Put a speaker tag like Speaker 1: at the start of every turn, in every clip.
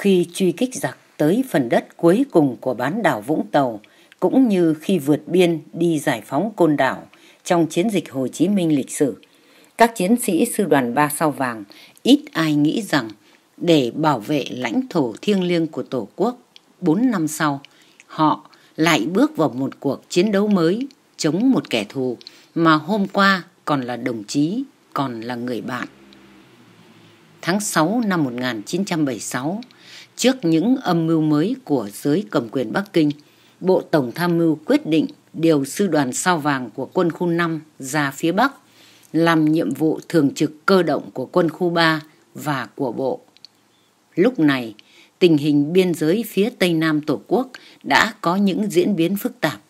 Speaker 1: khi truy kích giặc tới phần đất cuối cùng của bán đảo Vũng Tàu, cũng như khi vượt biên đi giải phóng côn đảo trong chiến dịch Hồ Chí Minh lịch sử. Các chiến sĩ sư đoàn ba sao vàng ít ai nghĩ rằng để bảo vệ lãnh thổ thiêng liêng của Tổ quốc, 4 năm sau, họ lại bước vào một cuộc chiến đấu mới chống một kẻ thù mà hôm qua còn là đồng chí, còn là người bạn. Tháng 6 năm 1976, Trước những âm mưu mới của giới cầm quyền Bắc Kinh, Bộ Tổng Tham mưu quyết định điều sư đoàn sao vàng của quân khu 5 ra phía Bắc làm nhiệm vụ thường trực cơ động của quân khu 3 và của Bộ. Lúc này, tình hình biên giới phía Tây Nam Tổ quốc đã có những diễn biến phức tạp.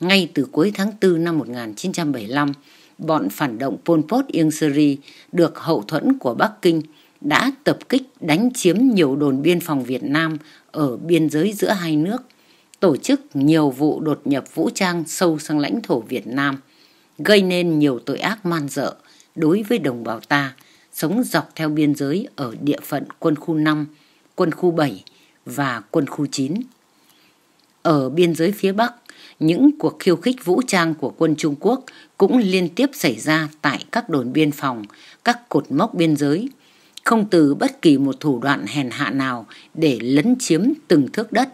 Speaker 1: Ngay từ cuối tháng 4 năm 1975, bọn phản động Pol Pot Ieng Seri được hậu thuẫn của Bắc Kinh – đã tập kích đánh chiếm nhiều đồn biên phòng Việt Nam ở biên giới giữa hai nước, tổ chức nhiều vụ đột nhập vũ trang sâu sang lãnh thổ Việt Nam, gây nên nhiều tội ác man dợ đối với đồng bào ta sống dọc theo biên giới ở địa phận quân khu 5, quân khu 7 và quân khu 9. Ở biên giới phía Bắc, những cuộc khiêu khích vũ trang của quân Trung Quốc cũng liên tiếp xảy ra tại các đồn biên phòng, các cột mốc biên giới không từ bất kỳ một thủ đoạn hèn hạ nào để lấn chiếm từng thước đất,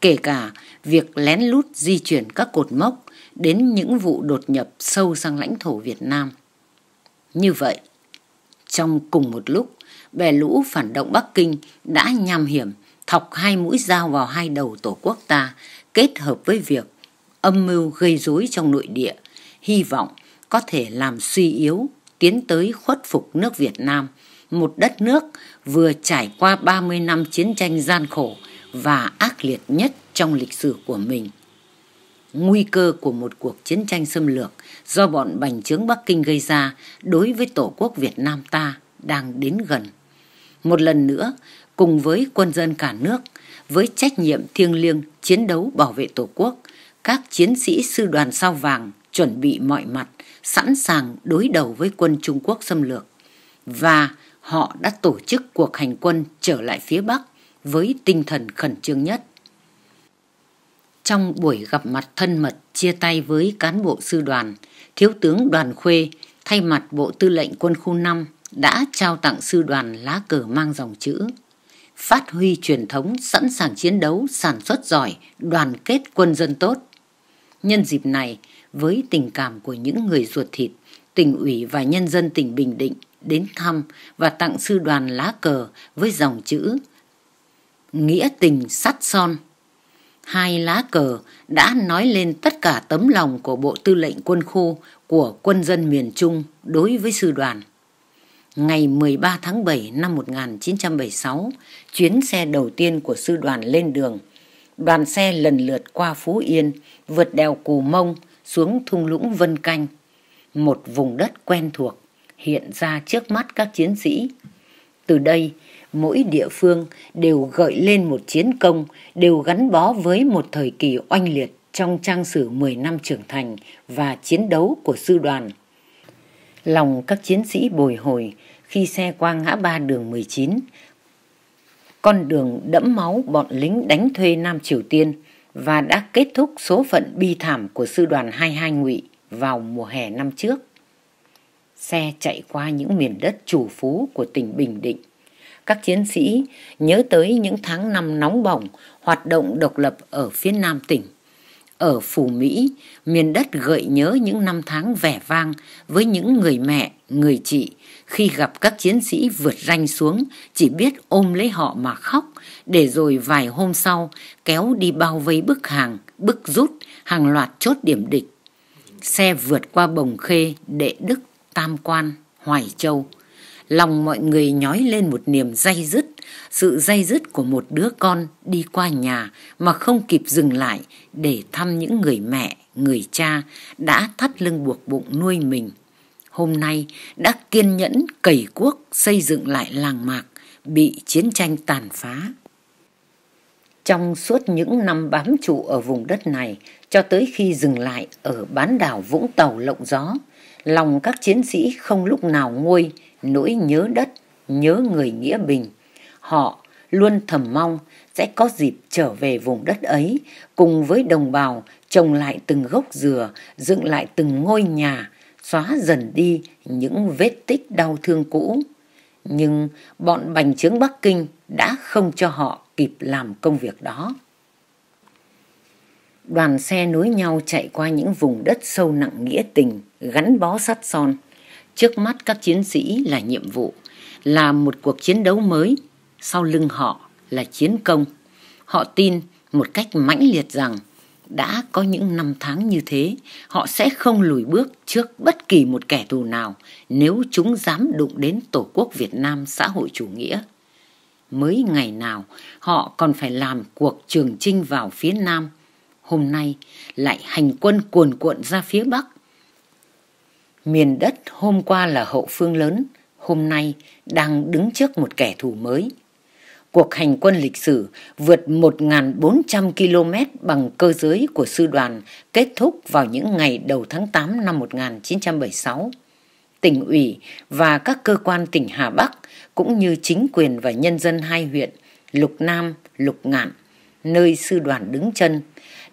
Speaker 1: kể cả việc lén lút di chuyển các cột mốc đến những vụ đột nhập sâu sang lãnh thổ Việt Nam. Như vậy, trong cùng một lúc, bè lũ phản động Bắc Kinh đã nham hiểm thọc hai mũi dao vào hai đầu tổ quốc ta, kết hợp với việc âm mưu gây rối trong nội địa, hy vọng có thể làm suy yếu tiến tới khuất phục nước Việt Nam – một đất nước vừa trải qua 30 năm chiến tranh gian khổ và ác liệt nhất trong lịch sử của mình. Nguy cơ của một cuộc chiến tranh xâm lược do bọn bành trướng Bắc Kinh gây ra đối với Tổ quốc Việt Nam ta đang đến gần. Một lần nữa, cùng với quân dân cả nước, với trách nhiệm thiêng liêng chiến đấu bảo vệ Tổ quốc, các chiến sĩ sư đoàn sao vàng chuẩn bị mọi mặt, sẵn sàng đối đầu với quân Trung Quốc xâm lược. Và họ đã tổ chức cuộc hành quân trở lại phía Bắc với tinh thần khẩn trương nhất. Trong buổi gặp mặt thân mật chia tay với cán bộ sư đoàn, Thiếu tướng Đoàn Khuê thay mặt Bộ Tư lệnh Quân khu 5 đã trao tặng sư đoàn lá cờ mang dòng chữ Phát huy truyền thống sẵn sàng chiến đấu, sản xuất giỏi, đoàn kết quân dân tốt. Nhân dịp này, với tình cảm của những người ruột thịt, tỉnh ủy và nhân dân tỉnh Bình Định đến thăm và tặng sư đoàn lá cờ với dòng chữ Nghĩa tình sắt son. Hai lá cờ đã nói lên tất cả tấm lòng của Bộ Tư lệnh Quân khu của quân dân miền Trung đối với sư đoàn. Ngày 13 tháng 7 năm 1976, chuyến xe đầu tiên của sư đoàn lên đường. Đoàn xe lần lượt qua Phú Yên, vượt đèo Cù Mông, xuống thung lũng Vân Canh, một vùng đất quen thuộc hiện ra trước mắt các chiến sĩ. Từ đây, mỗi địa phương đều gợi lên một chiến công, đều gắn bó với một thời kỳ oanh liệt trong trang sử 10 năm trưởng thành và chiến đấu của sư đoàn. Lòng các chiến sĩ bồi hồi khi xe qua ngã ba đường 19, con đường đẫm máu bọn lính đánh thuê Nam Triều Tiên và đã kết thúc số phận bi thảm của sư đoàn 22 ngụy vào mùa hè năm trước xe chạy qua những miền đất chủ phú của tỉnh Bình Định. Các chiến sĩ nhớ tới những tháng năm nóng bỏng hoạt động độc lập ở phía nam tỉnh. Ở phủ Mỹ, miền đất gợi nhớ những năm tháng vẻ vang với những người mẹ, người chị khi gặp các chiến sĩ vượt ranh xuống chỉ biết ôm lấy họ mà khóc để rồi vài hôm sau kéo đi bao vây bức hàng, bức rút, hàng loạt chốt điểm địch. Xe vượt qua bồng khê, đệ đức Tam Quan, Hoài Châu. Lòng mọi người nhói lên một niềm day dứt, sự day dứt của một đứa con đi qua nhà mà không kịp dừng lại để thăm những người mẹ, người cha đã thắt lưng buộc bụng nuôi mình. Hôm nay đã kiên nhẫn cày cuốc xây dựng lại làng mạc bị chiến tranh tàn phá. Trong suốt những năm bám trụ ở vùng đất này cho tới khi dừng lại ở bán đảo Vũng Tàu Lộng Gió, lòng các chiến sĩ không lúc nào nguôi nỗi nhớ đất, nhớ người nghĩa bình. Họ luôn thầm mong sẽ có dịp trở về vùng đất ấy cùng với đồng bào trồng lại từng gốc dừa, dựng lại từng ngôi nhà, xóa dần đi những vết tích đau thương cũ. Nhưng bọn bành trướng Bắc Kinh đã không cho họ kịp làm công việc đó. Đoàn xe nối nhau chạy qua những vùng đất sâu nặng nghĩa tình, gắn bó sắt son. Trước mắt các chiến sĩ là nhiệm vụ, là một cuộc chiến đấu mới, sau lưng họ là chiến công. Họ tin một cách mãnh liệt rằng đã có những năm tháng như thế, họ sẽ không lùi bước trước bất kỳ một kẻ thù nào nếu chúng dám đụng đến Tổ quốc Việt Nam xã hội chủ nghĩa. Mới ngày nào, họ còn phải làm cuộc trường trinh vào phía Nam – hôm nay lại hành quân cuồn cuộn ra phía Bắc. Miền đất hôm qua là hậu phương lớn, hôm nay đang đứng trước một kẻ thù mới. Cuộc hành quân lịch sử vượt 1.400 km bằng cơ giới của sư đoàn kết thúc vào những ngày đầu tháng 8 năm 1976. Tỉnh ủy và các cơ quan tỉnh Hà Bắc cũng như chính quyền và nhân dân hai huyện Lục Nam, Lục Ngạn, nơi sư đoàn đứng chân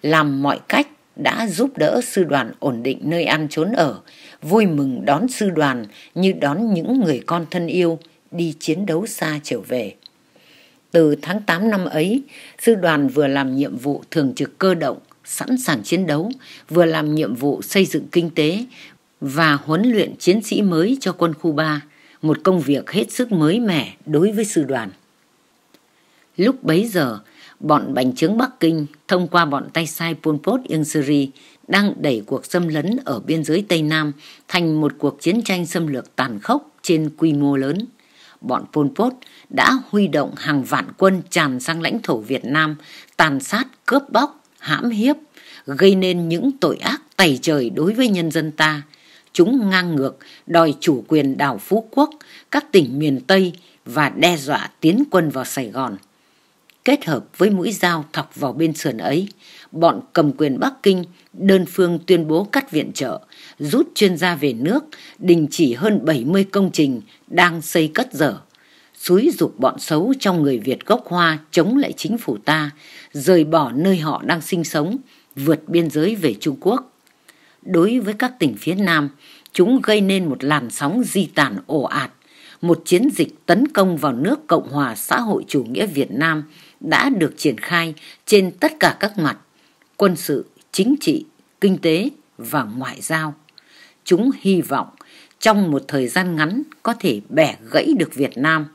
Speaker 1: làm mọi cách đã giúp đỡ sư đoàn ổn định nơi ăn trốn ở, vui mừng đón sư đoàn như đón những người con thân yêu đi chiến đấu xa trở về. Từ tháng tám năm ấy, sư đoàn vừa làm nhiệm vụ thường trực cơ động, sẵn sàng chiến đấu, vừa làm nhiệm vụ xây dựng kinh tế và huấn luyện chiến sĩ mới cho quân khu 3, một công việc hết sức mới mẻ đối với sư đoàn. Lúc bấy giờ, bọn bành trướng Bắc Kinh thông qua bọn tay sai Pol Pot Ieng Siri đang đẩy cuộc xâm lấn ở biên giới Tây Nam thành một cuộc chiến tranh xâm lược tàn khốc trên quy mô lớn. Bọn Pol Pot đã huy động hàng vạn quân tràn sang lãnh thổ Việt Nam, tàn sát, cướp bóc, hãm hiếp, gây nên những tội ác tày trời đối với nhân dân ta. Chúng ngang ngược, đòi chủ quyền đảo Phú Quốc, các tỉnh miền Tây và đe dọa tiến quân vào Sài Gòn kết hợp với mũi dao thọc vào bên sườn ấy, bọn cầm quyền Bắc Kinh đơn phương tuyên bố cắt viện trợ, rút chuyên gia về nước, đình chỉ hơn 70 công trình đang xây cất dở. Xúi dục bọn xấu trong người Việt gốc Hoa chống lại chính phủ ta, rời bỏ nơi họ đang sinh sống, vượt biên giới về Trung Quốc. Đối với các tỉnh phía Nam, chúng gây nên một làn sóng di tản ồ ạt, một chiến dịch tấn công vào nước Cộng hòa xã hội chủ nghĩa Việt Nam – đã được triển khai trên tất cả các mặt quân sự, chính trị, kinh tế và ngoại giao. Chúng hy vọng trong một thời gian ngắn có thể bẻ gãy được Việt Nam.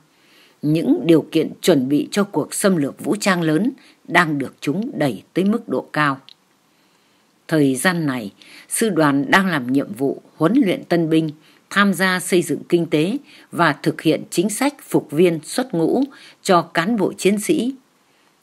Speaker 1: Những điều kiện chuẩn bị cho cuộc xâm lược vũ trang lớn đang được chúng đẩy tới mức độ cao. Thời gian này, sư đoàn đang làm nhiệm vụ huấn luyện tân binh, tham gia xây dựng kinh tế và thực hiện chính sách phục viên xuất ngũ cho cán bộ chiến sĩ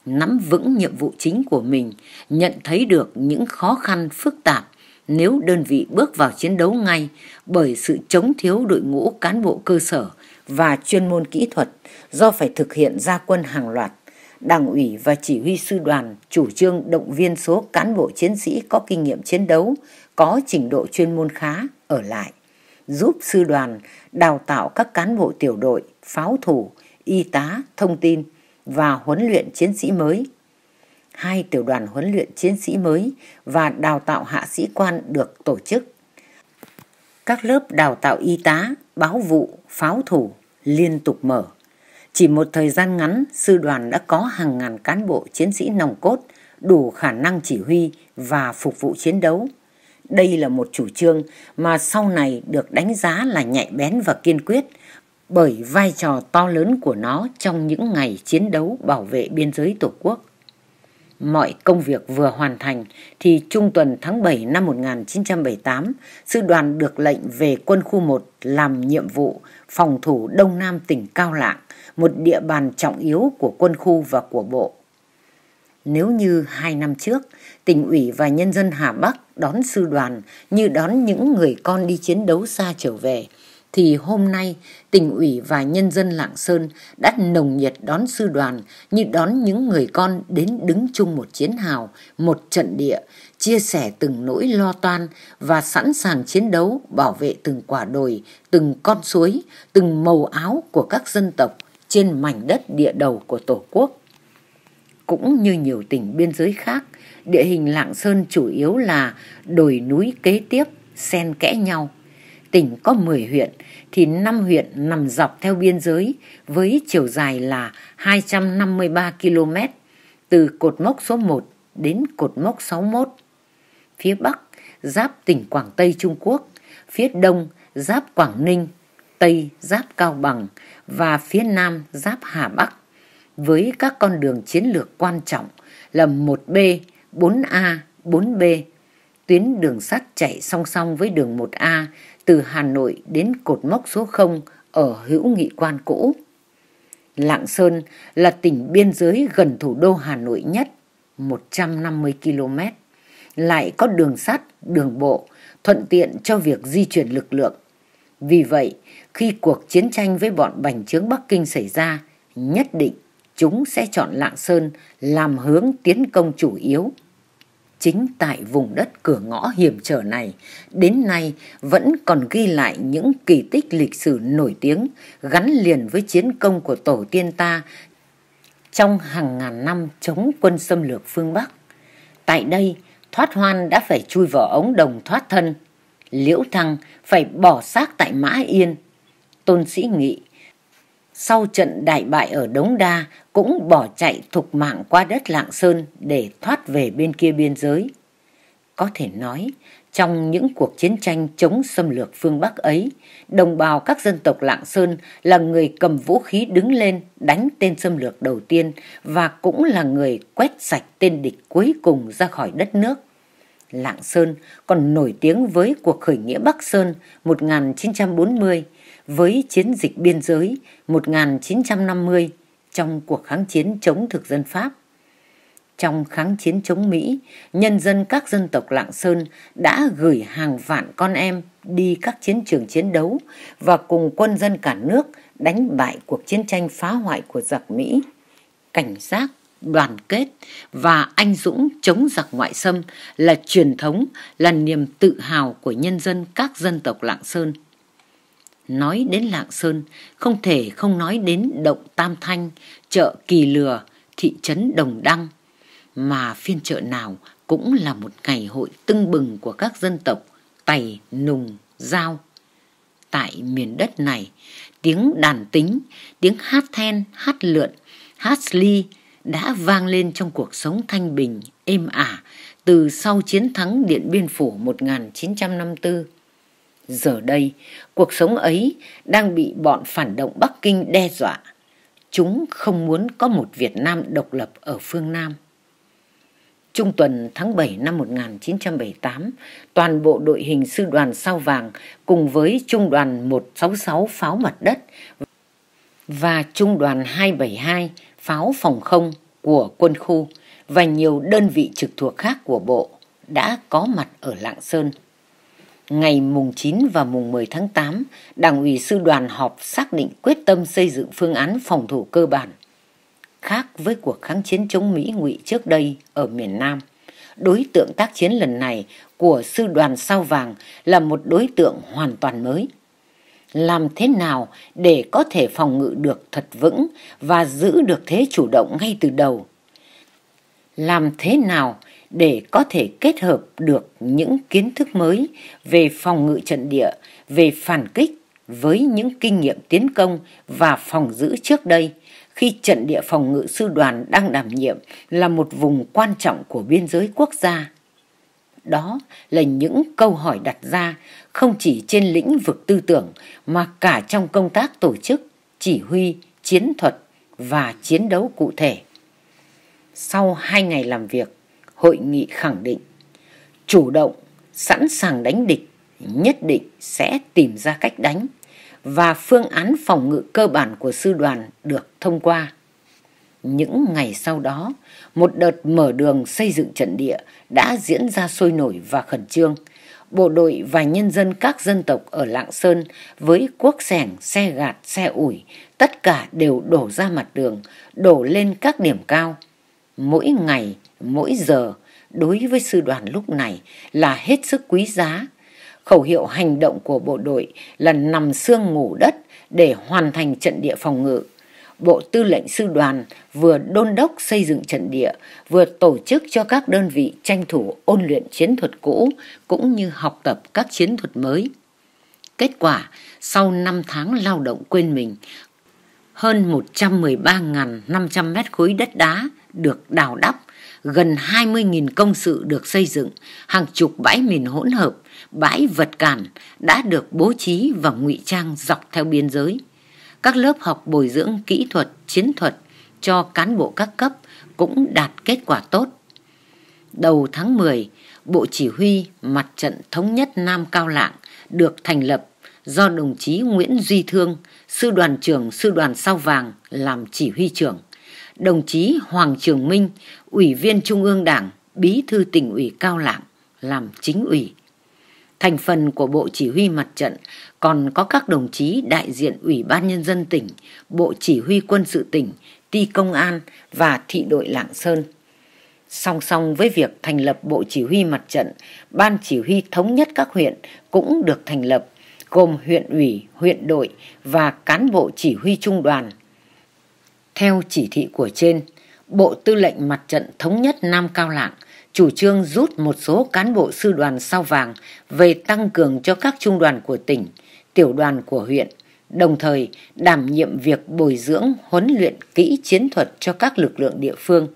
Speaker 1: nắm vững nhiệm vụ chính của mình, nhận thấy được những khó khăn phức tạp nếu đơn vị bước vào chiến đấu ngay bởi sự chống thiếu đội ngũ cán bộ cơ sở và chuyên môn kỹ thuật do phải thực hiện gia quân hàng loạt. Đảng ủy và chỉ huy sư đoàn chủ trương động viên số cán bộ chiến sĩ có kinh nghiệm chiến đấu, có trình độ chuyên môn khá ở lại, giúp sư đoàn đào tạo các cán bộ tiểu đội, pháo thủ, y tá, thông tin và huấn luyện chiến sĩ mới. Hai tiểu đoàn huấn luyện chiến sĩ mới và đào tạo hạ sĩ quan được tổ chức. Các lớp đào tạo y tá, báo vụ, pháo thủ liên tục mở. Chỉ một thời gian ngắn, sư đoàn đã có hàng ngàn cán bộ chiến sĩ nòng cốt đủ khả năng chỉ huy và phục vụ chiến đấu. Đây là một chủ trương mà sau này được đánh giá là nhạy bén và kiên quyết – bởi vai trò to lớn của nó trong những ngày chiến đấu bảo vệ biên giới Tổ quốc. Mọi công việc vừa hoàn thành thì trung tuần tháng 7 năm 1978, sư đoàn được lệnh về quân khu 1 làm nhiệm vụ phòng thủ Đông Nam tỉnh Cao Lạng, một địa bàn trọng yếu của quân khu và của bộ. Nếu như hai năm trước, tỉnh ủy và nhân dân Hà Bắc đón sư đoàn như đón những người con đi chiến đấu xa trở về – thì hôm nay tỉnh ủy và nhân dân Lạng Sơn đã nồng nhiệt đón sư đoàn như đón những người con đến đứng chung một chiến hào, một trận địa, chia sẻ từng nỗi lo toan và sẵn sàng chiến đấu bảo vệ từng quả đồi, từng con suối, từng màu áo của các dân tộc trên mảnh đất địa đầu của Tổ quốc. Cũng như nhiều tỉnh biên giới khác, địa hình Lạng Sơn chủ yếu là đồi núi kế tiếp, xen kẽ nhau tỉnh có 10 huyện thì 5 huyện nằm dọc theo biên giới với chiều dài là 253 km từ cột mốc số 1 đến cột mốc 61. Phía Bắc giáp tỉnh Quảng Tây Trung Quốc, phía Đông giáp Quảng Ninh, Tây giáp Cao Bằng và phía Nam giáp Hà Bắc với các con đường chiến lược quan trọng là 1B, 4A, 4B tuyến đường sắt chạy song song với đường 1A từ Hà Nội đến cột mốc số 0 ở hữu nghị quan cũ. Lạng Sơn là tỉnh biên giới gần thủ đô Hà Nội nhất, 150 km, lại có đường sắt, đường bộ, thuận tiện cho việc di chuyển lực lượng. Vì vậy, khi cuộc chiến tranh với bọn bành trướng Bắc Kinh xảy ra, nhất định chúng sẽ chọn Lạng Sơn làm hướng tiến công chủ yếu chính tại vùng đất cửa ngõ hiểm trở này đến nay vẫn còn ghi lại những kỳ tích lịch sử nổi tiếng gắn liền với chiến công của tổ tiên ta trong hàng ngàn năm chống quân xâm lược phương Bắc. Tại đây, Thoát Hoan đã phải chui vào ống đồng thoát thân. Liễu Thăng phải bỏ xác tại Mã Yên. Tôn Sĩ Nghị sau trận đại bại ở Đống Đa cũng bỏ chạy thục mạng qua đất Lạng Sơn để thoát về bên kia biên giới. Có thể nói, trong những cuộc chiến tranh chống xâm lược phương Bắc ấy, đồng bào các dân tộc Lạng Sơn là người cầm vũ khí đứng lên đánh tên xâm lược đầu tiên và cũng là người quét sạch tên địch cuối cùng ra khỏi đất nước. Lạng Sơn còn nổi tiếng với cuộc khởi nghĩa Bắc Sơn 1940 với chiến dịch biên giới 1950 trong cuộc kháng chiến chống thực dân Pháp. Trong kháng chiến chống Mỹ, nhân dân các dân tộc Lạng Sơn đã gửi hàng vạn con em đi các chiến trường chiến đấu và cùng quân dân cả nước đánh bại cuộc chiến tranh phá hoại của giặc Mỹ. Cảnh giác, đoàn kết và anh dũng chống giặc ngoại xâm là truyền thống, là niềm tự hào của nhân dân các dân tộc Lạng Sơn nói đến Lạng Sơn, không thể không nói đến Động Tam Thanh, chợ Kỳ Lừa, thị trấn Đồng Đăng. Mà phiên chợ nào cũng là một ngày hội tưng bừng của các dân tộc Tày, Nùng, Giao. Tại miền đất này, tiếng đàn tính, tiếng hát then, hát lượn, hát ly đã vang lên trong cuộc sống thanh bình, êm ả từ sau chiến thắng Điện Biên Phủ 1954. Giờ đây, cuộc sống ấy đang bị bọn phản động Bắc Kinh đe dọa. Chúng không muốn có một Việt Nam độc lập ở phương Nam. Trung tuần tháng bảy năm 1978, toàn bộ đội hình sư đoàn sao vàng cùng với trung đoàn 166 pháo mặt đất và trung đoàn 272 pháo phòng không của quân khu và nhiều đơn vị trực thuộc khác của bộ đã có mặt ở Lạng Sơn ngày mùng 9 và mùng 10 tháng 8, Đảng ủy Sư đoàn họp xác định quyết tâm xây dựng phương án phòng thủ cơ bản. Khác với cuộc kháng chiến chống Mỹ ngụy trước đây ở miền Nam, đối tượng tác chiến lần này của Sư đoàn Sao Vàng là một đối tượng hoàn toàn mới. Làm thế nào để có thể phòng ngự được thật vững và giữ được thế chủ động ngay từ đầu? Làm thế nào để để có thể kết hợp được những kiến thức mới về phòng ngự trận địa, về phản kích với những kinh nghiệm tiến công và phòng giữ trước đây khi trận địa phòng ngự sư đoàn đang đảm nhiệm là một vùng quan trọng của biên giới quốc gia. Đó là những câu hỏi đặt ra không chỉ trên lĩnh vực tư tưởng mà cả trong công tác tổ chức, chỉ huy, chiến thuật và chiến đấu cụ thể. Sau hai ngày làm việc, hội nghị khẳng định chủ động, sẵn sàng đánh địch, nhất định sẽ tìm ra cách đánh và phương án phòng ngự cơ bản của sư đoàn được thông qua. Những ngày sau đó, một đợt mở đường xây dựng trận địa đã diễn ra sôi nổi và khẩn trương. Bộ đội và nhân dân các dân tộc ở Lạng Sơn với cuốc sẻng, xe gạt, xe ủi, tất cả đều đổ ra mặt đường, đổ lên các điểm cao. Mỗi ngày, mỗi giờ đối với sư đoàn lúc này là hết sức quý giá. Khẩu hiệu hành động của bộ đội là nằm xương ngủ đất để hoàn thành trận địa phòng ngự. Bộ tư lệnh sư đoàn vừa đôn đốc xây dựng trận địa, vừa tổ chức cho các đơn vị tranh thủ ôn luyện chiến thuật cũ cũng như học tập các chiến thuật mới. Kết quả, sau 5 tháng lao động quên mình, hơn 113.500 mét khối đất đá được đào đắp gần 20.000 công sự được xây dựng, hàng chục bãi mìn hỗn hợp, bãi vật cản đã được bố trí và ngụy trang dọc theo biên giới. Các lớp học bồi dưỡng kỹ thuật, chiến thuật cho cán bộ các cấp cũng đạt kết quả tốt. Đầu tháng 10, Bộ Chỉ huy Mặt trận Thống nhất Nam Cao Lạng được thành lập do đồng chí Nguyễn Duy Thương, sư đoàn trưởng sư đoàn Sao Vàng làm chỉ huy trưởng. Đồng chí Hoàng Trường Minh, Ủy viên Trung ương Đảng, Bí thư tỉnh ủy Cao Lạng làm chính ủy. Thành phần của Bộ Chỉ huy Mặt trận còn có các đồng chí đại diện Ủy ban Nhân dân tỉnh, Bộ Chỉ huy Quân sự tỉnh, Ti Công an và Thị đội Lạng Sơn. Song song với việc thành lập Bộ Chỉ huy Mặt trận, Ban Chỉ huy Thống nhất các huyện cũng được thành lập, gồm huyện ủy, huyện đội và cán bộ chỉ huy trung đoàn. Theo chỉ thị của trên, Bộ Tư lệnh Mặt trận Thống nhất Nam Cao Lạng chủ trương rút một số cán bộ sư đoàn sao vàng về tăng cường cho các trung đoàn của tỉnh, tiểu đoàn của huyện, đồng thời đảm nhiệm việc bồi dưỡng huấn luyện kỹ chiến thuật cho các lực lượng địa phương.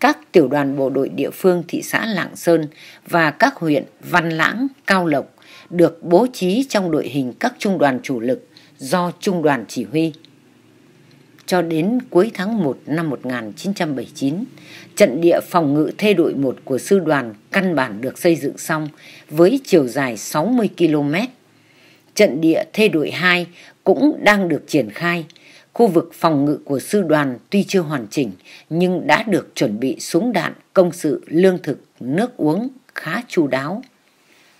Speaker 1: Các tiểu đoàn bộ đội địa phương thị xã Lạng Sơn và các huyện Văn Lãng, Cao Lộc được bố trí trong đội hình các trung đoàn chủ lực do trung đoàn chỉ huy cho đến cuối tháng 1 năm 1979, trận địa phòng ngự thê đội 1 của sư đoàn căn bản được xây dựng xong với chiều dài 60 km. Trận địa thê đội 2 cũng đang được triển khai. Khu vực phòng ngự của sư đoàn tuy chưa hoàn chỉnh nhưng đã được chuẩn bị súng đạn, công sự, lương thực, nước uống khá chu đáo.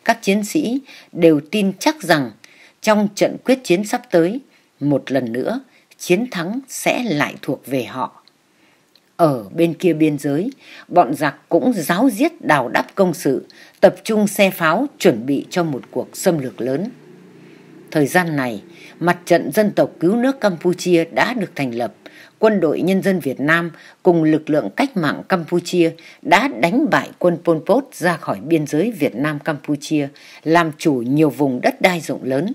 Speaker 1: Các chiến sĩ đều tin chắc rằng trong trận quyết chiến sắp tới, một lần nữa chiến thắng sẽ lại thuộc về họ. Ở bên kia biên giới, bọn giặc cũng giáo giết đào đắp công sự, tập trung xe pháo chuẩn bị cho một cuộc xâm lược lớn. Thời gian này, mặt trận dân tộc cứu nước Campuchia đã được thành lập. Quân đội nhân dân Việt Nam cùng lực lượng cách mạng Campuchia đã đánh bại quân Pol Pot ra khỏi biên giới Việt Nam-Campuchia, làm chủ nhiều vùng đất đai rộng lớn.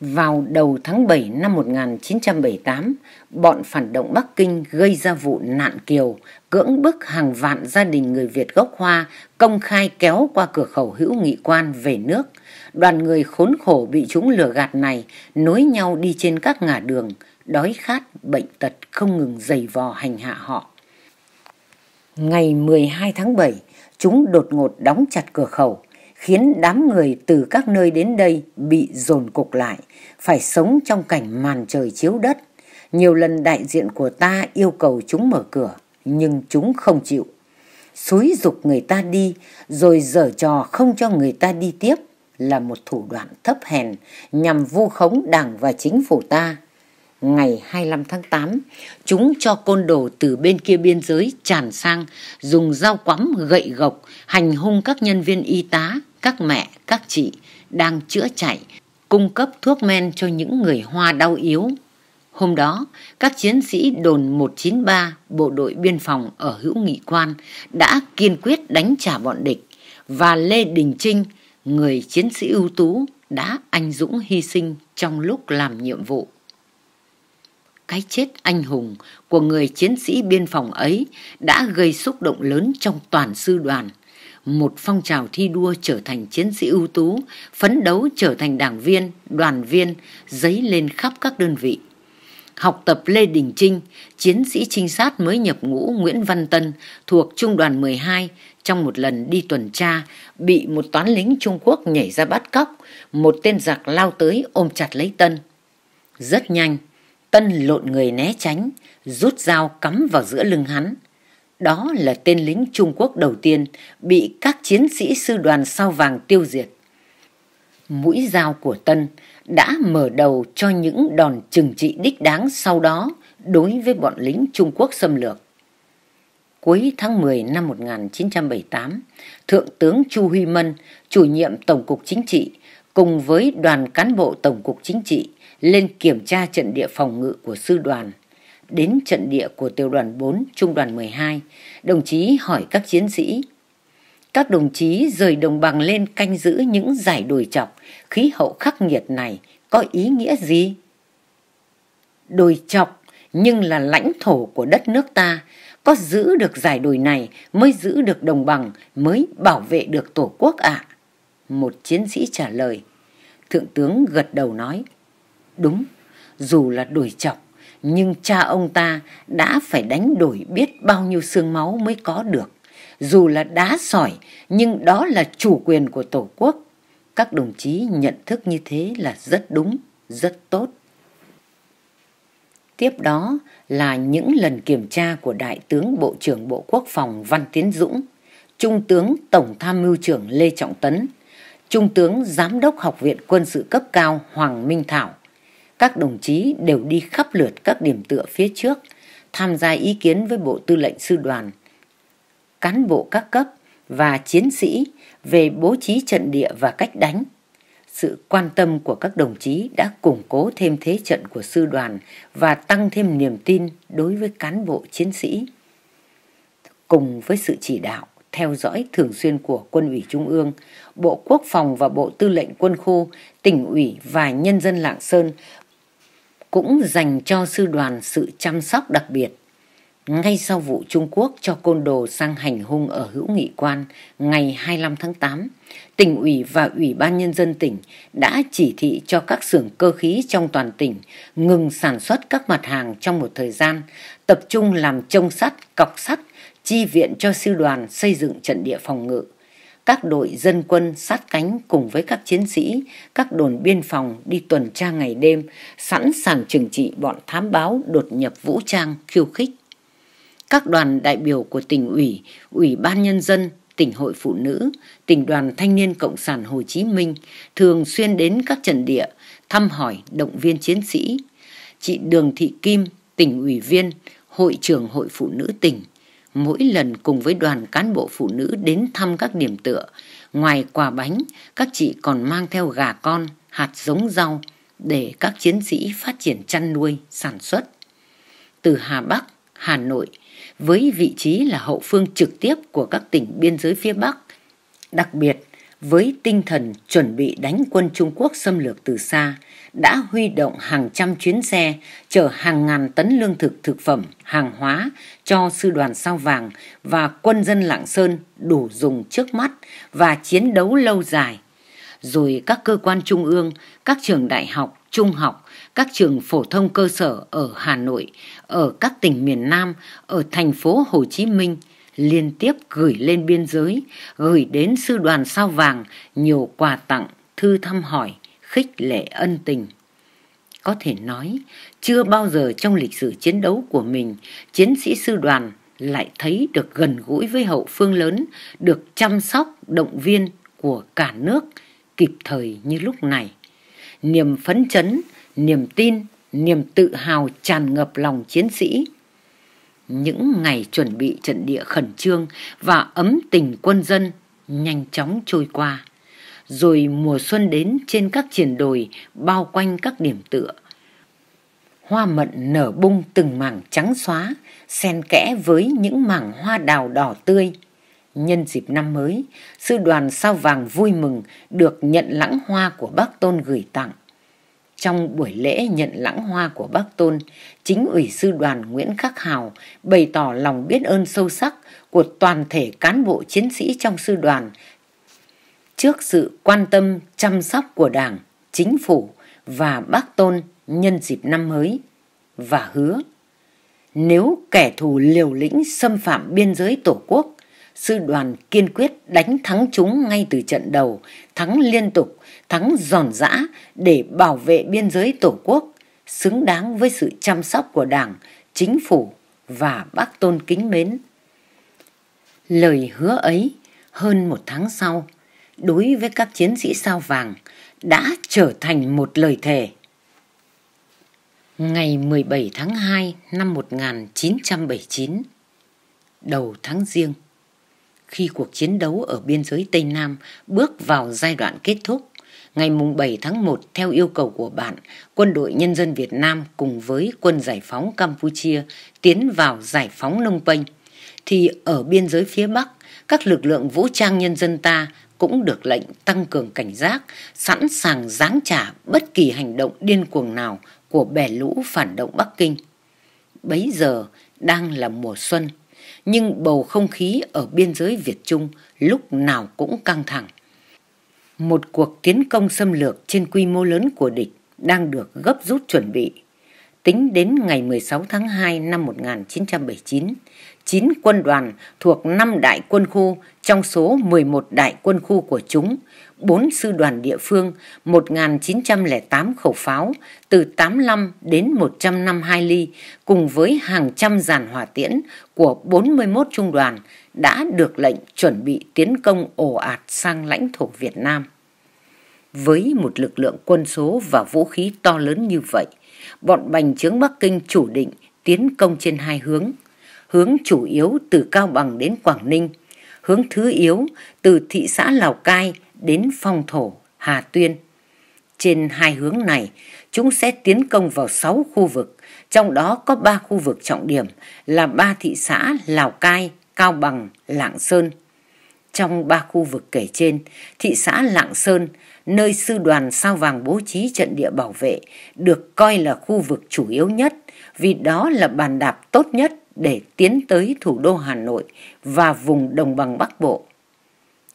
Speaker 1: Vào đầu tháng 7 năm 1978, bọn phản động Bắc Kinh gây ra vụ nạn kiều, cưỡng bức hàng vạn gia đình người Việt gốc Hoa công khai kéo qua cửa khẩu hữu nghị quan về nước. Đoàn người khốn khổ bị chúng lừa gạt này nối nhau đi trên các ngả đường, đói khát, bệnh tật không ngừng dày vò hành hạ họ. Ngày 12 tháng 7, chúng đột ngột đóng chặt cửa khẩu, khiến đám người từ các nơi đến đây bị dồn cục lại phải sống trong cảnh màn trời chiếu đất. Nhiều lần đại diện của ta yêu cầu chúng mở cửa, nhưng chúng không chịu. Xúi dục người ta đi, rồi dở trò không cho người ta đi tiếp là một thủ đoạn thấp hèn nhằm vu khống đảng và chính phủ ta. Ngày 25 tháng 8, chúng cho côn đồ từ bên kia biên giới tràn sang, dùng dao quắm gậy gộc, hành hung các nhân viên y tá, các mẹ, các chị đang chữa chạy cung cấp thuốc men cho những người Hoa đau yếu. Hôm đó, các chiến sĩ đồn 193 bộ đội biên phòng ở hữu nghị quan đã kiên quyết đánh trả bọn địch và Lê Đình Trinh, người chiến sĩ ưu tú, đã anh dũng hy sinh trong lúc làm nhiệm vụ. Cái chết anh hùng của người chiến sĩ biên phòng ấy đã gây xúc động lớn trong toàn sư đoàn một phong trào thi đua trở thành chiến sĩ ưu tú, phấn đấu trở thành đảng viên, đoàn viên, dấy lên khắp các đơn vị. Học tập Lê Đình Trinh, chiến sĩ trinh sát mới nhập ngũ Nguyễn Văn Tân thuộc Trung đoàn 12 trong một lần đi tuần tra, bị một toán lính Trung Quốc nhảy ra bắt cóc, một tên giặc lao tới ôm chặt lấy Tân. Rất nhanh, Tân lộn người né tránh, rút dao cắm vào giữa lưng hắn. Đó là tên lính Trung Quốc đầu tiên bị các chiến sĩ sư đoàn sao vàng tiêu diệt. Mũi dao của Tân đã mở đầu cho những đòn trừng trị đích đáng sau đó đối với bọn lính Trung Quốc xâm lược. Cuối tháng 10 năm 1978, Thượng tướng Chu Huy Mân, chủ nhiệm Tổng cục Chính trị, cùng với đoàn cán bộ Tổng cục Chính trị lên kiểm tra trận địa phòng ngự của sư đoàn đến trận địa của tiểu đoàn 4, trung đoàn 12, đồng chí hỏi các chiến sĩ. Các đồng chí rời đồng bằng lên canh giữ những giải đồi chọc, khí hậu khắc nghiệt này có ý nghĩa gì? Đồi chọc nhưng là lãnh thổ của đất nước ta, có giữ được giải đồi này mới giữ được đồng bằng, mới bảo vệ được tổ quốc ạ. Một chiến sĩ trả lời. Thượng tướng gật đầu nói, đúng, dù là đồi chọc, nhưng cha ông ta đã phải đánh đổi biết bao nhiêu xương máu mới có được. Dù là đá sỏi, nhưng đó là chủ quyền của Tổ quốc. Các đồng chí nhận thức như thế là rất đúng, rất tốt. Tiếp đó là những lần kiểm tra của Đại tướng Bộ trưởng Bộ Quốc phòng Văn Tiến Dũng, Trung tướng Tổng Tham mưu trưởng Lê Trọng Tấn, Trung tướng Giám đốc Học viện Quân sự cấp cao Hoàng Minh Thảo, các đồng chí đều đi khắp lượt các điểm tựa phía trước, tham gia ý kiến với Bộ Tư lệnh Sư đoàn, cán bộ các cấp và chiến sĩ về bố trí trận địa và cách đánh. Sự quan tâm của các đồng chí đã củng cố thêm thế trận của sư đoàn và tăng thêm niềm tin đối với cán bộ chiến sĩ. Cùng với sự chỉ đạo, theo dõi thường xuyên của Quân ủy Trung ương, Bộ Quốc phòng và Bộ Tư lệnh Quân khu, tỉnh ủy và nhân dân Lạng Sơn cũng dành cho sư đoàn sự chăm sóc đặc biệt. Ngay sau vụ Trung Quốc cho côn đồ sang hành hung ở hữu nghị quan ngày 25 tháng 8, tỉnh ủy và ủy ban nhân dân tỉnh đã chỉ thị cho các xưởng cơ khí trong toàn tỉnh ngừng sản xuất các mặt hàng trong một thời gian, tập trung làm trông sắt, cọc sắt, chi viện cho sư đoàn xây dựng trận địa phòng ngự các đội dân quân sát cánh cùng với các chiến sĩ, các đồn biên phòng đi tuần tra ngày đêm, sẵn sàng trừng trị bọn thám báo đột nhập vũ trang khiêu khích. Các đoàn đại biểu của tỉnh ủy, ủy ban nhân dân, tỉnh hội phụ nữ, tỉnh đoàn thanh niên Cộng sản Hồ Chí Minh thường xuyên đến các trận địa thăm hỏi động viên chiến sĩ. Chị Đường Thị Kim, tỉnh ủy viên, hội trưởng hội phụ nữ tỉnh mỗi lần cùng với đoàn cán bộ phụ nữ đến thăm các điểm tựa, ngoài quà bánh, các chị còn mang theo gà con, hạt giống rau để các chiến sĩ phát triển chăn nuôi, sản xuất. Từ Hà Bắc, Hà Nội, với vị trí là hậu phương trực tiếp của các tỉnh biên giới phía Bắc, đặc biệt với tinh thần chuẩn bị đánh quân Trung Quốc xâm lược từ xa, đã huy động hàng trăm chuyến xe chở hàng ngàn tấn lương thực thực phẩm, hàng hóa cho sư đoàn sao vàng và quân dân Lạng Sơn đủ dùng trước mắt và chiến đấu lâu dài. Rồi các cơ quan trung ương, các trường đại học, trung học, các trường phổ thông cơ sở ở Hà Nội, ở các tỉnh miền Nam, ở thành phố Hồ Chí Minh liên tiếp gửi lên biên giới, gửi đến sư đoàn sao vàng nhiều quà tặng, thư thăm hỏi – khích lệ ân tình. Có thể nói, chưa bao giờ trong lịch sử chiến đấu của mình, chiến sĩ sư đoàn lại thấy được gần gũi với hậu phương lớn, được chăm sóc, động viên của cả nước kịp thời như lúc này. Niềm phấn chấn, niềm tin, niềm tự hào tràn ngập lòng chiến sĩ. Những ngày chuẩn bị trận địa khẩn trương và ấm tình quân dân nhanh chóng trôi qua rồi mùa xuân đến trên các triển đồi bao quanh các điểm tựa. Hoa mận nở bung từng mảng trắng xóa, xen kẽ với những mảng hoa đào đỏ tươi. Nhân dịp năm mới, sư đoàn sao vàng vui mừng được nhận lãng hoa của bác Tôn gửi tặng. Trong buổi lễ nhận lãng hoa của bác Tôn, chính ủy sư đoàn Nguyễn Khắc Hào bày tỏ lòng biết ơn sâu sắc của toàn thể cán bộ chiến sĩ trong sư đoàn trước sự quan tâm chăm sóc của Đảng, Chính phủ và Bác Tôn nhân dịp năm mới và hứa nếu kẻ thù liều lĩnh xâm phạm biên giới Tổ quốc, sư đoàn kiên quyết đánh thắng chúng ngay từ trận đầu, thắng liên tục, thắng giòn giã để bảo vệ biên giới Tổ quốc, xứng đáng với sự chăm sóc của Đảng, Chính phủ và bác tôn kính mến. Lời hứa ấy hơn một tháng sau, đối với các chiến sĩ sao vàng đã trở thành một lời thề. Ngày 17 tháng 2 năm 1979, đầu tháng riêng, khi cuộc chiến đấu ở biên giới Tây Nam bước vào giai đoạn kết thúc, ngày 7 tháng 1 theo yêu cầu của bạn, quân đội nhân dân Việt Nam cùng với quân giải phóng Campuchia tiến vào giải phóng Nông Penh, thì ở biên giới phía Bắc, các lực lượng vũ trang nhân dân ta cũng được lệnh tăng cường cảnh giác, sẵn sàng giáng trả bất kỳ hành động điên cuồng nào của bè lũ phản động Bắc Kinh. Bấy giờ đang là mùa xuân, nhưng bầu không khí ở biên giới Việt Trung lúc nào cũng căng thẳng. Một cuộc tiến công xâm lược trên quy mô lớn của địch đang được gấp rút chuẩn bị. Tính đến ngày 16 tháng 2 năm 1979, 9 quân đoàn thuộc 5 đại quân khu trong số 11 đại quân khu của chúng, 4 sư đoàn địa phương, 1.908 khẩu pháo từ 85 đến 152 ly cùng với hàng trăm giàn hỏa tiễn của 41 trung đoàn đã được lệnh chuẩn bị tiến công ồ ạt sang lãnh thổ Việt Nam. Với một lực lượng quân số và vũ khí to lớn như vậy, bọn bành trướng Bắc Kinh chủ định tiến công trên hai hướng – hướng chủ yếu từ Cao Bằng đến Quảng Ninh, hướng thứ yếu từ thị xã Lào Cai đến Phong Thổ, Hà Tuyên. Trên hai hướng này, chúng sẽ tiến công vào 6 khu vực, trong đó có 3 khu vực trọng điểm là ba thị xã Lào Cai, Cao Bằng, Lạng Sơn. Trong ba khu vực kể trên, thị xã Lạng Sơn, nơi sư đoàn sao vàng bố trí trận địa bảo vệ, được coi là khu vực chủ yếu nhất vì đó là bàn đạp tốt nhất để tiến tới thủ đô Hà Nội và vùng đồng bằng Bắc Bộ.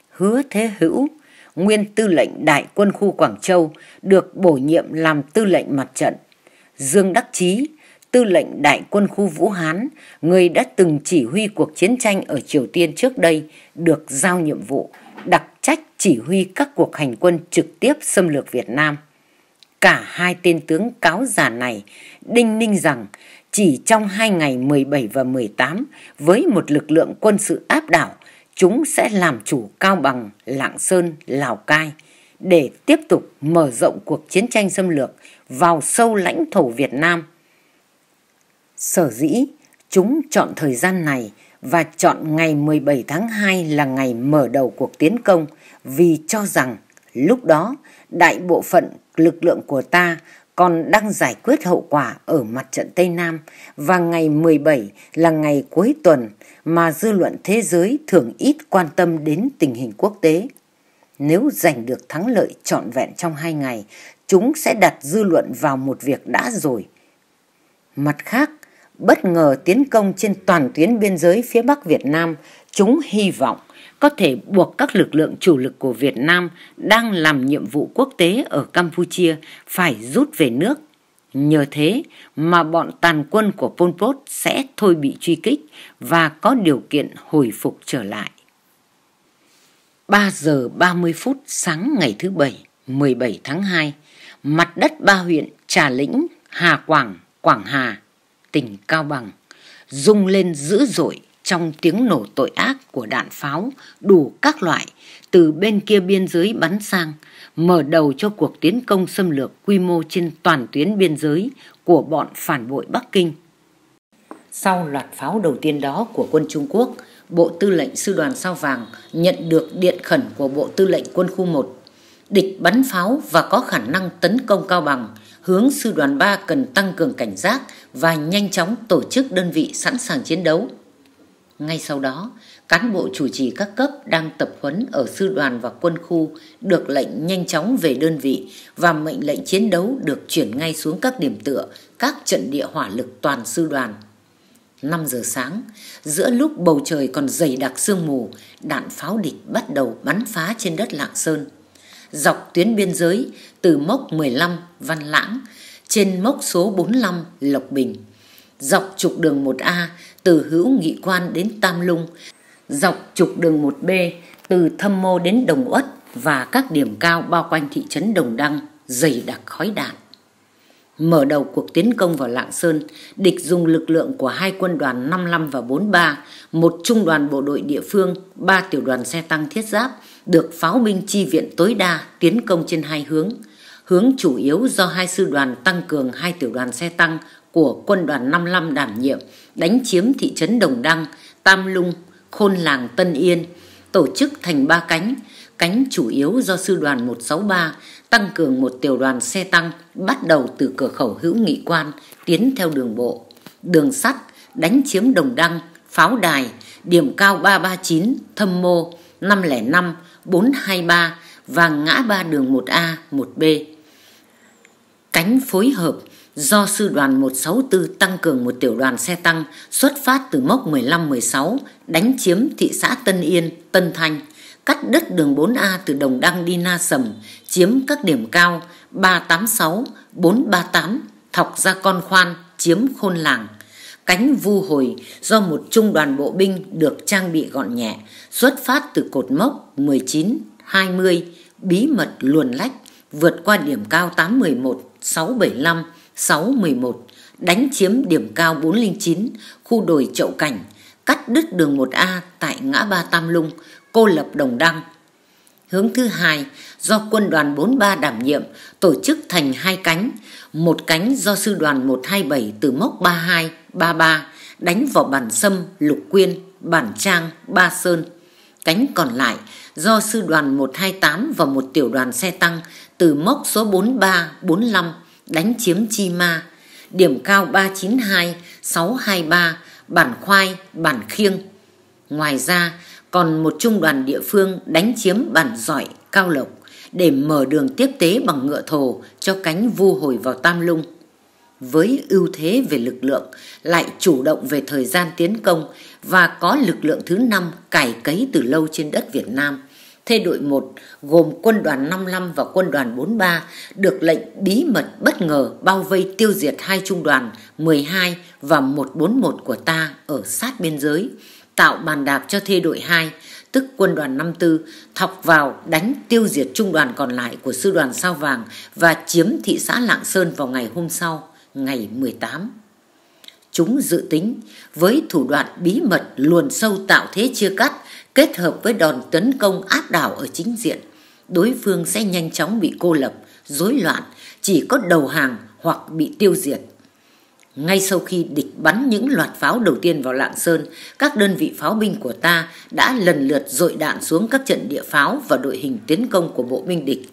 Speaker 1: Hứa Thế Hữu, nguyên tư lệnh đại quân khu Quảng Châu, được bổ nhiệm làm tư lệnh mặt trận. Dương Đắc Chí, tư lệnh đại quân khu Vũ Hán, người đã từng chỉ huy cuộc chiến tranh ở Triều Tiên trước đây, được giao nhiệm vụ đặc trách chỉ huy các cuộc hành quân trực tiếp xâm lược Việt Nam. Cả hai tên tướng cáo giả này đinh ninh rằng chỉ trong hai ngày 17 và 18, với một lực lượng quân sự áp đảo, chúng sẽ làm chủ Cao Bằng, Lạng Sơn, Lào Cai để tiếp tục mở rộng cuộc chiến tranh xâm lược vào sâu lãnh thổ Việt Nam. Sở dĩ chúng chọn thời gian này và chọn ngày 17 tháng 2 là ngày mở đầu cuộc tiến công vì cho rằng lúc đó đại bộ phận lực lượng của ta còn đang giải quyết hậu quả ở mặt trận Tây Nam và ngày 17 là ngày cuối tuần mà dư luận thế giới thường ít quan tâm đến tình hình quốc tế. Nếu giành được thắng lợi trọn vẹn trong hai ngày, chúng sẽ đặt dư luận vào một việc đã rồi. Mặt khác, bất ngờ tiến công trên toàn tuyến biên giới phía Bắc Việt Nam, chúng hy vọng – có thể buộc các lực lượng chủ lực của Việt Nam đang làm nhiệm vụ quốc tế ở Campuchia phải rút về nước. Nhờ thế mà bọn tàn quân của Pol Pot sẽ thôi bị truy kích và có điều kiện hồi phục trở lại. 3 giờ 30 phút sáng ngày thứ Bảy, 17 tháng 2, mặt đất ba huyện Trà Lĩnh, Hà Quảng, Quảng Hà, tỉnh Cao Bằng rung lên dữ dội trong tiếng nổ tội ác của đạn pháo đủ các loại từ bên kia biên giới bắn sang, mở đầu cho cuộc tiến công xâm lược quy mô trên toàn tuyến biên giới của bọn phản bội Bắc Kinh. Sau loạt pháo đầu tiên đó của quân Trung Quốc, Bộ Tư lệnh Sư đoàn Sao Vàng nhận được điện khẩn của Bộ Tư lệnh Quân khu 1. Địch bắn pháo và có khả năng tấn công cao bằng, hướng Sư đoàn 3 cần tăng cường cảnh giác và nhanh chóng tổ chức đơn vị sẵn sàng chiến đấu. Ngay sau đó, cán bộ chủ trì các cấp đang tập huấn ở sư đoàn và quân khu được lệnh nhanh chóng về đơn vị và mệnh lệnh chiến đấu được chuyển ngay xuống các điểm tựa, các trận địa hỏa lực toàn sư đoàn. 5 giờ sáng, giữa lúc bầu trời còn dày đặc sương mù, đạn pháo địch bắt đầu bắn phá trên đất Lạng Sơn. Dọc tuyến biên giới từ mốc 15 Văn Lãng trên mốc số 45 Lộc Bình dọc trục đường 1A từ hữu nghị quan đến Tam Lung, dọc trục đường 1B từ Thâm Mô đến Đồng Uất và các điểm cao bao quanh thị trấn Đồng Đăng dày đặc khói đạn. Mở đầu cuộc tiến công vào Lạng Sơn, địch dùng lực lượng của hai quân đoàn 55 và 43, một trung đoàn bộ đội địa phương, ba tiểu đoàn xe tăng thiết giáp được pháo binh chi viện tối đa tiến công trên hai hướng. Hướng chủ yếu do hai sư đoàn tăng cường hai tiểu đoàn xe tăng của quân đoàn 55 đảm nhiệm đánh chiếm thị trấn Đồng Đăng, Tam Lung, Khôn Làng Tân Yên, tổ chức thành ba cánh, cánh chủ yếu do sư đoàn 163 tăng cường một tiểu đoàn xe tăng bắt đầu từ cửa khẩu hữu nghị quan tiến theo đường bộ, đường sắt, đánh chiếm Đồng Đăng, pháo đài, điểm cao 339, thâm mô, 505, 423 và ngã ba đường 1A, 1B. Cánh phối hợp do sư đoàn 164 tăng cường một tiểu đoàn xe tăng xuất phát từ mốc 15-16 đánh chiếm thị xã Tân Yên, Tân Thanh, cắt đứt đường 4A từ Đồng Đăng đi Na Sầm, chiếm các điểm cao 386, 438, thọc ra con khoan, chiếm khôn làng. Cánh vu hồi do một trung đoàn bộ binh được trang bị gọn nhẹ, xuất phát từ cột mốc 19, 20, bí mật luồn lách, vượt qua điểm cao 811, 675, 611 đánh chiếm điểm cao 409 khu đồi Chậu Cảnh, cắt đứt đường 1A tại ngã ba Tam Lung, cô lập Đồng Đăng. Hướng thứ hai do quân đoàn 43 đảm nhiệm tổ chức thành hai cánh, một cánh do sư đoàn 127 từ mốc 32, 33 đánh vào bản Sâm, Lục Quyên, bản Trang, Ba Sơn. Cánh còn lại do sư đoàn 128 và một tiểu đoàn xe tăng từ mốc số 43, 45 đánh chiếm Chi Ma, điểm cao 392, 623, bản khoai, bản khiêng. Ngoài ra, còn một trung đoàn địa phương đánh chiếm bản giỏi cao lộc để mở đường tiếp tế bằng ngựa thồ cho cánh vu hồi vào Tam Lung. Với ưu thế về lực lượng, lại chủ động về thời gian tiến công và có lực lượng thứ năm cải cấy từ lâu trên đất Việt Nam – thê đội 1 gồm quân đoàn 55 và quân đoàn 43 được lệnh bí mật bất ngờ bao vây tiêu diệt hai trung đoàn 12 và 141 của ta ở sát biên giới, tạo bàn đạp cho thê đội 2, tức quân đoàn 54, thọc vào đánh tiêu diệt trung đoàn còn lại của sư đoàn Sao Vàng và chiếm thị xã Lạng Sơn vào ngày hôm sau, ngày 18 chúng dự tính với thủ đoạn bí mật luồn sâu tạo thế chia cắt kết hợp với đòn tấn công áp đảo ở chính diện, đối phương sẽ nhanh chóng bị cô lập, rối loạn, chỉ có đầu hàng hoặc bị tiêu diệt. Ngay sau khi địch bắn những loạt pháo đầu tiên vào Lạng Sơn, các đơn vị pháo binh của ta đã lần lượt dội đạn xuống các trận địa pháo và đội hình tiến công của bộ binh địch.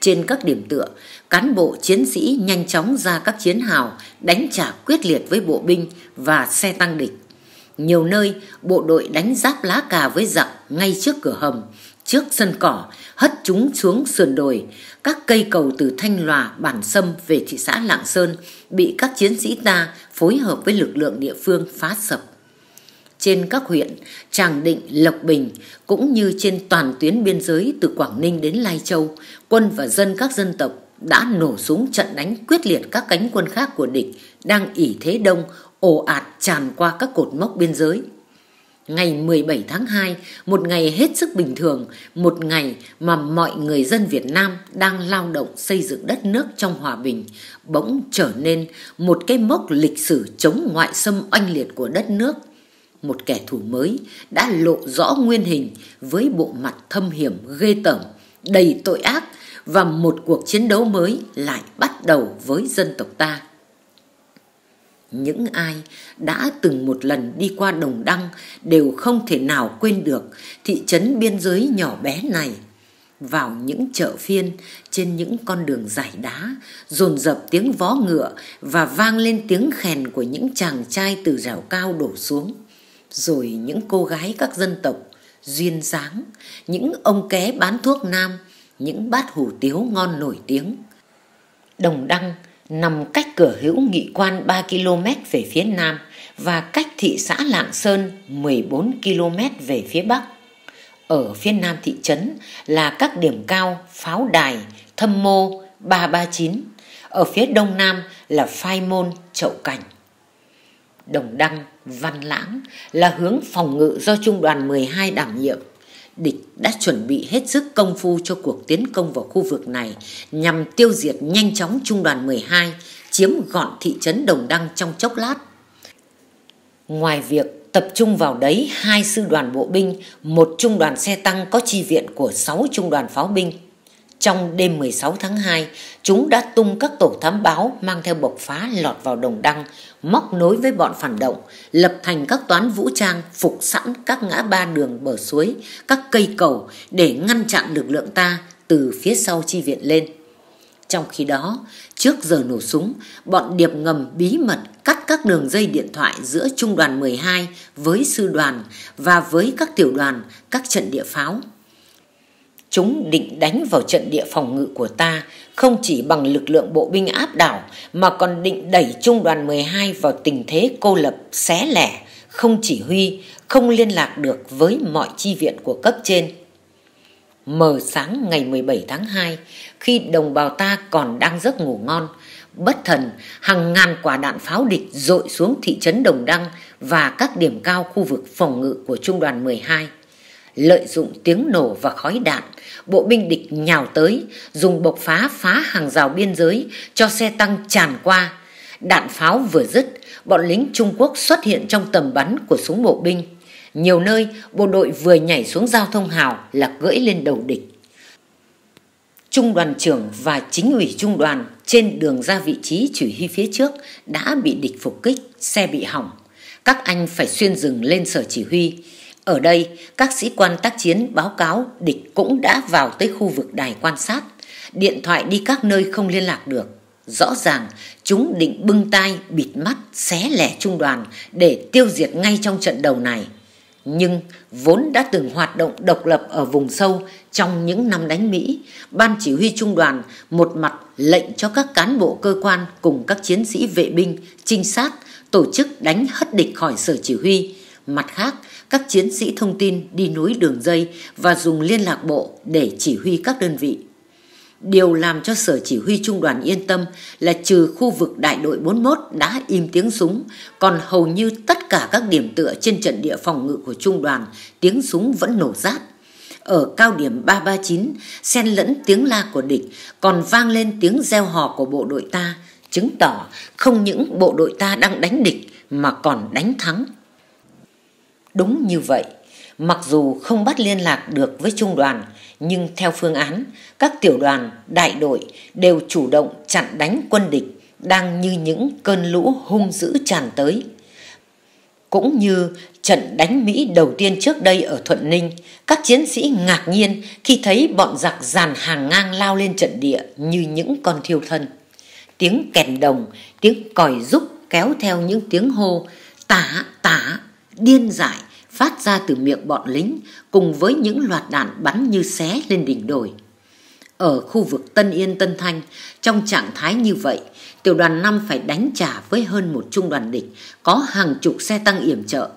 Speaker 1: Trên các điểm tựa, cán bộ chiến sĩ nhanh chóng ra các chiến hào đánh trả quyết liệt với bộ binh và xe tăng địch. Nhiều nơi, bộ đội đánh giáp lá cà với giặc ngay trước cửa hầm, trước sân cỏ, hất chúng xuống sườn đồi. Các cây cầu từ Thanh Lòa, Bản Sâm về thị xã Lạng Sơn bị các chiến sĩ ta phối hợp với lực lượng địa phương phá sập. Trên các huyện Tràng Định, Lộc Bình cũng như trên toàn tuyến biên giới từ Quảng Ninh đến Lai Châu, quân và dân các dân tộc đã nổ súng trận đánh quyết liệt các cánh quân khác của địch đang ỉ thế đông ồ ạt tràn qua các cột mốc biên giới. Ngày 17 tháng 2, một ngày hết sức bình thường, một ngày mà mọi người dân Việt Nam đang lao động xây dựng đất nước trong hòa bình, bỗng trở nên một cái mốc lịch sử chống ngoại xâm oanh liệt của đất nước. Một kẻ thù mới đã lộ rõ nguyên hình với bộ mặt thâm hiểm ghê tởm, đầy tội ác và một cuộc chiến đấu mới lại bắt đầu với dân tộc ta những ai đã từng một lần đi qua đồng đăng đều không thể nào quên được thị trấn biên giới nhỏ bé này vào những chợ phiên trên những con đường dải đá dồn dập tiếng vó ngựa và vang lên tiếng khèn của những chàng trai từ rào cao đổ xuống rồi những cô gái các dân tộc duyên dáng những ông ké bán thuốc nam những bát hủ tiếu ngon nổi tiếng đồng đăng nằm cách cửa hữu nghị quan 3 km về phía nam và cách thị xã Lạng Sơn 14 km về phía bắc. Ở phía nam thị trấn là các điểm cao Pháo Đài, Thâm Mô, 339. Ở phía đông nam là Phai Môn, Chậu Cảnh. Đồng Đăng, Văn Lãng là hướng phòng ngự do Trung đoàn 12 đảm nhiệm địch đã chuẩn bị hết sức công phu cho cuộc tiến công vào khu vực này nhằm tiêu diệt nhanh chóng trung đoàn 12, chiếm gọn thị trấn Đồng Đăng trong chốc lát. Ngoài việc tập trung vào đấy hai sư đoàn bộ binh, một trung đoàn xe tăng có chi viện của 6 trung đoàn pháo binh trong đêm 16 tháng 2, chúng đã tung các tổ thám báo mang theo bộc phá lọt vào đồng đăng, móc nối với bọn phản động, lập thành các toán vũ trang phục sẵn các ngã ba đường bờ suối, các cây cầu để ngăn chặn lực lượng ta từ phía sau chi viện lên. Trong khi đó, trước giờ nổ súng, bọn điệp ngầm bí mật cắt các đường dây điện thoại giữa trung đoàn 12 với sư đoàn và với các tiểu đoàn, các trận địa pháo chúng định đánh vào trận địa phòng ngự của ta không chỉ bằng lực lượng bộ binh áp đảo mà còn định đẩy trung đoàn 12 vào tình thế cô lập xé lẻ, không chỉ huy, không liên lạc được với mọi chi viện của cấp trên. Mờ sáng ngày 17 tháng 2, khi đồng bào ta còn đang giấc ngủ ngon, bất thần hàng ngàn quả đạn pháo địch dội xuống thị trấn Đồng Đăng và các điểm cao khu vực phòng ngự của trung đoàn 12. Lợi dụng tiếng nổ và khói đạn, bộ binh địch nhào tới, dùng bộc phá phá hàng rào biên giới cho xe tăng tràn qua. Đạn pháo vừa dứt, bọn lính Trung Quốc xuất hiện trong tầm bắn của súng bộ binh. Nhiều nơi, bộ đội vừa nhảy xuống giao thông hào là cưỡi lên đầu địch. Trung đoàn trưởng và chính ủy trung đoàn trên đường ra vị trí chỉ huy phía trước đã bị địch phục kích, xe bị hỏng. Các anh phải xuyên rừng lên sở chỉ huy, ở đây, các sĩ quan tác chiến báo cáo địch cũng đã vào tới khu vực đài quan sát, điện thoại đi các nơi không liên lạc được. Rõ ràng, chúng định bưng tay, bịt mắt, xé lẻ trung đoàn để tiêu diệt ngay trong trận đầu này. Nhưng vốn đã từng hoạt động độc lập ở vùng sâu trong những năm đánh Mỹ, Ban Chỉ huy Trung đoàn một mặt lệnh cho các cán bộ cơ quan cùng các chiến sĩ vệ binh, trinh sát tổ chức đánh hất địch khỏi sở chỉ huy. Mặt khác, các chiến sĩ thông tin đi núi đường dây và dùng liên lạc bộ để chỉ huy các đơn vị. Điều làm cho sở chỉ huy trung đoàn yên tâm là trừ khu vực đại đội 41 đã im tiếng súng, còn hầu như tất cả các điểm tựa trên trận địa phòng ngự của trung đoàn, tiếng súng vẫn nổ rát. Ở cao điểm 339, xen lẫn tiếng la của địch, còn vang lên tiếng reo hò của bộ đội ta, chứng tỏ không những bộ đội ta đang đánh địch mà còn đánh thắng. Đúng như vậy, mặc dù không bắt liên lạc được với trung đoàn, nhưng theo phương án, các tiểu đoàn, đại đội đều chủ động chặn đánh quân địch đang như những cơn lũ hung dữ tràn tới. Cũng như trận đánh Mỹ đầu tiên trước đây ở Thuận Ninh, các chiến sĩ ngạc nhiên khi thấy bọn giặc dàn hàng ngang lao lên trận địa như những con thiêu thân. Tiếng kèn đồng, tiếng còi rúc kéo theo những tiếng hô tả tả điên dại phát ra từ miệng bọn lính cùng với những loạt đạn bắn như xé lên đỉnh đồi. Ở khu vực Tân Yên Tân Thanh, trong trạng thái như vậy, tiểu đoàn 5 phải đánh trả với hơn một trung đoàn địch có hàng chục xe tăng yểm trợ.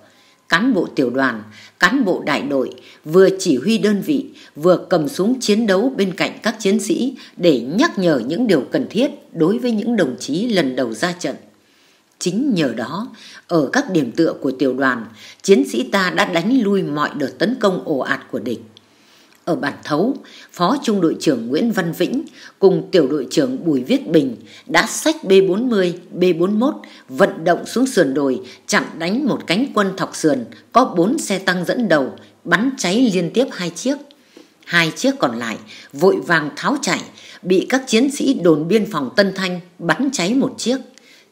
Speaker 1: Cán bộ tiểu đoàn, cán bộ đại đội vừa chỉ huy đơn vị vừa cầm súng chiến đấu bên cạnh các chiến sĩ để nhắc nhở những điều cần thiết đối với những đồng chí lần đầu ra trận. Chính nhờ đó, ở các điểm tựa của tiểu đoàn, chiến sĩ ta đã đánh lui mọi đợt tấn công ồ ạt của địch. Ở bản thấu, Phó Trung đội trưởng Nguyễn Văn Vĩnh cùng tiểu đội trưởng Bùi Viết Bình đã sách B-40, B-41 vận động xuống sườn đồi chặn đánh một cánh quân thọc sườn có 4 xe tăng dẫn đầu, bắn cháy liên tiếp hai chiếc. Hai chiếc còn lại vội vàng tháo chạy, bị các chiến sĩ đồn biên phòng Tân Thanh bắn cháy một chiếc.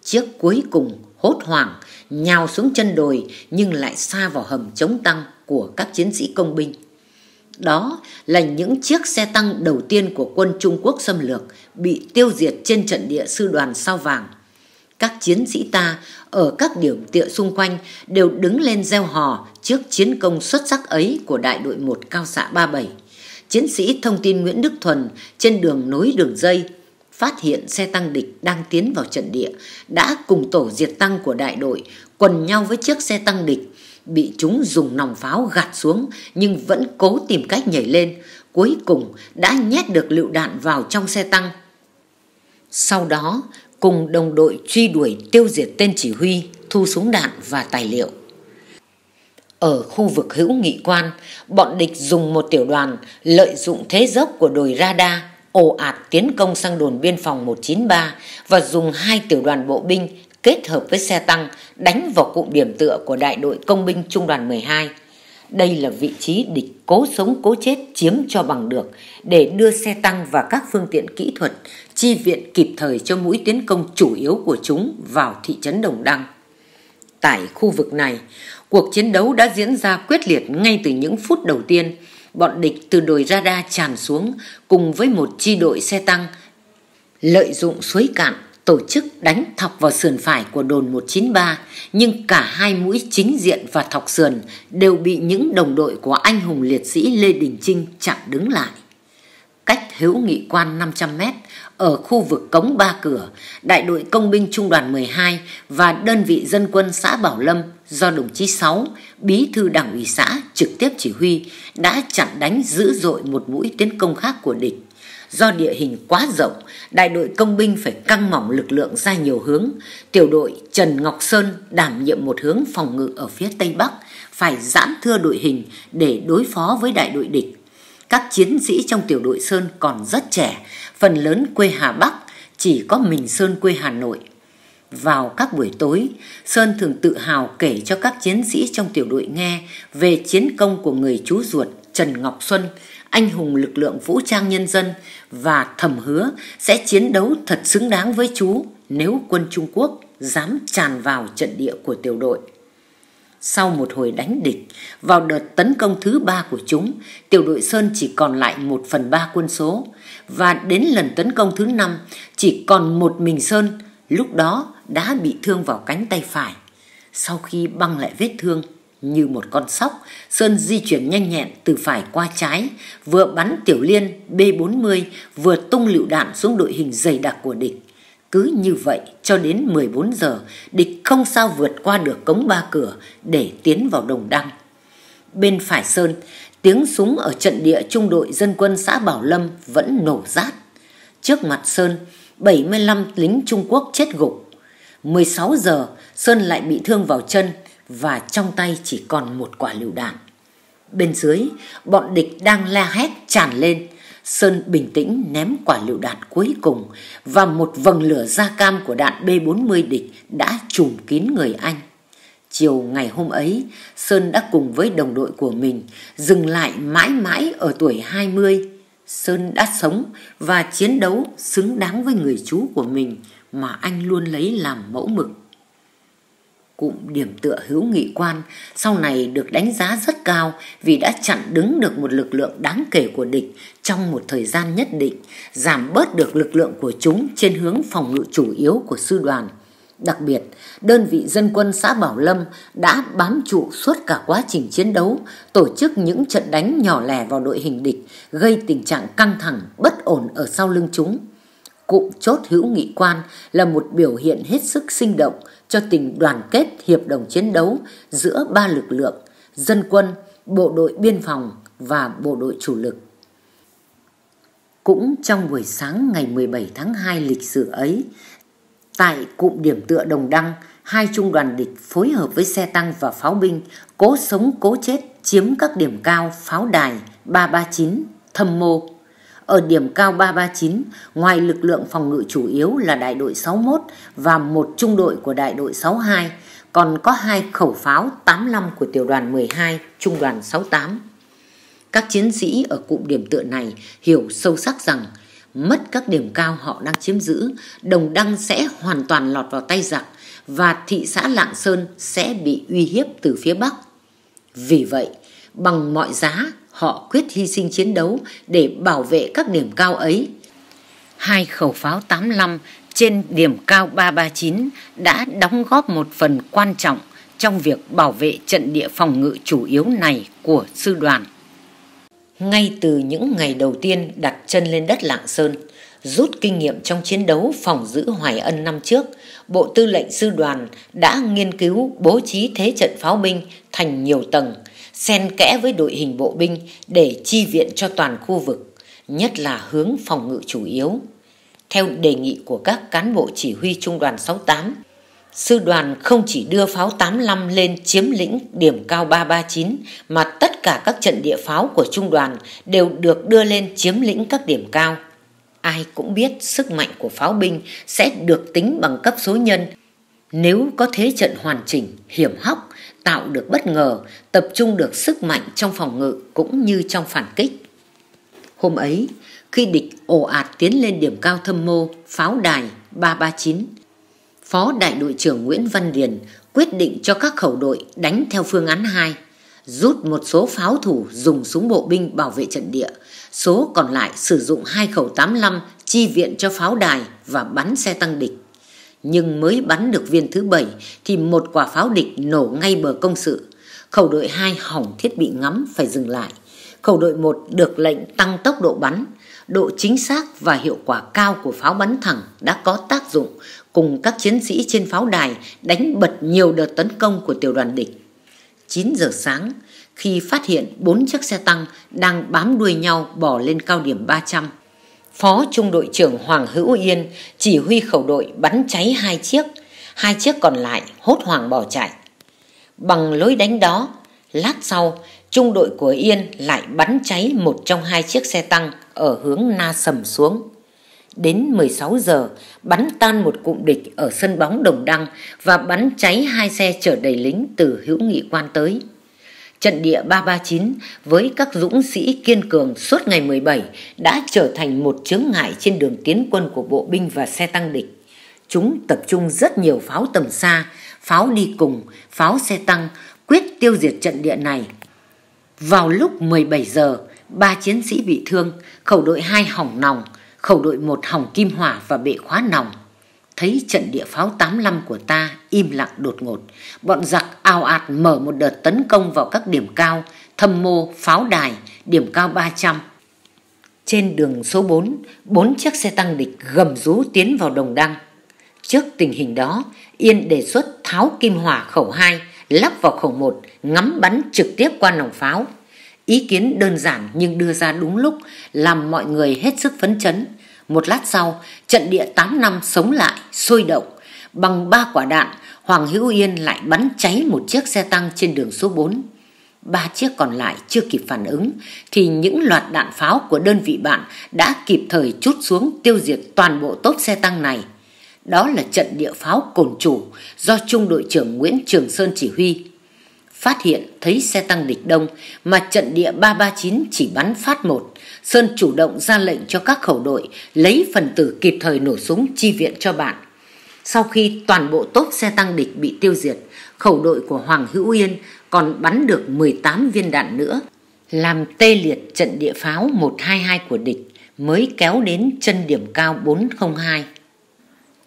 Speaker 1: Chiếc cuối cùng hốt hoảng nhào xuống chân đồi nhưng lại xa vào hầm chống tăng của các chiến sĩ công binh. Đó là những chiếc xe tăng đầu tiên của quân Trung Quốc xâm lược bị tiêu diệt trên trận địa sư đoàn sao vàng. Các chiến sĩ ta ở các điểm tựa xung quanh đều đứng lên gieo hò trước chiến công xuất sắc ấy của đại đội 1 cao xạ 37. Chiến sĩ thông tin Nguyễn Đức Thuần trên đường nối đường dây phát hiện xe tăng địch đang tiến vào trận địa, đã cùng tổ diệt tăng của đại đội quần nhau với chiếc xe tăng địch, bị chúng dùng nòng pháo gạt xuống nhưng vẫn cố tìm cách nhảy lên, cuối cùng đã nhét được lựu đạn vào trong xe tăng. Sau đó, cùng đồng đội truy đuổi tiêu diệt tên chỉ huy, thu súng đạn và tài liệu. Ở khu vực hữu nghị quan, bọn địch dùng một tiểu đoàn lợi dụng thế dốc của đồi radar ồ ạt tiến công sang đồn biên phòng 193 và dùng hai tiểu đoàn bộ binh kết hợp với xe tăng đánh vào cụm điểm tựa của đại đội công binh trung đoàn 12. Đây là vị trí địch cố sống cố chết chiếm cho bằng được để đưa xe tăng và các phương tiện kỹ thuật chi viện kịp thời cho mũi tiến công chủ yếu của chúng vào thị trấn Đồng Đăng. Tại khu vực này, cuộc chiến đấu đã diễn ra quyết liệt ngay từ những phút đầu tiên – bọn địch từ đồi ra đa tràn xuống cùng với một chi đội xe tăng lợi dụng suối cạn tổ chức đánh thọc vào sườn phải của đồn 193, nhưng cả hai mũi chính diện và thọc sườn đều bị những đồng đội của anh hùng liệt sĩ Lê Đình Trinh chặn đứng lại. Cách hữu nghị quan 500 mét, ở khu vực Cống Ba Cửa, Đại đội Công binh Trung đoàn 12 và đơn vị dân quân xã Bảo Lâm do đồng chí Sáu, bí thư đảng ủy xã trực tiếp chỉ huy, đã chặn đánh dữ dội một mũi tiến công khác của địch. Do địa hình quá rộng, đại đội công binh phải căng mỏng lực lượng ra nhiều hướng. Tiểu đội Trần Ngọc Sơn đảm nhiệm một hướng phòng ngự ở phía Tây Bắc, phải giãn thưa đội hình để đối phó với đại đội địch các chiến sĩ trong tiểu đội Sơn còn rất trẻ, phần lớn quê Hà Bắc, chỉ có mình Sơn quê Hà Nội. Vào các buổi tối, Sơn thường tự hào kể cho các chiến sĩ trong tiểu đội nghe về chiến công của người chú ruột Trần Ngọc Xuân, anh hùng lực lượng vũ trang nhân dân và thầm hứa sẽ chiến đấu thật xứng đáng với chú nếu quân Trung Quốc dám tràn vào trận địa của tiểu đội. Sau một hồi đánh địch, vào đợt tấn công thứ ba của chúng, tiểu đội Sơn chỉ còn lại một phần ba quân số. Và đến lần tấn công thứ năm, chỉ còn một mình Sơn, lúc đó đã bị thương vào cánh tay phải. Sau khi băng lại vết thương, như một con sóc, Sơn di chuyển nhanh nhẹn từ phải qua trái, vừa bắn tiểu liên B40, vừa tung lựu đạn xuống đội hình dày đặc của địch. Cứ như vậy cho đến 14 giờ, địch không sao vượt qua được cống ba cửa để tiến vào đồng đăng. Bên phải sơn, tiếng súng ở trận địa trung đội dân quân xã Bảo Lâm vẫn nổ rát. Trước mặt sơn, 75 lính Trung Quốc chết gục. 16 giờ, Sơn lại bị thương vào chân và trong tay chỉ còn một quả lựu đạn. Bên dưới, bọn địch đang la hét tràn lên, Sơn bình tĩnh ném quả lựu đạn cuối cùng và một vầng lửa da cam của đạn B40 địch đã trùm kín người anh. Chiều ngày hôm ấy, Sơn đã cùng với đồng đội của mình dừng lại mãi mãi ở tuổi 20. Sơn đã sống và chiến đấu xứng đáng với người chú của mình mà anh luôn lấy làm mẫu mực cụm điểm tựa hữu nghị quan sau này được đánh giá rất cao vì đã chặn đứng được một lực lượng đáng kể của địch trong một thời gian nhất định, giảm bớt được lực lượng của chúng trên hướng phòng ngự chủ yếu của sư đoàn. Đặc biệt, đơn vị dân quân xã Bảo Lâm đã bám trụ suốt cả quá trình chiến đấu, tổ chức những trận đánh nhỏ lẻ vào đội hình địch, gây tình trạng căng thẳng, bất ổn ở sau lưng chúng cụm chốt hữu nghị quan là một biểu hiện hết sức sinh động cho tình đoàn kết hiệp đồng chiến đấu giữa ba lực lượng dân quân, bộ đội biên phòng và bộ đội chủ lực. Cũng trong buổi sáng ngày 17 tháng 2 lịch sử ấy, tại cụm điểm tựa Đồng Đăng, hai trung đoàn địch phối hợp với xe tăng và pháo binh cố sống cố chết chiếm các điểm cao pháo đài 339 thâm mô ở điểm cao 339, ngoài lực lượng phòng ngự chủ yếu là đại đội 61 và một trung đội của đại đội 62, còn có hai khẩu pháo 85 của tiểu đoàn 12, trung đoàn 68. Các chiến sĩ ở cụm điểm tựa này hiểu sâu sắc rằng mất các điểm cao họ đang chiếm giữ, đồng đăng sẽ hoàn toàn lọt vào tay giặc và thị xã Lạng Sơn sẽ bị uy hiếp từ phía Bắc. Vì vậy, bằng mọi giá, họ quyết hy sinh chiến đấu để bảo vệ các điểm cao ấy. Hai khẩu pháo 85 trên điểm cao 339 đã đóng góp một phần quan trọng trong việc bảo vệ trận địa phòng ngự chủ yếu này của sư đoàn. Ngay từ những ngày đầu tiên đặt chân lên đất Lạng Sơn, rút kinh nghiệm trong chiến đấu phòng giữ Hoài Ân năm trước, Bộ Tư lệnh Sư đoàn đã nghiên cứu bố trí thế trận pháo binh thành nhiều tầng – xen kẽ với đội hình bộ binh để chi viện cho toàn khu vực, nhất là hướng phòng ngự chủ yếu. Theo đề nghị của các cán bộ chỉ huy Trung đoàn 68, sư đoàn không chỉ đưa pháo 85 lên chiếm lĩnh điểm cao 339 mà tất cả các trận địa pháo của trung đoàn đều được đưa lên chiếm lĩnh các điểm cao. Ai cũng biết sức mạnh của pháo binh sẽ được tính bằng cấp số nhân nếu có thế trận hoàn chỉnh, hiểm hóc tạo được bất ngờ, tập trung được sức mạnh trong phòng ngự cũng như trong phản kích. Hôm ấy, khi địch ồ ạt tiến lên điểm cao thâm mô, pháo đài 339, Phó Đại đội trưởng Nguyễn Văn Điền quyết định cho các khẩu đội đánh theo phương án 2, rút một số pháo thủ dùng súng bộ binh bảo vệ trận địa, số còn lại sử dụng hai khẩu 85 chi viện cho pháo đài và bắn xe tăng địch nhưng mới bắn được viên thứ bảy thì một quả pháo địch nổ ngay bờ công sự. Khẩu đội 2 hỏng thiết bị ngắm phải dừng lại. Khẩu đội 1 được lệnh tăng tốc độ bắn. Độ chính xác và hiệu quả cao của pháo bắn thẳng đã có tác dụng cùng các chiến sĩ trên pháo đài đánh bật nhiều đợt tấn công của tiểu đoàn địch. 9 giờ sáng, khi phát hiện bốn chiếc xe tăng đang bám đuôi nhau bỏ lên cao điểm 300, Phó Trung đội trưởng Hoàng Hữu Yên chỉ huy khẩu đội bắn cháy hai chiếc, hai chiếc còn lại hốt hoảng bỏ chạy. Bằng lối đánh đó, lát sau, trung đội của Yên lại bắn cháy một trong hai chiếc xe tăng ở hướng Na Sầm xuống. Đến 16 giờ, bắn tan một cụm địch ở sân bóng Đồng Đăng và bắn cháy hai xe chở đầy lính từ hữu nghị quan tới trận địa 339 với các dũng sĩ kiên cường suốt ngày 17 đã trở thành một chướng ngại trên đường tiến quân của bộ binh và xe tăng địch. Chúng tập trung rất nhiều pháo tầm xa, pháo đi cùng, pháo xe tăng quyết tiêu diệt trận địa này. Vào lúc 17 giờ, ba chiến sĩ bị thương, khẩu đội 2 hỏng nòng, khẩu đội 1 hỏng kim hỏa và bệ khóa nòng. Thấy trận địa pháo 85 của ta im lặng đột ngột, bọn giặc ao ạt mở một đợt tấn công vào các điểm cao, thâm mô, pháo đài, điểm cao 300. Trên đường số 4, bốn chiếc xe tăng địch gầm rú tiến vào đồng đăng. Trước tình hình đó, Yên đề xuất tháo kim hỏa khẩu 2, lắp vào khẩu 1, ngắm bắn trực tiếp qua nòng pháo. Ý kiến đơn giản nhưng đưa ra đúng lúc, làm mọi người hết sức phấn chấn, một lát sau, trận địa 8 năm sống lại, sôi động. Bằng ba quả đạn, Hoàng Hữu Yên lại bắn cháy một chiếc xe tăng trên đường số 4. Ba chiếc còn lại chưa kịp phản ứng, thì những loạt đạn pháo của đơn vị bạn đã kịp thời chút xuống tiêu diệt toàn bộ tốt xe tăng này. Đó là trận địa pháo cồn chủ do Trung đội trưởng Nguyễn Trường Sơn chỉ huy phát hiện thấy xe tăng địch đông mà trận địa 339 chỉ bắn phát một. Sơn chủ động ra lệnh cho các khẩu đội lấy phần tử kịp thời nổ súng chi viện cho bạn. Sau khi toàn bộ tốt xe tăng địch bị tiêu diệt, khẩu đội của Hoàng Hữu Yên còn bắn được 18 viên đạn nữa, làm tê liệt trận địa pháo 122 của địch mới kéo đến chân điểm cao 402.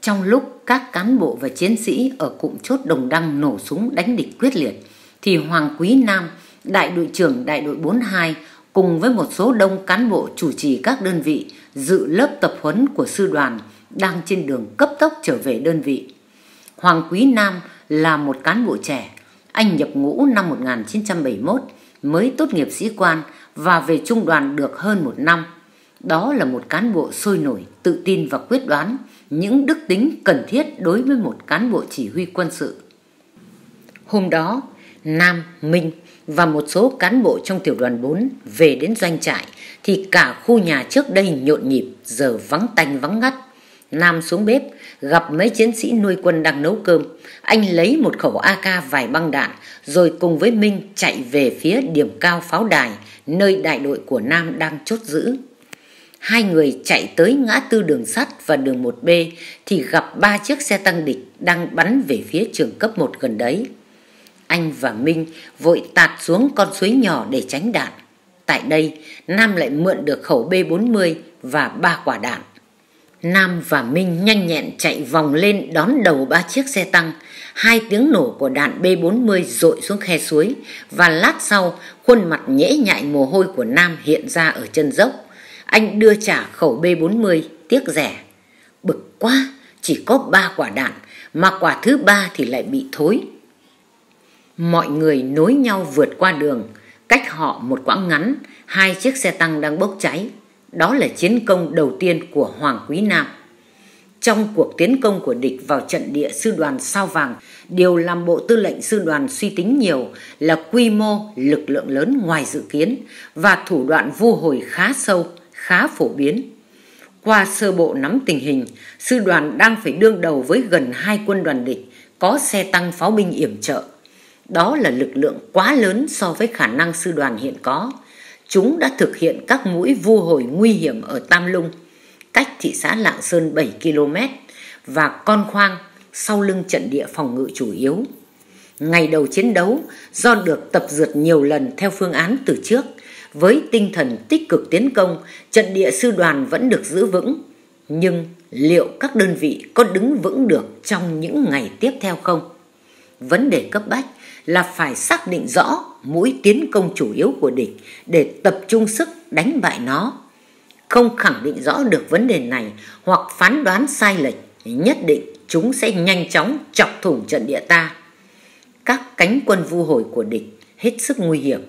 Speaker 1: Trong lúc các cán bộ và chiến sĩ ở cụm chốt Đồng Đăng nổ súng đánh địch quyết liệt, thì Hoàng Quý Nam, đại đội trưởng đại đội 42 cùng với một số đông cán bộ chủ trì các đơn vị dự lớp tập huấn của sư đoàn đang trên đường cấp tốc trở về đơn vị. Hoàng Quý Nam là một cán bộ trẻ, anh nhập ngũ năm 1971, mới tốt nghiệp sĩ quan và về trung đoàn được hơn một năm. Đó là một cán bộ sôi nổi, tự tin và quyết đoán, những đức tính cần thiết đối với một cán bộ chỉ huy quân sự. Hôm đó, Nam, Minh và một số cán bộ trong tiểu đoàn 4 về đến doanh trại thì cả khu nhà trước đây nhộn nhịp giờ vắng tanh vắng ngắt. Nam xuống bếp gặp mấy chiến sĩ nuôi quân đang nấu cơm, anh lấy một khẩu AK vài băng đạn rồi cùng với Minh chạy về phía điểm cao pháo đài nơi đại đội của Nam đang chốt giữ. Hai người chạy tới ngã tư đường sắt và đường 1B thì gặp ba chiếc xe tăng địch đang bắn về phía trường cấp 1 gần đấy. Anh và Minh vội tạt xuống con suối nhỏ để tránh đạn. Tại đây, Nam lại mượn được khẩu B40 và ba quả đạn. Nam và Minh nhanh nhẹn chạy vòng lên đón đầu ba chiếc xe tăng. Hai tiếng nổ của đạn B40 rội xuống khe suối và lát sau khuôn mặt nhễ nhại mồ hôi của Nam hiện ra ở chân dốc. Anh đưa trả khẩu B40 tiếc rẻ. Bực quá, chỉ có ba quả đạn mà quả thứ ba thì lại bị thối mọi người nối nhau vượt qua đường, cách họ một quãng ngắn, hai chiếc xe tăng đang bốc cháy. Đó là chiến công đầu tiên của Hoàng Quý Nam. Trong cuộc tiến công của địch vào trận địa sư đoàn Sao Vàng, điều làm Bộ Tư lệnh Sư đoàn suy tính nhiều là quy mô, lực lượng lớn ngoài dự kiến và thủ đoạn vô hồi khá sâu, khá phổ biến. Qua sơ bộ nắm tình hình, sư đoàn đang phải đương đầu với gần hai quân đoàn địch, có xe tăng pháo binh yểm trợ đó là lực lượng quá lớn so với khả năng sư đoàn hiện có. Chúng đã thực hiện các mũi vu hồi nguy hiểm ở Tam Lung, cách thị xã Lạng Sơn 7 km và Con Khoang sau lưng trận địa phòng ngự chủ yếu. Ngày đầu chiến đấu, do được tập dượt nhiều lần theo phương án từ trước, với tinh thần tích cực tiến công, trận địa sư đoàn vẫn được giữ vững. Nhưng liệu các đơn vị có đứng vững được trong những ngày tiếp theo không? Vấn đề cấp bách là phải xác định rõ mũi tiến công chủ yếu của địch để tập trung sức đánh bại nó. Không khẳng định rõ được vấn đề này hoặc phán đoán sai lệch, nhất định chúng sẽ nhanh chóng chọc thủng trận địa ta. Các cánh quân vu hồi của địch hết sức nguy hiểm.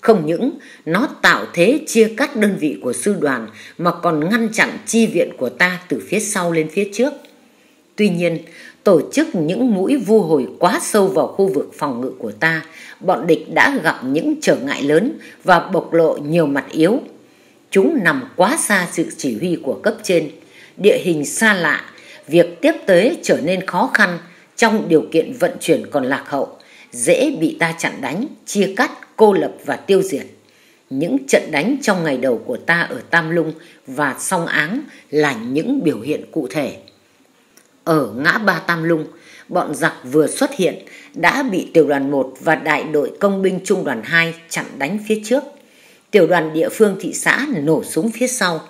Speaker 1: Không những nó tạo thế chia cắt đơn vị của sư đoàn mà còn ngăn chặn chi viện của ta từ phía sau lên phía trước. Tuy nhiên, tổ chức những mũi vu hồi quá sâu vào khu vực phòng ngự của ta, bọn địch đã gặp những trở ngại lớn và bộc lộ nhiều mặt yếu. Chúng nằm quá xa sự chỉ huy của cấp trên, địa hình xa lạ, việc tiếp tế trở nên khó khăn trong điều kiện vận chuyển còn lạc hậu, dễ bị ta chặn đánh, chia cắt, cô lập và tiêu diệt. Những trận đánh trong ngày đầu của ta ở Tam Lung và Song Áng là những biểu hiện cụ thể ở ngã ba Tam Lung, bọn giặc vừa xuất hiện đã bị tiểu đoàn 1 và đại đội công binh trung đoàn 2 chặn đánh phía trước. Tiểu đoàn địa phương thị xã nổ súng phía sau.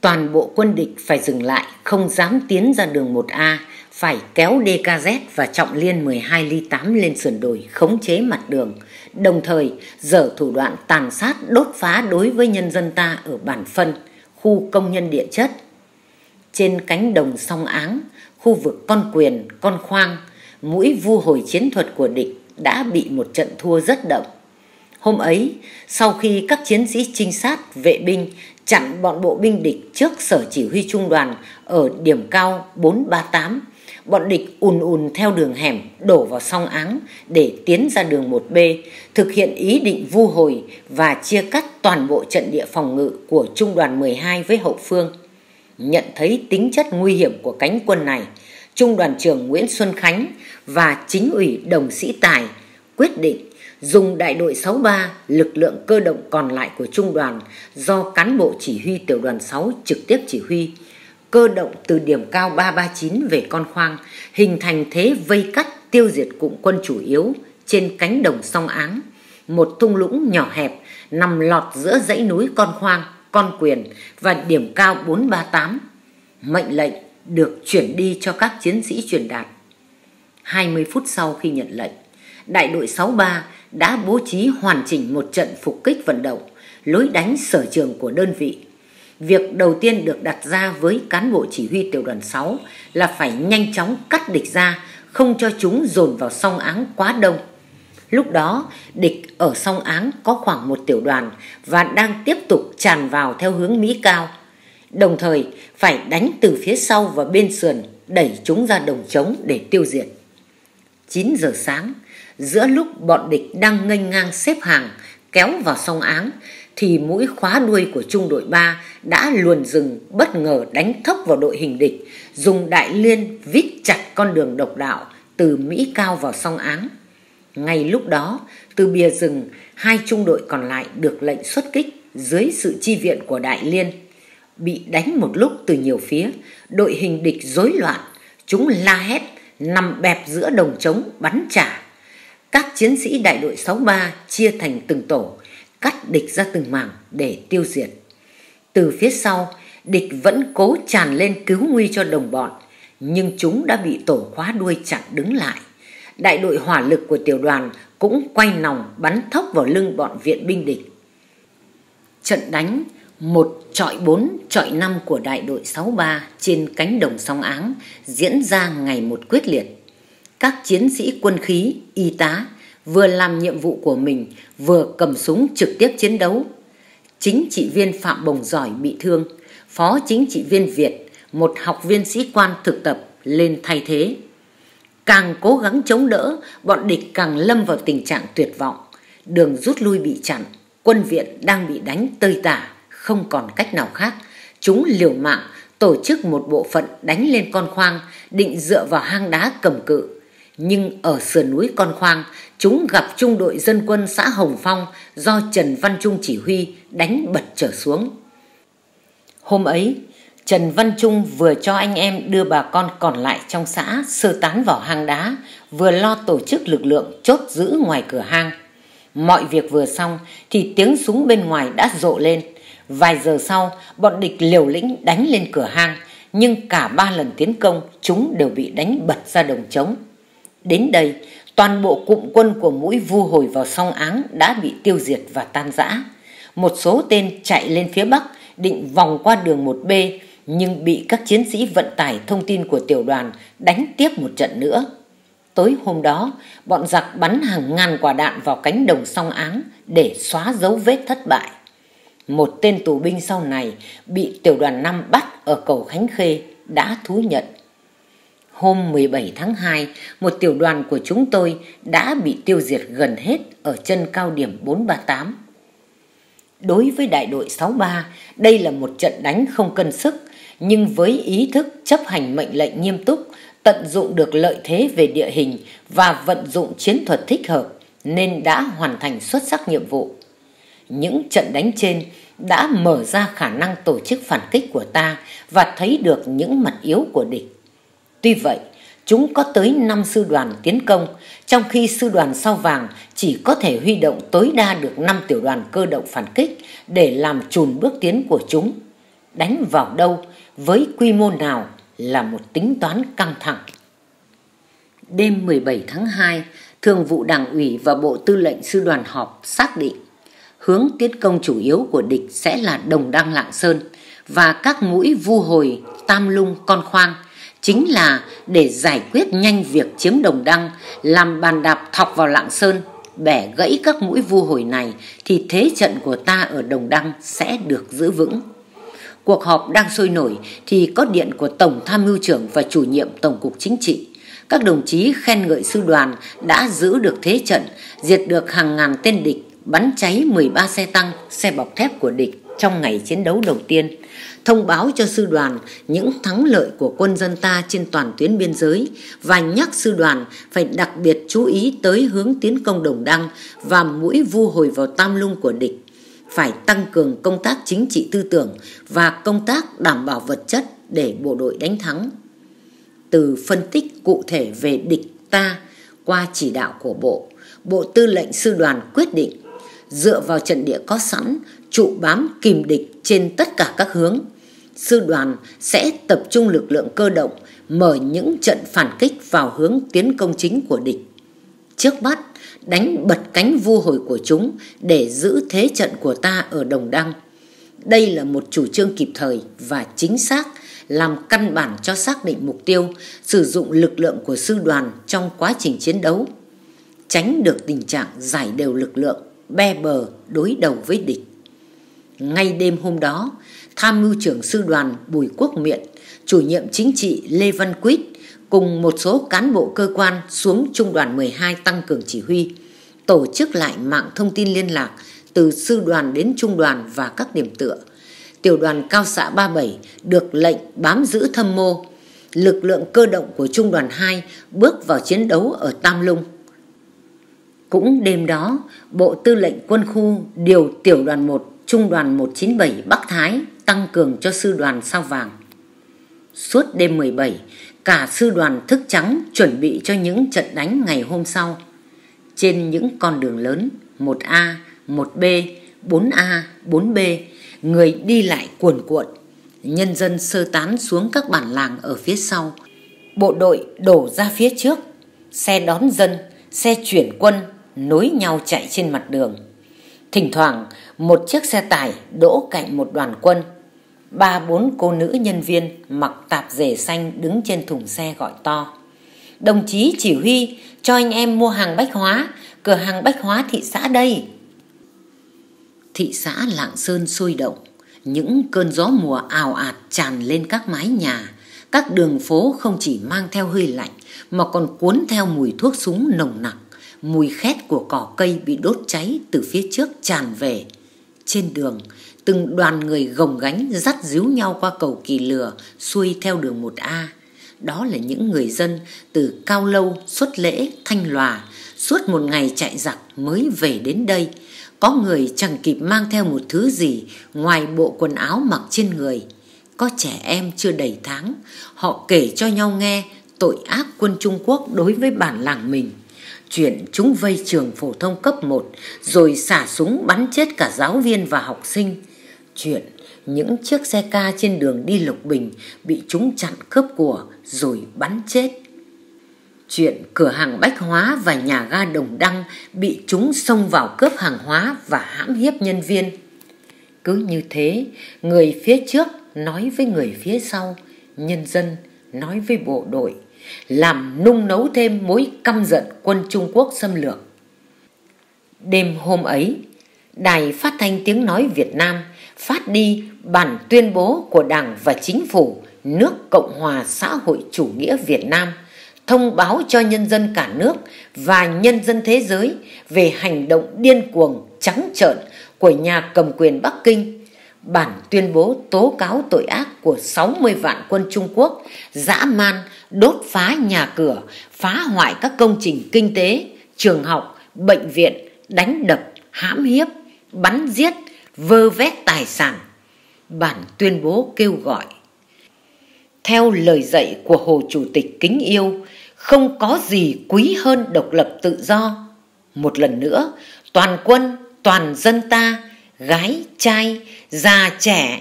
Speaker 1: Toàn bộ quân địch phải dừng lại, không dám tiến ra đường 1A, phải kéo DKZ và trọng liên 12 ly 8 lên sườn đồi khống chế mặt đường, đồng thời dở thủ đoạn tàn sát đốt phá đối với nhân dân ta ở bản phân, khu công nhân địa chất. Trên cánh đồng song áng, khu vực con quyền, con khoang, mũi vu hồi chiến thuật của địch đã bị một trận thua rất đậm. Hôm ấy, sau khi các chiến sĩ trinh sát, vệ binh chặn bọn bộ binh địch trước sở chỉ huy trung đoàn ở điểm cao bốn ba tám bọn địch ùn ùn theo đường hẻm đổ vào song áng để tiến ra đường một b thực hiện ý định vu hồi và chia cắt toàn bộ trận địa phòng ngự của trung đoàn 12 với hậu phương nhận thấy tính chất nguy hiểm của cánh quân này, Trung đoàn trưởng Nguyễn Xuân Khánh và chính ủy Đồng Sĩ Tài quyết định dùng đại đội 63 lực lượng cơ động còn lại của trung đoàn do cán bộ chỉ huy tiểu đoàn 6 trực tiếp chỉ huy cơ động từ điểm cao 339 về con khoang hình thành thế vây cắt tiêu diệt cụm quân chủ yếu trên cánh đồng sông Áng một thung lũng nhỏ hẹp nằm lọt giữa dãy núi con khoang con quyền và điểm cao 438. Mệnh lệnh được chuyển đi cho các chiến sĩ truyền đạt. 20 phút sau khi nhận lệnh, đại đội 63 đã bố trí hoàn chỉnh một trận phục kích vận động, lối đánh sở trường của đơn vị. Việc đầu tiên được đặt ra với cán bộ chỉ huy tiểu đoàn 6 là phải nhanh chóng cắt địch ra, không cho chúng dồn vào song áng quá đông. Lúc đó, địch ở sông Áng có khoảng một tiểu đoàn và đang tiếp tục tràn vào theo hướng Mỹ Cao. Đồng thời, phải đánh từ phía sau và bên sườn, đẩy chúng ra đồng trống để tiêu diệt. 9 giờ sáng, giữa lúc bọn địch đang nghênh ngang xếp hàng, kéo vào sông Áng, thì mũi khóa đuôi của trung đội 3 đã luồn rừng bất ngờ đánh thấp vào đội hình địch, dùng đại liên vít chặt con đường độc đạo từ Mỹ Cao vào sông Áng, ngay lúc đó, từ bìa rừng, hai trung đội còn lại được lệnh xuất kích dưới sự chi viện của Đại Liên. Bị đánh một lúc từ nhiều phía, đội hình địch rối loạn, chúng la hét, nằm bẹp giữa đồng trống bắn trả. Các chiến sĩ đại đội 63 chia thành từng tổ, cắt địch ra từng mảng để tiêu diệt. Từ phía sau, địch vẫn cố tràn lên cứu nguy cho đồng bọn, nhưng chúng đã bị tổ khóa đuôi chặn đứng lại đại đội hỏa lực của tiểu đoàn cũng quay nòng bắn thốc vào lưng bọn viện binh địch. Trận đánh một trọi bốn trọi năm của đại đội 63 trên cánh đồng sông Áng diễn ra ngày một quyết liệt. Các chiến sĩ quân khí, y tá vừa làm nhiệm vụ của mình vừa cầm súng trực tiếp chiến đấu. Chính trị viên Phạm Bồng Giỏi bị thương, phó chính trị viên Việt, một học viên sĩ quan thực tập lên thay thế Càng cố gắng chống đỡ, bọn địch càng lâm vào tình trạng tuyệt vọng. Đường rút lui bị chặn, quân viện đang bị đánh tơi tả, không còn cách nào khác. Chúng liều mạng, tổ chức một bộ phận đánh lên con khoang, định dựa vào hang đá cầm cự. Nhưng ở sườn núi Con Khoang, chúng gặp trung đội dân quân xã Hồng Phong do Trần Văn Trung chỉ huy đánh bật trở xuống. Hôm ấy, Trần Văn Trung vừa cho anh em đưa bà con còn lại trong xã sơ tán vào hang đá, vừa lo tổ chức lực lượng chốt giữ ngoài cửa hang. Mọi việc vừa xong thì tiếng súng bên ngoài đã rộ lên. Vài giờ sau, bọn địch liều lĩnh đánh lên cửa hang, nhưng cả ba lần tiến công chúng đều bị đánh bật ra đồng trống. Đến đây, toàn bộ cụm quân của mũi vu hồi vào song áng đã bị tiêu diệt và tan rã. Một số tên chạy lên phía bắc định vòng qua đường 1B nhưng bị các chiến sĩ vận tải thông tin của tiểu đoàn đánh tiếp một trận nữa. Tối hôm đó, bọn giặc bắn hàng ngàn quả đạn vào cánh đồng song áng để xóa dấu vết thất bại. Một tên tù binh sau này bị tiểu đoàn 5 bắt ở cầu Khánh Khê đã thú nhận. Hôm 17 tháng 2, một tiểu đoàn của chúng tôi đã bị tiêu diệt gần hết ở chân cao điểm 438. Đối với đại đội 63, đây là một trận đánh không cân sức nhưng với ý thức chấp hành mệnh lệnh nghiêm túc tận dụng được lợi thế về địa hình và vận dụng chiến thuật thích hợp nên đã hoàn thành xuất sắc nhiệm vụ những trận đánh trên đã mở ra khả năng tổ chức phản kích của ta và thấy được những mặt yếu của địch tuy vậy chúng có tới 5 sư đoàn tiến công, trong khi sư đoàn sao vàng chỉ có thể huy động tối đa được 5 tiểu đoàn cơ động phản kích để làm chùn bước tiến của chúng. Đánh vào đâu với quy mô nào là một tính toán căng thẳng. Đêm 17 tháng 2, Thường vụ Đảng ủy và Bộ Tư lệnh Sư đoàn họp xác định hướng tiến công chủ yếu của địch sẽ là Đồng Đăng Lạng Sơn và các mũi vu hồi Tam Lung Con Khoang chính là để giải quyết nhanh việc chiếm Đồng Đăng, làm bàn đạp thọc vào Lạng Sơn, bẻ gãy các mũi vu hồi này thì thế trận của ta ở Đồng Đăng sẽ được giữ vững. Cuộc họp đang sôi nổi thì có điện của Tổng Tham mưu trưởng và chủ nhiệm Tổng cục Chính trị. Các đồng chí khen ngợi sư đoàn đã giữ được thế trận, diệt được hàng ngàn tên địch, bắn cháy 13 xe tăng, xe bọc thép của địch trong ngày chiến đấu đầu tiên, thông báo cho sư đoàn những thắng lợi của quân dân ta trên toàn tuyến biên giới và nhắc sư đoàn phải đặc biệt chú ý tới hướng tiến công Đồng Đăng và mũi vu hồi vào Tam Lung của địch phải tăng cường công tác chính trị tư tưởng và công tác đảm bảo vật chất để bộ đội đánh thắng. Từ phân tích cụ thể về địch ta qua chỉ đạo của bộ, Bộ Tư lệnh Sư đoàn quyết định dựa vào trận địa có sẵn, trụ bám kìm địch trên tất cả các hướng. Sư đoàn sẽ tập trung lực lượng cơ động mở những trận phản kích vào hướng tiến công chính của địch. Trước mắt, đánh bật cánh vua hồi của chúng để giữ thế trận của ta ở Đồng Đăng. Đây là một chủ trương kịp thời và chính xác, làm căn bản cho xác định mục tiêu, sử dụng lực lượng của sư đoàn trong quá trình chiến đấu, tránh được tình trạng giải đều lực lượng, be bờ, đối đầu với địch. Ngay đêm hôm đó, tham mưu trưởng sư đoàn Bùi Quốc Miện, chủ nhiệm chính trị Lê Văn Quýt cùng một số cán bộ cơ quan xuống Trung đoàn 12 tăng cường chỉ huy, tổ chức lại mạng thông tin liên lạc từ sư đoàn đến trung đoàn và các điểm tựa. Tiểu đoàn cao xạ 37 được lệnh bám giữ thâm mô. Lực lượng cơ động của trung đoàn 2 bước vào chiến đấu ở Tam Lung. Cũng đêm đó, Bộ Tư lệnh Quân khu điều tiểu đoàn 1 trung đoàn 197 Bắc Thái tăng cường cho sư đoàn sao vàng. Suốt đêm 17, cả sư đoàn thức trắng chuẩn bị cho những trận đánh ngày hôm sau trên những con đường lớn 1A, 1B, 4A, 4B, người đi lại cuồn cuộn. Nhân dân sơ tán xuống các bản làng ở phía sau. Bộ đội đổ ra phía trước, xe đón dân, xe chuyển quân nối nhau chạy trên mặt đường. Thỉnh thoảng, một chiếc xe tải đỗ cạnh một đoàn quân ba bốn cô nữ nhân viên mặc tạp dề xanh đứng trên thùng xe gọi to đồng chí chỉ huy cho anh em mua hàng bách hóa cửa hàng bách hóa thị xã đây thị xã lạng sơn sôi động những cơn gió mùa ào ạt tràn lên các mái nhà các đường phố không chỉ mang theo hơi lạnh mà còn cuốn theo mùi thuốc súng nồng nặc mùi khét của cỏ cây bị đốt cháy từ phía trước tràn về trên đường từng đoàn người gồng gánh dắt díu nhau qua cầu kỳ lừa xuôi theo đường 1A. Đó là những người dân từ Cao Lâu xuất lễ Thanh Lòa suốt một ngày chạy giặc mới về đến đây. Có người chẳng kịp mang theo một thứ gì ngoài bộ quần áo mặc trên người. Có trẻ em chưa đầy tháng, họ kể cho nhau nghe tội ác quân Trung Quốc đối với bản làng mình chuyện chúng vây trường phổ thông cấp 1 rồi xả súng bắn chết cả giáo viên và học sinh chuyện những chiếc xe ca trên đường đi Lộc Bình bị chúng chặn cướp của rồi bắn chết. Chuyện cửa hàng Bách Hóa và nhà ga Đồng Đăng bị chúng xông vào cướp hàng hóa và hãm hiếp nhân viên. Cứ như thế, người phía trước nói với người phía sau, nhân dân nói với bộ đội, làm nung nấu thêm mối căm giận quân Trung Quốc xâm lược. Đêm hôm ấy, Đài Phát thanh Tiếng Nói Việt Nam – phát đi bản tuyên bố của Đảng và Chính phủ nước Cộng hòa xã hội chủ nghĩa Việt Nam thông báo cho nhân dân cả nước và nhân dân thế giới về hành động điên cuồng trắng trợn của nhà cầm quyền Bắc Kinh. Bản tuyên bố tố cáo tội ác của 60 vạn quân Trung Quốc dã man đốt phá nhà cửa, phá hoại các công trình kinh tế, trường học, bệnh viện, đánh đập, hãm hiếp, bắn giết vơ vét tài sản bản tuyên bố kêu gọi theo lời dạy của hồ chủ tịch kính yêu không có gì quý hơn độc lập tự do một lần nữa toàn quân toàn dân ta gái trai già trẻ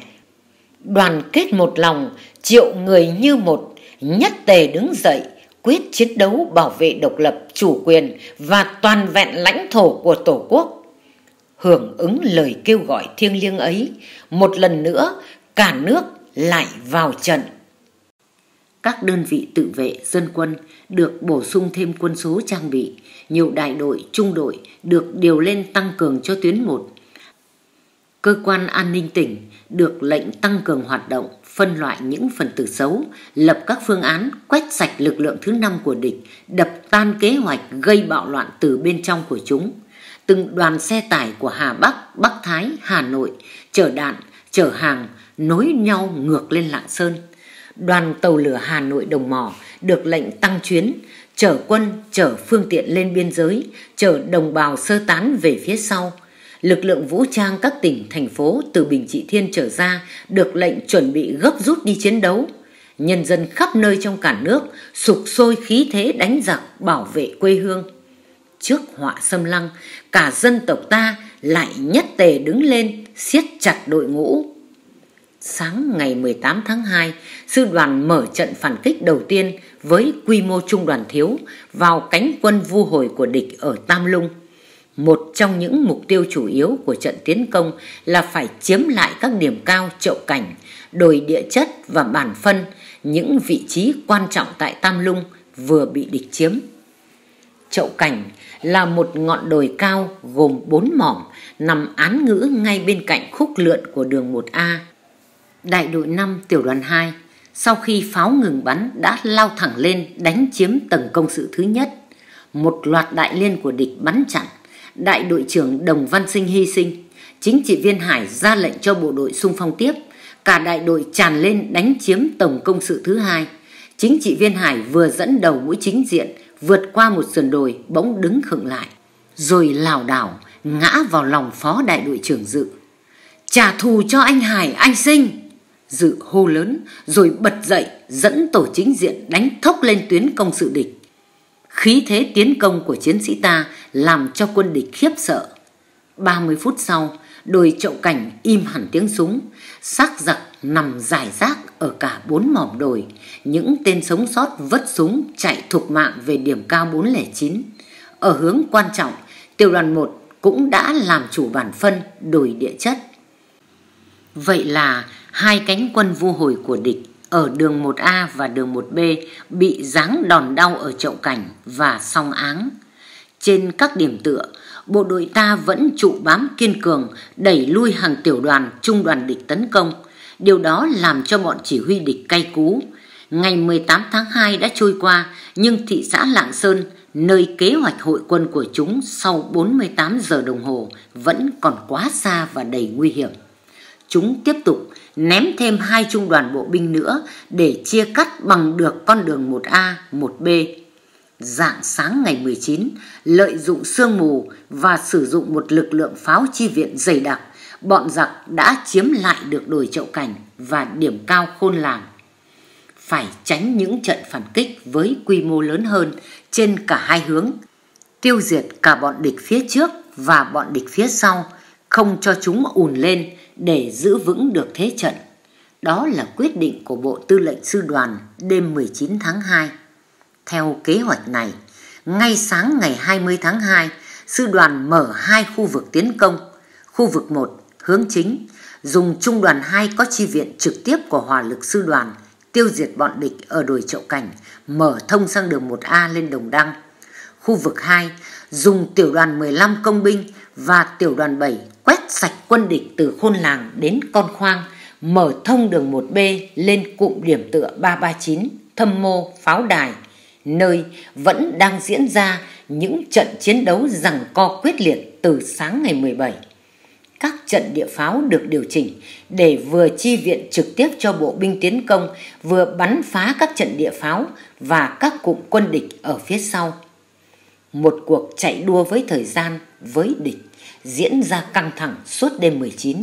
Speaker 1: đoàn kết một lòng triệu người như một nhất tề đứng dậy quyết chiến đấu bảo vệ độc lập chủ quyền và toàn vẹn lãnh thổ của tổ quốc hưởng ứng lời kêu gọi thiêng liêng ấy, một lần nữa cả nước lại vào trận. Các đơn vị tự vệ dân quân được bổ sung thêm quân số trang bị, nhiều đại đội, trung đội được điều lên tăng cường cho tuyến một Cơ quan an ninh tỉnh được lệnh tăng cường hoạt động, phân loại những phần tử xấu, lập các phương án quét sạch lực lượng thứ năm của địch, đập tan kế hoạch gây bạo loạn từ bên trong của chúng từng đoàn xe tải của Hà Bắc, Bắc Thái, Hà Nội chở đạn, chở hàng nối nhau ngược lên Lạng Sơn. Đoàn tàu lửa Hà Nội Đồng Mỏ được lệnh tăng chuyến, chở quân, chở phương tiện lên biên giới, chở đồng bào sơ tán về phía sau. Lực lượng vũ trang các tỉnh, thành phố từ Bình Trị Thiên trở ra được lệnh chuẩn bị gấp rút đi chiến đấu. Nhân dân khắp nơi trong cả nước sục sôi khí thế đánh giặc bảo vệ quê hương trước họa xâm lăng, cả dân tộc ta lại nhất tề đứng lên, siết chặt đội ngũ. Sáng ngày 18 tháng 2, sư đoàn mở trận phản kích đầu tiên với quy mô trung đoàn thiếu vào cánh quân vu hồi của địch ở Tam Lung. Một trong những mục tiêu chủ yếu của trận tiến công là phải chiếm lại các điểm cao chậu cảnh, đồi địa chất và bản phân, những vị trí quan trọng tại Tam Lung vừa bị địch chiếm. Chậu Cảnh là một ngọn đồi cao gồm bốn mỏm nằm án ngữ ngay bên cạnh khúc lượn của đường 1A. Đại đội 5 tiểu đoàn 2 sau khi pháo ngừng bắn đã lao thẳng lên đánh chiếm tầng công sự thứ nhất. Một loạt đại liên của địch bắn chặn, đại đội trưởng Đồng Văn Sinh hy sinh. Chính trị viên Hải ra lệnh cho bộ đội xung phong tiếp, cả đại đội tràn lên đánh chiếm tổng công sự thứ hai. Chính trị viên Hải vừa dẫn đầu mũi chính diện, vượt qua một sườn đồi bỗng đứng khựng lại, rồi lảo đảo ngã vào lòng phó đại đội trưởng Dự. Trả thù cho anh Hải, anh Sinh! Dự hô lớn rồi bật dậy dẫn tổ chính diện đánh thốc lên tuyến công sự địch. Khí thế tiến công của chiến sĩ ta làm cho quân địch khiếp sợ. 30 phút sau, đồi chậu cảnh im hẳn tiếng súng, xác giặc nằm dài rác ở cả bốn mỏm đồi, những tên sống sót vứt súng chạy thục mạng về điểm cao 409. Ở hướng quan trọng, tiểu đoàn 1 cũng đã làm chủ bản phân đồi địa chất. Vậy là hai cánh quân vu hồi của địch ở đường 1A và đường 1B bị giáng đòn đau ở chậu cảnh và song áng. Trên các điểm tựa, bộ đội ta vẫn trụ bám kiên cường, đẩy lui hàng tiểu đoàn trung đoàn địch tấn công Điều đó làm cho bọn chỉ huy địch cay cú. Ngày 18 tháng 2 đã trôi qua, nhưng thị xã Lạng Sơn, nơi kế hoạch hội quân của chúng sau 48 giờ đồng hồ, vẫn còn quá xa và đầy nguy hiểm. Chúng tiếp tục ném thêm hai trung đoàn bộ binh nữa để chia cắt bằng được con đường 1A, 1B. Dạng sáng ngày 19, lợi dụng sương mù và sử dụng một lực lượng pháo chi viện dày đặc, bọn giặc đã chiếm lại được đồi chậu cảnh và điểm cao khôn làng. Phải tránh những trận phản kích với quy mô lớn hơn trên cả hai hướng, tiêu diệt cả bọn địch phía trước và bọn địch phía sau, không cho chúng ùn lên để giữ vững được thế trận. Đó là quyết định của Bộ Tư lệnh Sư đoàn đêm 19 tháng 2. Theo kế hoạch này, ngay sáng ngày 20 tháng 2, sư đoàn mở hai khu vực tiến công. Khu vực 1 hướng chính, dùng trung đoàn 2 có chi viện trực tiếp của hỏa lực sư đoàn, tiêu diệt bọn địch ở đồi chậu cảnh, mở thông sang đường 1A lên Đồng Đăng. Khu vực 2, dùng tiểu đoàn 15 công binh và tiểu đoàn 7 quét sạch quân địch từ khôn làng đến con khoang, mở thông đường 1B lên cụm điểm tựa 339, thâm mô, pháo đài, nơi vẫn đang diễn ra những trận chiến đấu rằng co quyết liệt từ sáng ngày 17 các trận địa pháo được điều chỉnh để vừa chi viện trực tiếp cho bộ binh tiến công, vừa bắn phá các trận địa pháo và các cụm quân địch ở phía sau. Một cuộc chạy đua với thời gian, với địch diễn ra căng thẳng suốt đêm 19.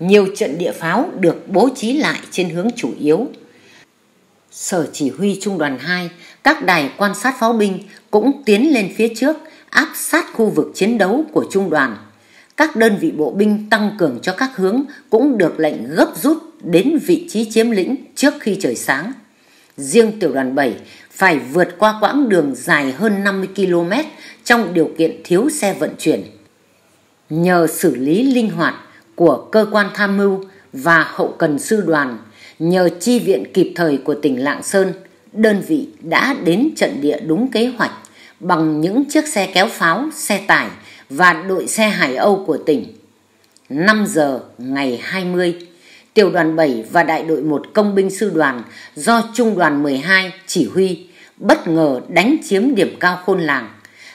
Speaker 1: Nhiều trận địa pháo được bố trí lại trên hướng chủ yếu. Sở chỉ huy trung đoàn 2, các đài quan sát pháo binh cũng tiến lên phía trước áp sát khu vực chiến đấu của trung đoàn các đơn vị bộ binh tăng cường cho các hướng cũng được lệnh gấp rút đến vị trí chiếm lĩnh trước khi trời sáng. Riêng tiểu đoàn 7 phải vượt qua quãng đường dài hơn 50 km trong điều kiện thiếu xe vận chuyển. Nhờ xử lý linh hoạt của cơ quan tham mưu và hậu cần sư đoàn, nhờ chi viện kịp thời của tỉnh Lạng Sơn, đơn vị đã đến trận địa đúng kế hoạch bằng những chiếc xe kéo pháo, xe tải và đội xe Hải Âu của tỉnh. 5 giờ ngày 20, tiểu đoàn 7 và đại đội 1 công binh sư đoàn do trung đoàn 12 chỉ huy bất ngờ đánh chiếm điểm cao khôn làng.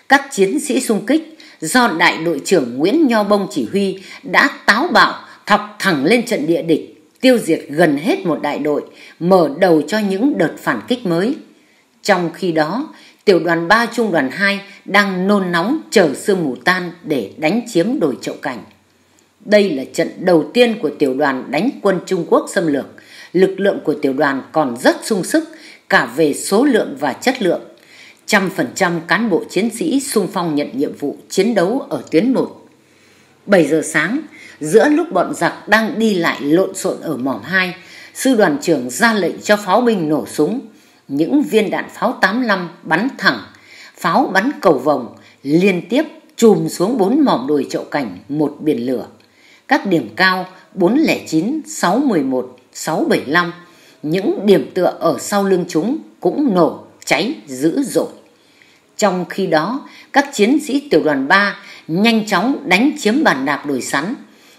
Speaker 1: Các chiến sĩ xung kích do đại đội trưởng Nguyễn Nho Bông chỉ huy đã táo bạo thọc thẳng lên trận địa địch, tiêu diệt gần hết một đại đội, mở đầu cho những đợt phản kích mới. Trong khi đó, tiểu đoàn 3 trung đoàn 2 đang nôn nóng chờ sương mù tan để đánh chiếm đồi chậu cảnh. Đây là trận đầu tiên của tiểu đoàn đánh quân Trung Quốc xâm lược. Lực lượng của tiểu đoàn còn rất sung sức cả về số lượng và chất lượng. Trăm phần trăm cán bộ chiến sĩ sung phong nhận nhiệm vụ chiến đấu ở tuyến 1. 7 giờ sáng, giữa lúc bọn giặc đang đi lại lộn xộn ở mỏm 2, sư đoàn trưởng ra lệnh cho pháo binh nổ súng những viên đạn pháo 85 bắn thẳng, pháo bắn cầu vòng liên tiếp chùm xuống bốn mỏm đồi chậu cảnh một biển lửa. Các điểm cao 409, 611, 675, những điểm tựa ở sau lưng chúng cũng nổ, cháy dữ dội. Trong khi đó, các chiến sĩ tiểu đoàn 3 nhanh chóng đánh chiếm bàn đạp đồi sắn.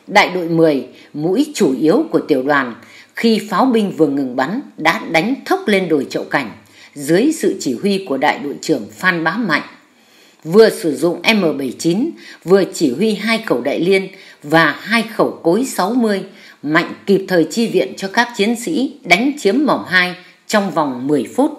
Speaker 1: Đại đội 10, mũi chủ yếu của tiểu đoàn khi pháo binh vừa ngừng bắn đã đánh thốc lên đồi chậu cảnh dưới sự chỉ huy của đại đội trưởng Phan Bá Mạnh. Vừa sử dụng M79, vừa chỉ huy hai khẩu đại liên và hai khẩu cối 60, Mạnh kịp thời chi viện cho các chiến sĩ đánh chiếm mỏm 2 trong vòng 10 phút.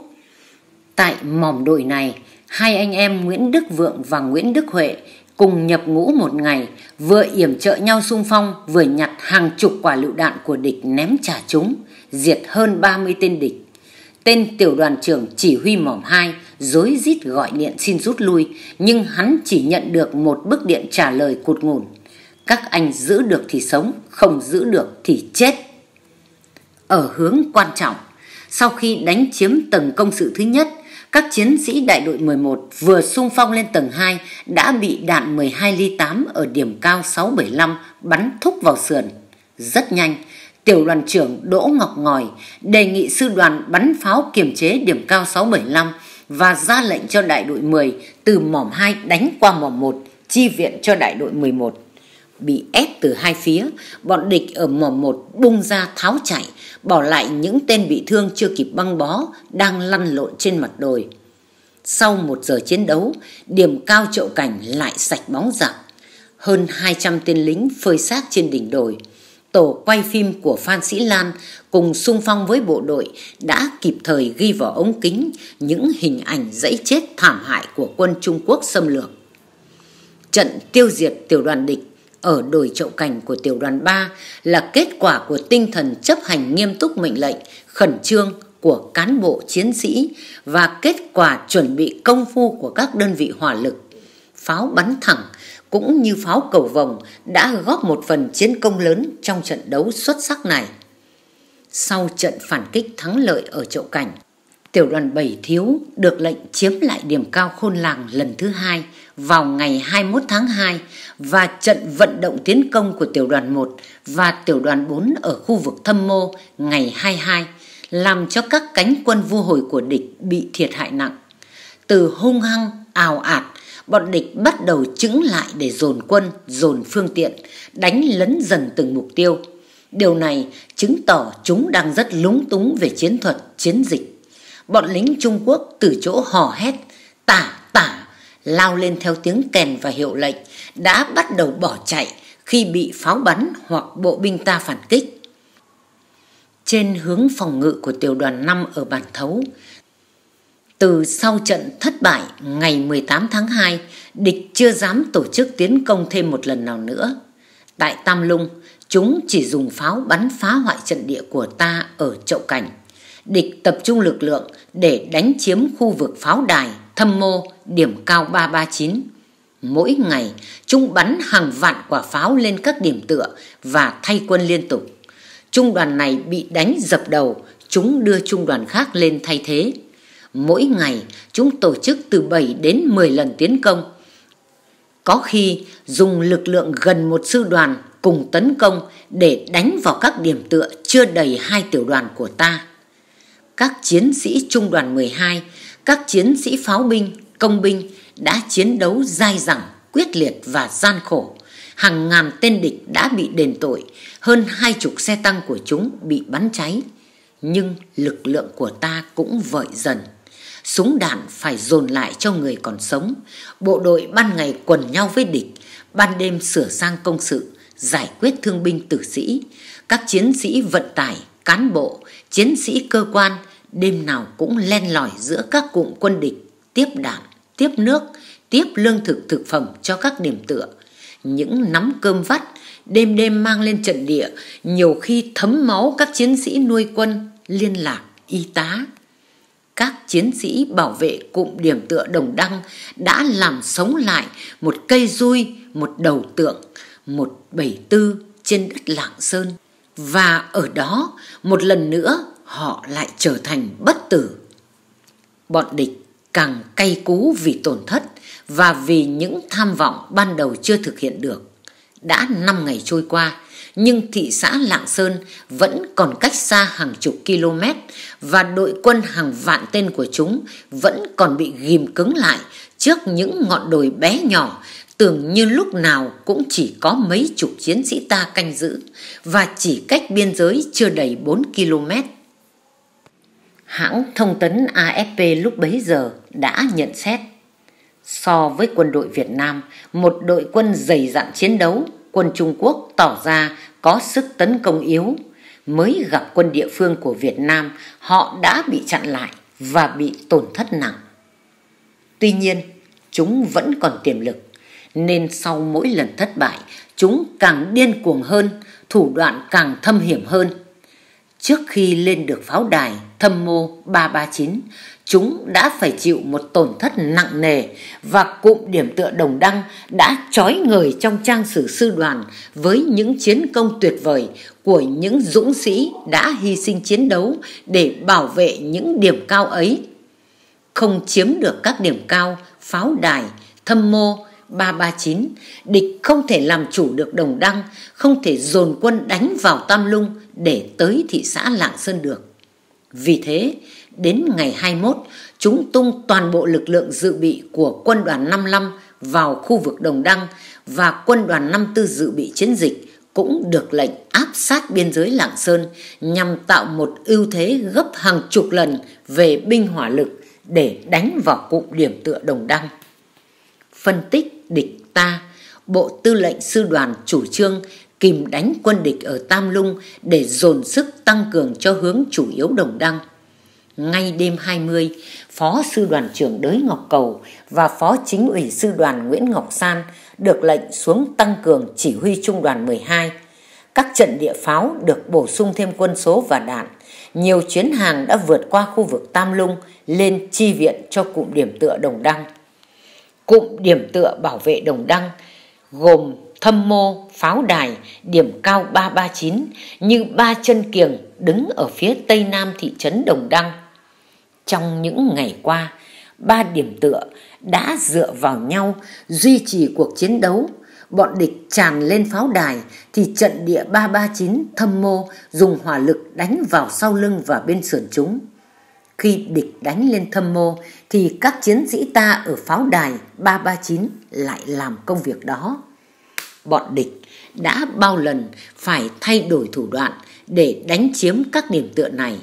Speaker 1: Tại mỏm đội này, hai anh em Nguyễn Đức Vượng và Nguyễn Đức Huệ cùng nhập ngũ một ngày, vừa yểm trợ nhau xung phong, vừa nhặt hàng chục quả lựu đạn của địch ném trả chúng, diệt hơn 30 tên địch. Tên tiểu đoàn trưởng chỉ huy mỏm hai dối rít gọi điện xin rút lui, nhưng hắn chỉ nhận được một bức điện trả lời cụt ngủn. Các anh giữ được thì sống, không giữ được thì chết. Ở hướng quan trọng, sau khi đánh chiếm tầng công sự thứ nhất, các chiến sĩ đại đội 11 vừa sung phong lên tầng 2 đã bị đạn 12 ly 8 ở điểm cao 675 bắn thúc vào sườn. Rất nhanh, tiểu đoàn trưởng Đỗ Ngọc Ngòi đề nghị sư đoàn bắn pháo kiềm chế điểm cao 675 và ra lệnh cho đại đội 10 từ mỏm 2 đánh qua mỏm 1 chi viện cho đại đội 11 bị ép từ hai phía, bọn địch ở mỏm một bung ra tháo chạy, bỏ lại những tên bị thương chưa kịp băng bó đang lăn lộn trên mặt đồi. Sau một giờ chiến đấu, điểm cao chậu cảnh lại sạch bóng giặc. Hơn 200 tên lính phơi xác trên đỉnh đồi. Tổ quay phim của Phan Sĩ Lan cùng sung phong với bộ đội đã kịp thời ghi vào ống kính những hình ảnh dãy chết thảm hại của quân Trung Quốc xâm lược. Trận tiêu diệt tiểu đoàn địch ở đồi chậu cảnh của tiểu đoàn 3 là kết quả của tinh thần chấp hành nghiêm túc mệnh lệnh, khẩn trương của cán bộ chiến sĩ và kết quả chuẩn bị công phu của các đơn vị hỏa lực. Pháo bắn thẳng cũng như pháo cầu vòng đã góp một phần chiến công lớn trong trận đấu xuất sắc này. Sau trận phản kích thắng lợi ở chậu cảnh, tiểu đoàn 7 thiếu được lệnh chiếm lại điểm cao khôn làng lần thứ hai vào ngày 21 tháng 2 và trận vận động tiến công của tiểu đoàn 1 và tiểu đoàn 4 ở khu vực Thâm Mô ngày 22 làm cho các cánh quân vô hồi của địch bị thiệt hại nặng. Từ hung hăng, ào ạt, bọn địch bắt đầu chững lại để dồn quân, dồn phương tiện, đánh lấn dần từng mục tiêu. Điều này chứng tỏ chúng đang rất lúng túng về chiến thuật, chiến dịch. Bọn lính Trung Quốc từ chỗ hò hét, tả, tả, lao lên theo tiếng kèn và hiệu lệnh, đã bắt đầu bỏ chạy khi bị pháo bắn hoặc bộ binh ta phản kích. Trên hướng phòng ngự của tiểu đoàn 5 ở Bản Thấu, từ sau trận thất bại ngày 18 tháng 2, địch chưa dám tổ chức tiến công thêm một lần nào nữa. Tại Tam Lung, chúng chỉ dùng pháo bắn phá hoại trận địa của ta ở Chậu Cảnh. Địch tập trung lực lượng để đánh chiếm khu vực pháo đài, thâm mô, điểm cao 339. Mỗi ngày, chúng bắn hàng vạn quả pháo lên các điểm tựa và thay quân liên tục. Trung đoàn này bị đánh dập đầu, chúng đưa trung đoàn khác lên thay thế. Mỗi ngày, chúng tổ chức từ 7 đến 10 lần tiến công. Có khi dùng lực lượng gần một sư đoàn cùng tấn công để đánh vào các điểm tựa chưa đầy hai tiểu đoàn của ta. Các chiến sĩ trung đoàn 12, các chiến sĩ pháo binh, công binh đã chiến đấu dai dẳng, quyết liệt và gian khổ. Hàng ngàn tên địch đã bị đền tội, hơn hai chục xe tăng của chúng bị bắn cháy. Nhưng lực lượng của ta cũng vợi dần. Súng đạn phải dồn lại cho người còn sống. Bộ đội ban ngày quần nhau với địch, ban đêm sửa sang công sự, giải quyết thương binh tử sĩ. Các chiến sĩ vận tải, cán bộ, chiến sĩ cơ quan đêm nào cũng len lỏi giữa các cụm quân địch tiếp đạn tiếp nước, tiếp lương thực thực phẩm cho các điểm tựa. Những nắm cơm vắt đêm đêm mang lên trận địa, nhiều khi thấm máu các chiến sĩ nuôi quân, liên lạc, y tá. Các chiến sĩ bảo vệ cụm điểm tựa Đồng Đăng đã làm sống lại một cây rui, một đầu tượng, một bảy tư trên đất Lạng Sơn. Và ở đó, một lần nữa, họ lại trở thành bất tử. Bọn địch càng cay cú vì tổn thất và vì những tham vọng ban đầu chưa thực hiện được. Đã 5 ngày trôi qua, nhưng thị xã Lạng Sơn vẫn còn cách xa hàng chục km và đội quân hàng vạn tên của chúng vẫn còn bị ghim cứng lại trước những ngọn đồi bé nhỏ tưởng như lúc nào cũng chỉ có mấy chục chiến sĩ ta canh giữ và chỉ cách biên giới chưa đầy 4 km hãng thông tấn AFP lúc bấy giờ đã nhận xét so với quân đội Việt Nam, một đội quân dày dặn chiến đấu, quân Trung Quốc tỏ ra có sức tấn công yếu. Mới gặp quân địa phương của Việt Nam, họ đã bị chặn lại và bị tổn thất nặng. Tuy nhiên, chúng vẫn còn tiềm lực, nên sau mỗi lần thất bại, chúng càng điên cuồng hơn, thủ đoạn càng thâm hiểm hơn. Trước khi lên được pháo đài thâm mô 339, chúng đã phải chịu một tổn thất nặng nề và cụm điểm tựa đồng đăng đã trói người trong trang sử sư đoàn với những chiến công tuyệt vời của những dũng sĩ đã hy sinh chiến đấu để bảo vệ những điểm cao ấy. Không chiếm được các điểm cao, pháo đài, thâm mô, 339, địch không thể làm chủ được đồng đăng, không thể dồn quân đánh vào Tam Lung để tới thị xã Lạng Sơn được. Vì thế, đến ngày 21, chúng tung toàn bộ lực lượng dự bị của quân đoàn 55 vào khu vực Đồng Đăng và quân đoàn 54 dự bị chiến dịch cũng được lệnh áp sát biên giới Lạng Sơn nhằm tạo một ưu thế gấp hàng chục lần về binh hỏa lực để đánh vào cụm điểm tựa Đồng Đăng. Phân tích địch ta, Bộ Tư lệnh Sư đoàn chủ trương kìm đánh quân địch ở Tam Lung để dồn sức tăng cường cho hướng chủ yếu đồng đăng. Ngay đêm 20, Phó Sư đoàn trưởng Đới Ngọc Cầu và Phó Chính ủy Sư đoàn Nguyễn Ngọc San được lệnh xuống tăng cường chỉ huy Trung đoàn 12. Các trận địa pháo được bổ sung thêm quân số và đạn. Nhiều chuyến hàng đã vượt qua khu vực Tam Lung lên chi viện cho cụm điểm tựa Đồng Đăng. Cụm điểm tựa bảo vệ Đồng Đăng gồm thâm mô, pháo đài, điểm cao 339 như ba chân kiềng đứng ở phía tây nam thị trấn Đồng Đăng. Trong những ngày qua, ba điểm tựa đã dựa vào nhau duy trì cuộc chiến đấu. Bọn địch tràn lên pháo đài thì trận địa 339 thâm mô dùng hỏa lực đánh vào sau lưng và bên sườn chúng. Khi địch đánh lên thâm mô thì các chiến sĩ ta ở pháo đài 339 lại làm công việc đó bọn địch đã bao lần phải thay đổi thủ đoạn để đánh chiếm các điểm tựa này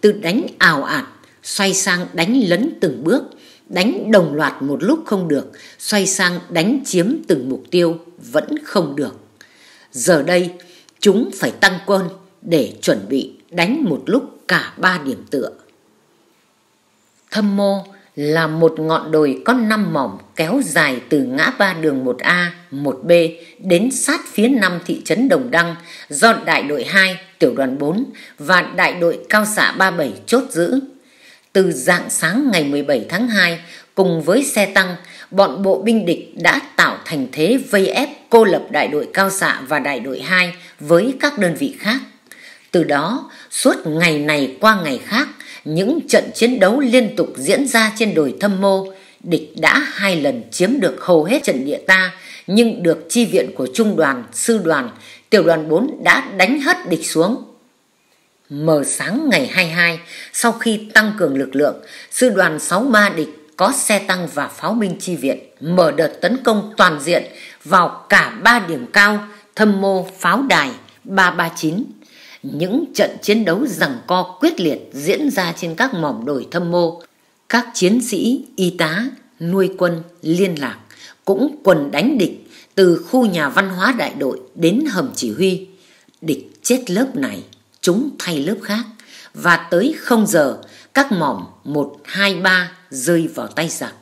Speaker 1: từ đánh ảo ạt xoay sang đánh lấn từng bước đánh đồng loạt một lúc không được xoay sang đánh chiếm từng mục tiêu vẫn không được giờ đây chúng phải tăng quân để chuẩn bị đánh một lúc cả ba điểm tựa thâm mô là một ngọn đồi con năm mỏm kéo dài từ ngã ba đường 1A, 1B đến sát phía nam thị trấn Đồng Đăng do đại đội 2, tiểu đoàn 4 và đại đội cao xạ 37 chốt giữ. Từ dạng sáng ngày 17 tháng 2, cùng với xe tăng, bọn bộ binh địch đã tạo thành thế vây ép cô lập đại đội cao xạ và đại đội 2 với các đơn vị khác. Từ đó, suốt ngày này qua ngày khác, những trận chiến đấu liên tục diễn ra trên đồi thâm mô, địch đã hai lần chiếm được hầu hết trận địa ta, nhưng được chi viện của trung đoàn, sư đoàn, tiểu đoàn 4 đã đánh hất địch xuống. Mờ sáng ngày 22, sau khi tăng cường lực lượng, sư đoàn 63 địch có xe tăng và pháo binh chi viện, mở đợt tấn công toàn diện vào cả ba điểm cao, thâm mô, pháo đài, 339 những trận chiến đấu rằng co quyết liệt diễn ra trên các mỏm đồi thâm mô. Các chiến sĩ, y tá, nuôi quân, liên lạc cũng quần đánh địch từ khu nhà văn hóa đại đội đến hầm chỉ huy. Địch chết lớp này, chúng thay lớp khác và tới không giờ các mỏm 1, 2, 3 rơi vào tay giặc.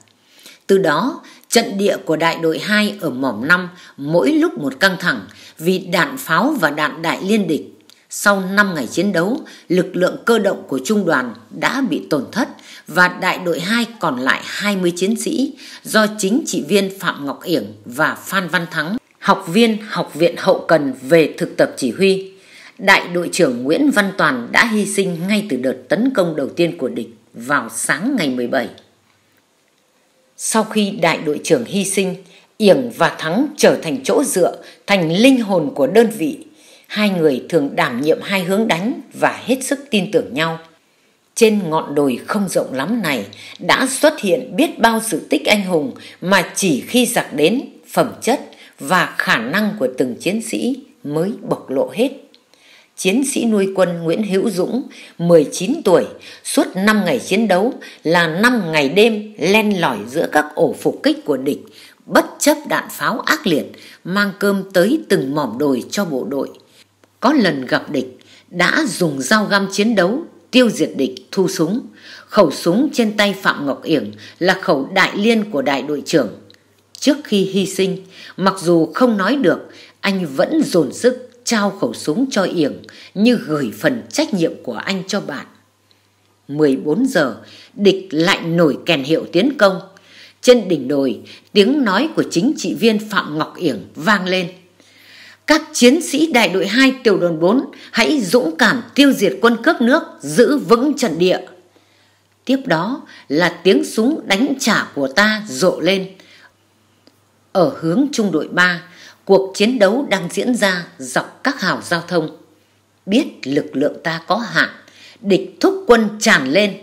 Speaker 1: Từ đó, trận địa của đại đội 2 ở mỏm 5 mỗi lúc một căng thẳng vì đạn pháo và đạn đại liên địch sau 5 ngày chiến đấu, lực lượng cơ động của trung đoàn đã bị tổn thất và đại đội 2 còn lại 20 chiến sĩ do chính trị viên Phạm Ngọc Yển và Phan Văn Thắng, học viên Học viện Hậu Cần về thực tập chỉ huy. Đại đội trưởng Nguyễn Văn Toàn đã hy sinh ngay từ đợt tấn công đầu tiên của địch vào sáng ngày 17. Sau khi đại đội trưởng hy sinh, Yển và Thắng trở thành chỗ dựa, thành linh hồn của đơn vị hai người thường đảm nhiệm hai hướng đánh và hết sức tin tưởng nhau. Trên ngọn đồi không rộng lắm này đã xuất hiện biết bao sự tích anh hùng mà chỉ khi giặc đến phẩm chất và khả năng của từng chiến sĩ mới bộc lộ hết. Chiến sĩ nuôi quân Nguyễn Hữu Dũng, 19 tuổi, suốt 5 ngày chiến đấu là 5 ngày đêm len lỏi giữa các ổ phục kích của địch, bất chấp đạn pháo ác liệt, mang cơm tới từng mỏm đồi cho bộ đội có lần gặp địch đã dùng dao găm chiến đấu tiêu diệt địch thu súng khẩu súng trên tay phạm ngọc yểm là khẩu đại liên của đại đội trưởng trước khi hy sinh mặc dù không nói được anh vẫn dồn sức trao khẩu súng cho yểm như gửi phần trách nhiệm của anh cho bạn 14 giờ địch lại nổi kèn hiệu tiến công trên đỉnh đồi tiếng nói của chính trị viên phạm ngọc yểm vang lên các chiến sĩ đại đội 2 tiểu đoàn 4 hãy dũng cảm tiêu diệt quân cướp nước, giữ vững trận địa. Tiếp đó là tiếng súng đánh trả của ta rộ lên. Ở hướng trung đội 3, cuộc chiến đấu đang diễn ra dọc các hào giao thông. Biết lực lượng ta có hạn, địch thúc quân tràn lên.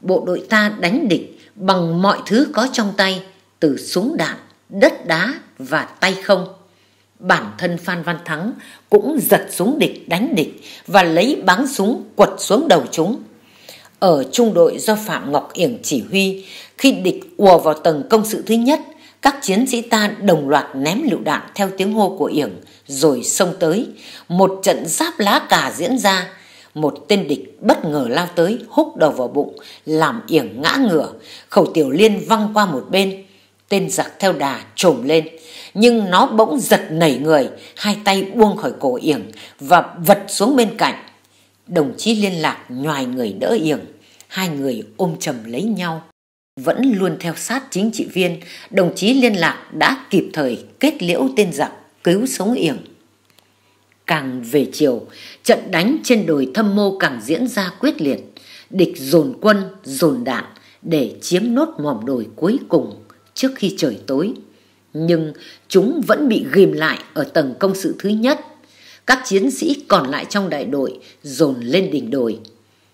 Speaker 1: Bộ đội ta đánh địch bằng mọi thứ có trong tay, từ súng đạn, đất đá và tay không bản thân Phan Văn Thắng cũng giật súng địch đánh địch và lấy báng súng quật xuống đầu chúng. Ở trung đội do Phạm Ngọc Yển chỉ huy, khi địch ùa vào tầng công sự thứ nhất, các chiến sĩ ta đồng loạt ném lựu đạn theo tiếng hô của Yển rồi xông tới. Một trận giáp lá cà diễn ra, một tên địch bất ngờ lao tới húc đầu vào bụng, làm Yển ngã ngửa, khẩu tiểu liên văng qua một bên. Tên giặc theo đà trồm lên, nhưng nó bỗng giật nảy người hai tay buông khỏi cổ yểng và vật xuống bên cạnh đồng chí liên lạc nhoài người đỡ yểng hai người ôm chầm lấy nhau vẫn luôn theo sát chính trị viên đồng chí liên lạc đã kịp thời kết liễu tên giặc cứu sống yểng càng về chiều trận đánh trên đồi thâm mô càng diễn ra quyết liệt địch dồn quân dồn đạn để chiếm nốt mỏm đồi cuối cùng trước khi trời tối nhưng chúng vẫn bị ghim lại ở tầng công sự thứ nhất. Các chiến sĩ còn lại trong đại đội dồn lên đỉnh đồi.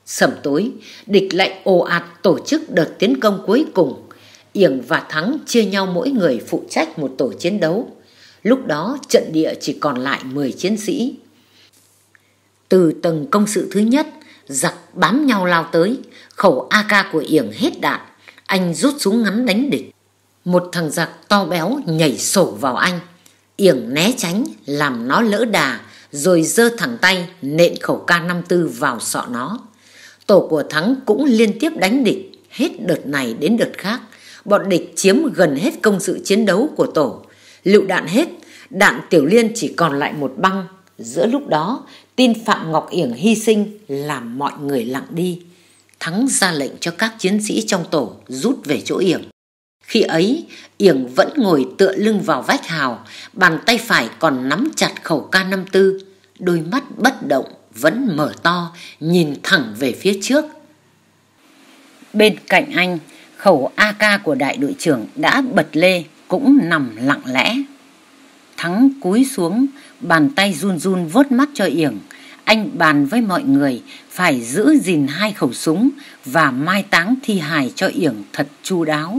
Speaker 1: Sầm tối, địch lại ồ ạt tổ chức đợt tiến công cuối cùng. Yểng và Thắng chia nhau mỗi người phụ trách một tổ chiến đấu. Lúc đó trận địa chỉ còn lại 10 chiến sĩ. Từ tầng công sự thứ nhất, giặc bám nhau lao tới, khẩu AK của Yểng hết đạn, anh rút súng ngắn đánh địch một thằng giặc to béo nhảy sổ vào anh yểng né tránh làm nó lỡ đà rồi giơ thẳng tay nện khẩu k năm tư vào sọ nó tổ của thắng cũng liên tiếp đánh địch hết đợt này đến đợt khác bọn địch chiếm gần hết công sự chiến đấu của tổ lựu đạn hết đạn tiểu liên chỉ còn lại một băng giữa lúc đó tin phạm ngọc yểng hy sinh làm mọi người lặng đi thắng ra lệnh cho các chiến sĩ trong tổ rút về chỗ yểm khi ấy, Yểng vẫn ngồi tựa lưng vào vách hào, bàn tay phải còn nắm chặt khẩu K54, đôi mắt bất động vẫn mở to, nhìn thẳng về phía trước. Bên cạnh anh, khẩu AK của đại đội trưởng đã bật lê, cũng nằm lặng lẽ. Thắng cúi xuống, bàn tay run run vớt mắt cho Yểng. Anh bàn với mọi người phải giữ gìn hai khẩu súng và mai táng thi hài cho Yểng thật chu đáo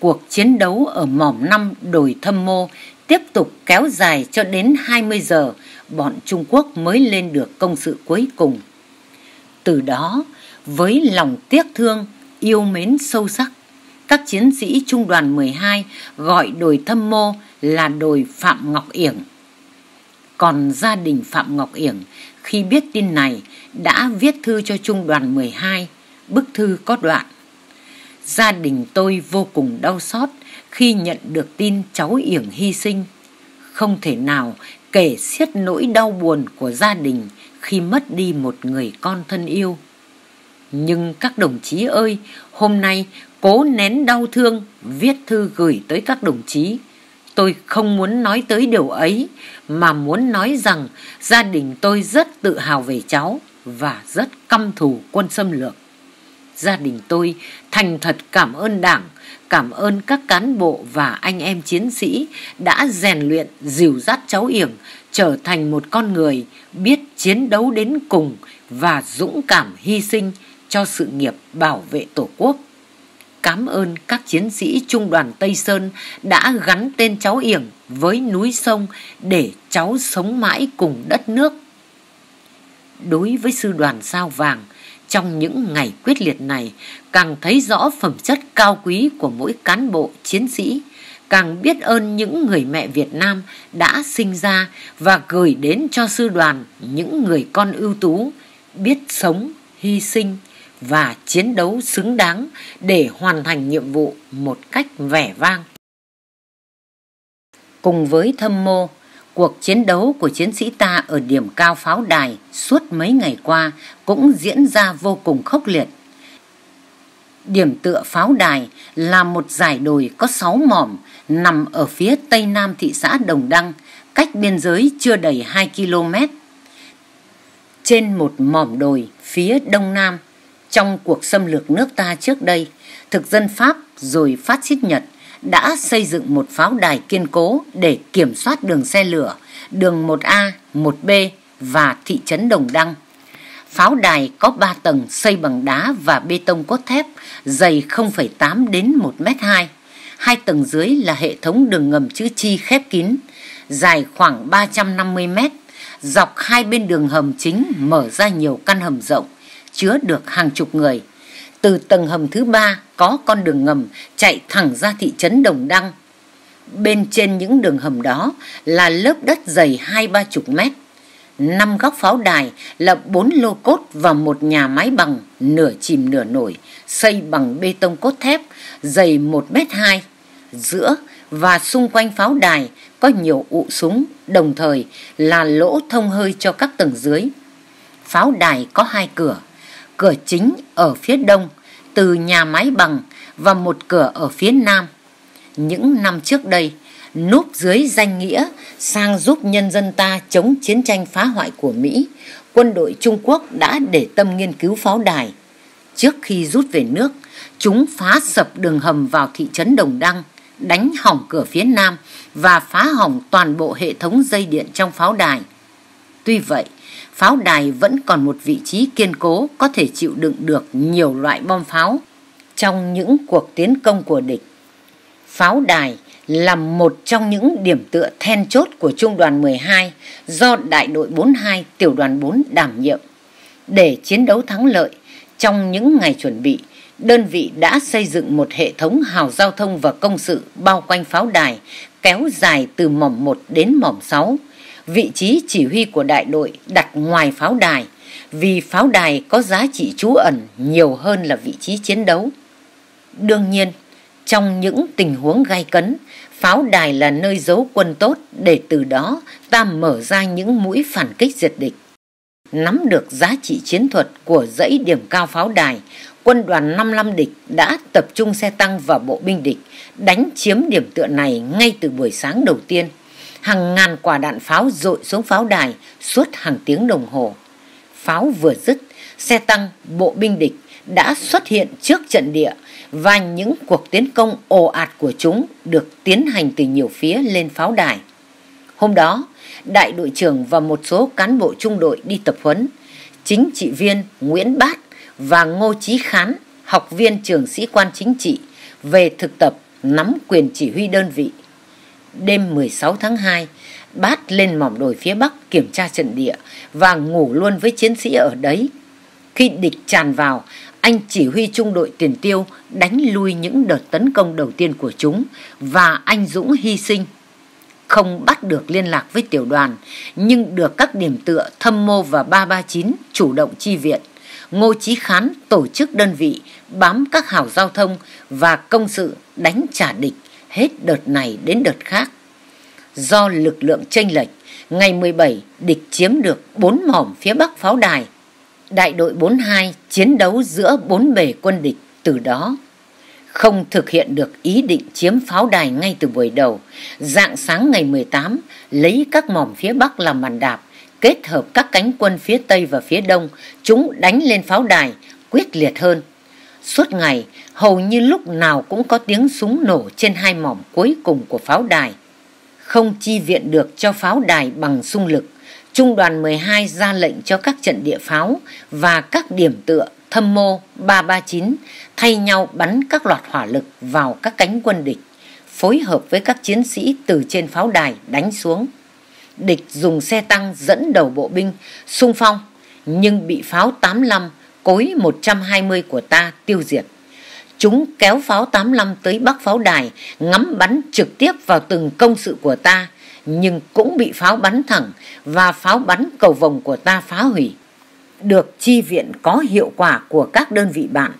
Speaker 1: cuộc chiến đấu ở mỏm năm đồi thâm mô tiếp tục kéo dài cho đến 20 giờ, bọn Trung Quốc mới lên được công sự cuối cùng. Từ đó, với lòng tiếc thương, yêu mến sâu sắc, các chiến sĩ Trung đoàn 12 gọi đồi thâm mô là đồi Phạm Ngọc Yển. Còn gia đình Phạm Ngọc Yển khi biết tin này đã viết thư cho Trung đoàn 12, bức thư có đoạn Gia đình tôi vô cùng đau xót khi nhận được tin cháu yểm hy sinh. Không thể nào kể xiết nỗi đau buồn của gia đình khi mất đi một người con thân yêu. Nhưng các đồng chí ơi, hôm nay cố nén đau thương, viết thư gửi tới các đồng chí. Tôi không muốn nói tới điều ấy, mà muốn nói rằng gia đình tôi rất tự hào về cháu và rất căm thù quân xâm lược gia đình tôi thành thật cảm ơn đảng cảm ơn các cán bộ và anh em chiến sĩ đã rèn luyện dìu dắt cháu yểm trở thành một con người biết chiến đấu đến cùng và dũng cảm hy sinh cho sự nghiệp bảo vệ tổ quốc cảm ơn các chiến sĩ trung đoàn Tây Sơn đã gắn tên cháu Yểng với núi sông để cháu sống mãi cùng đất nước. Đối với sư đoàn sao vàng, trong những ngày quyết liệt này càng thấy rõ phẩm chất cao quý của mỗi cán bộ chiến sĩ càng biết ơn những người mẹ việt nam đã sinh ra và gửi đến cho sư đoàn những người con ưu tú biết sống hy sinh và chiến đấu xứng đáng để hoàn thành nhiệm vụ một cách vẻ vang cùng với thâm mô Cuộc chiến đấu của chiến sĩ ta ở điểm cao pháo đài suốt mấy ngày qua cũng diễn ra vô cùng khốc liệt. Điểm tựa pháo đài là một giải đồi có 6 mỏm nằm ở phía tây nam thị xã Đồng Đăng, cách biên giới chưa đầy 2 km. Trên một mỏm đồi phía đông nam, trong cuộc xâm lược nước ta trước đây, thực dân Pháp rồi phát xít Nhật – đã xây dựng một pháo đài kiên cố để kiểm soát đường xe lửa, đường 1A, 1B và thị trấn Đồng Đăng. Pháo đài có 3 tầng xây bằng đá và bê tông cốt thép, dày 0,8 đến 1m2. Hai tầng dưới là hệ thống đường ngầm chữ chi khép kín, dài khoảng 350 m dọc hai bên đường hầm chính mở ra nhiều căn hầm rộng, chứa được hàng chục người từ tầng hầm thứ ba có con đường ngầm chạy thẳng ra thị trấn Đồng Đăng. Bên trên những đường hầm đó là lớp đất dày hai ba chục mét. Năm góc pháo đài là bốn lô cốt và một nhà máy bằng nửa chìm nửa nổi xây bằng bê tông cốt thép dày một mét hai. Giữa và xung quanh pháo đài có nhiều ụ súng đồng thời là lỗ thông hơi cho các tầng dưới. Pháo đài có hai cửa cửa chính ở phía đông từ nhà máy bằng và một cửa ở phía nam. Những năm trước đây, núp dưới danh nghĩa sang giúp nhân dân ta chống chiến tranh phá hoại của Mỹ, quân đội Trung Quốc đã để tâm nghiên cứu pháo đài. Trước khi rút về nước, chúng phá sập đường hầm vào thị trấn Đồng Đăng, đánh hỏng cửa phía nam và phá hỏng toàn bộ hệ thống dây điện trong pháo đài. Tuy vậy, pháo đài vẫn còn một vị trí kiên cố có thể chịu đựng được nhiều loại bom pháo trong những cuộc tiến công của địch. Pháo đài là một trong những điểm tựa then chốt của Trung đoàn 12 do Đại đội 42 Tiểu đoàn 4 đảm nhiệm. Để chiến đấu thắng lợi, trong những ngày chuẩn bị, đơn vị đã xây dựng một hệ thống hào giao thông và công sự bao quanh pháo đài kéo dài từ mỏm 1 đến mỏm 6 vị trí chỉ huy của đại đội đặt ngoài pháo đài vì pháo đài có giá trị trú ẩn nhiều hơn là vị trí chiến đấu. Đương nhiên, trong những tình huống gai cấn, pháo đài là nơi giấu quân tốt để từ đó ta mở ra những mũi phản kích diệt địch. Nắm được giá trị chiến thuật của dãy điểm cao pháo đài, quân đoàn 55 địch đã tập trung xe tăng vào bộ binh địch, đánh chiếm điểm tựa này ngay từ buổi sáng đầu tiên hàng ngàn quả đạn pháo dội xuống pháo đài suốt hàng tiếng đồng hồ pháo vừa dứt xe tăng bộ binh địch đã xuất hiện trước trận địa và những cuộc tiến công ồ ạt của chúng được tiến hành từ nhiều phía lên pháo đài hôm đó đại đội trưởng và một số cán bộ trung đội đi tập huấn chính trị viên nguyễn bát và ngô trí khán học viên trường sĩ quan chính trị về thực tập nắm quyền chỉ huy đơn vị đêm 16 tháng 2, Bát lên mỏm đồi phía Bắc kiểm tra trận địa và ngủ luôn với chiến sĩ ở đấy. Khi địch tràn vào, anh chỉ huy trung đội tiền tiêu đánh lui những đợt tấn công đầu tiên của chúng và anh Dũng hy sinh. Không bắt được liên lạc với tiểu đoàn, nhưng được các điểm tựa Thâm Mô và 339 chủ động chi viện. Ngô Chí Khán tổ chức đơn vị bám các hào giao thông và công sự đánh trả địch hết đợt này đến đợt khác. Do lực lượng tranh lệch, ngày 17 địch chiếm được bốn mỏm phía bắc pháo đài. Đại đội 42 chiến đấu giữa bốn bề quân địch từ đó. Không thực hiện được ý định chiếm pháo đài ngay từ buổi đầu, dạng sáng ngày 18 lấy các mỏm phía bắc làm màn đạp, kết hợp các cánh quân phía tây và phía đông, chúng đánh lên pháo đài quyết liệt hơn. Suốt ngày, hầu như lúc nào cũng có tiếng súng nổ trên hai mỏm cuối cùng của pháo đài. Không chi viện được cho pháo đài bằng xung lực, Trung đoàn mười hai ra lệnh cho các trận địa pháo và các điểm tựa thâm mô ba ba chín thay nhau bắn các loạt hỏa lực vào các cánh quân địch, phối hợp với các chiến sĩ từ trên pháo đài đánh xuống. Địch dùng xe tăng dẫn đầu bộ binh, xung phong, nhưng bị pháo tám 85 cối 120 của ta tiêu diệt. Chúng kéo pháo 85 tới Bắc pháo đài, ngắm bắn trực tiếp vào từng công sự của ta, nhưng cũng bị pháo bắn thẳng và pháo bắn cầu vòng của ta phá hủy. Được chi viện có hiệu quả của các đơn vị bạn,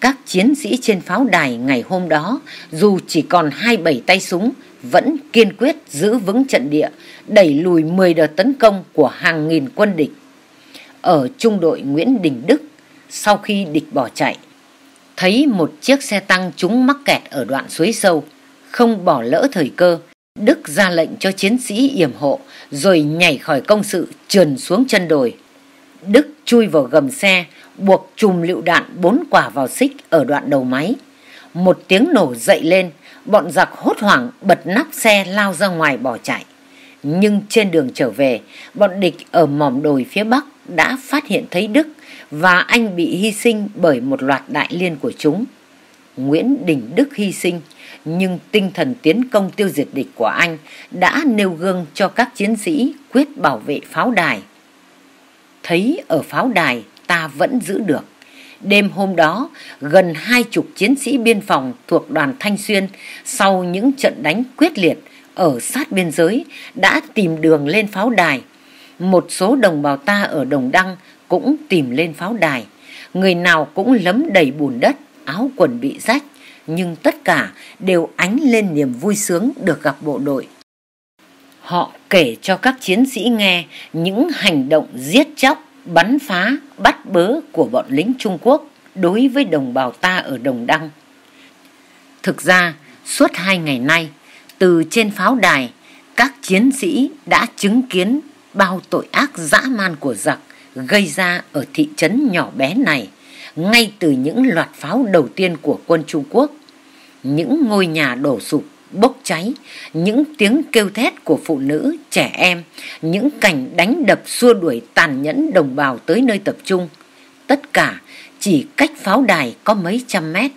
Speaker 1: các chiến sĩ trên pháo đài ngày hôm đó, dù chỉ còn 27 tay súng, vẫn kiên quyết giữ vững trận địa, đẩy lùi 10 đợt tấn công của hàng nghìn quân địch. Ở trung đội Nguyễn Đình Đức sau khi địch bỏ chạy thấy một chiếc xe tăng chúng mắc kẹt ở đoạn suối sâu không bỏ lỡ thời cơ đức ra lệnh cho chiến sĩ yểm hộ rồi nhảy khỏi công sự trườn xuống chân đồi đức chui vào gầm xe buộc chùm lựu đạn bốn quả vào xích ở đoạn đầu máy một tiếng nổ dậy lên bọn giặc hốt hoảng bật nắp xe lao ra ngoài bỏ chạy nhưng trên đường trở về bọn địch ở mỏm đồi phía bắc đã phát hiện thấy đức và anh bị hy sinh bởi một loạt đại liên của chúng. Nguyễn Đình Đức hy sinh, nhưng tinh thần tiến công tiêu diệt địch của anh đã nêu gương cho các chiến sĩ quyết bảo vệ pháo đài. Thấy ở pháo đài ta vẫn giữ được. Đêm hôm đó, gần hai chục chiến sĩ biên phòng thuộc đoàn Thanh Xuyên sau những trận đánh quyết liệt ở sát biên giới đã tìm đường lên pháo đài. Một số đồng bào ta ở Đồng Đăng cũng tìm lên pháo đài. Người nào cũng lấm đầy bùn đất, áo quần bị rách, nhưng tất cả đều ánh lên niềm vui sướng được gặp bộ đội. Họ kể cho các chiến sĩ nghe những hành động giết chóc, bắn phá, bắt bớ của bọn lính Trung Quốc đối với đồng bào ta ở Đồng Đăng. Thực ra, suốt hai ngày nay, từ trên pháo đài, các chiến sĩ đã chứng kiến bao tội ác dã man của giặc gây ra ở thị trấn nhỏ bé này ngay từ những loạt pháo đầu tiên của quân Trung Quốc. Những ngôi nhà đổ sụp, bốc cháy, những tiếng kêu thét của phụ nữ, trẻ em, những cảnh đánh đập xua đuổi tàn nhẫn đồng bào tới nơi tập trung. Tất cả chỉ cách pháo đài có mấy trăm mét.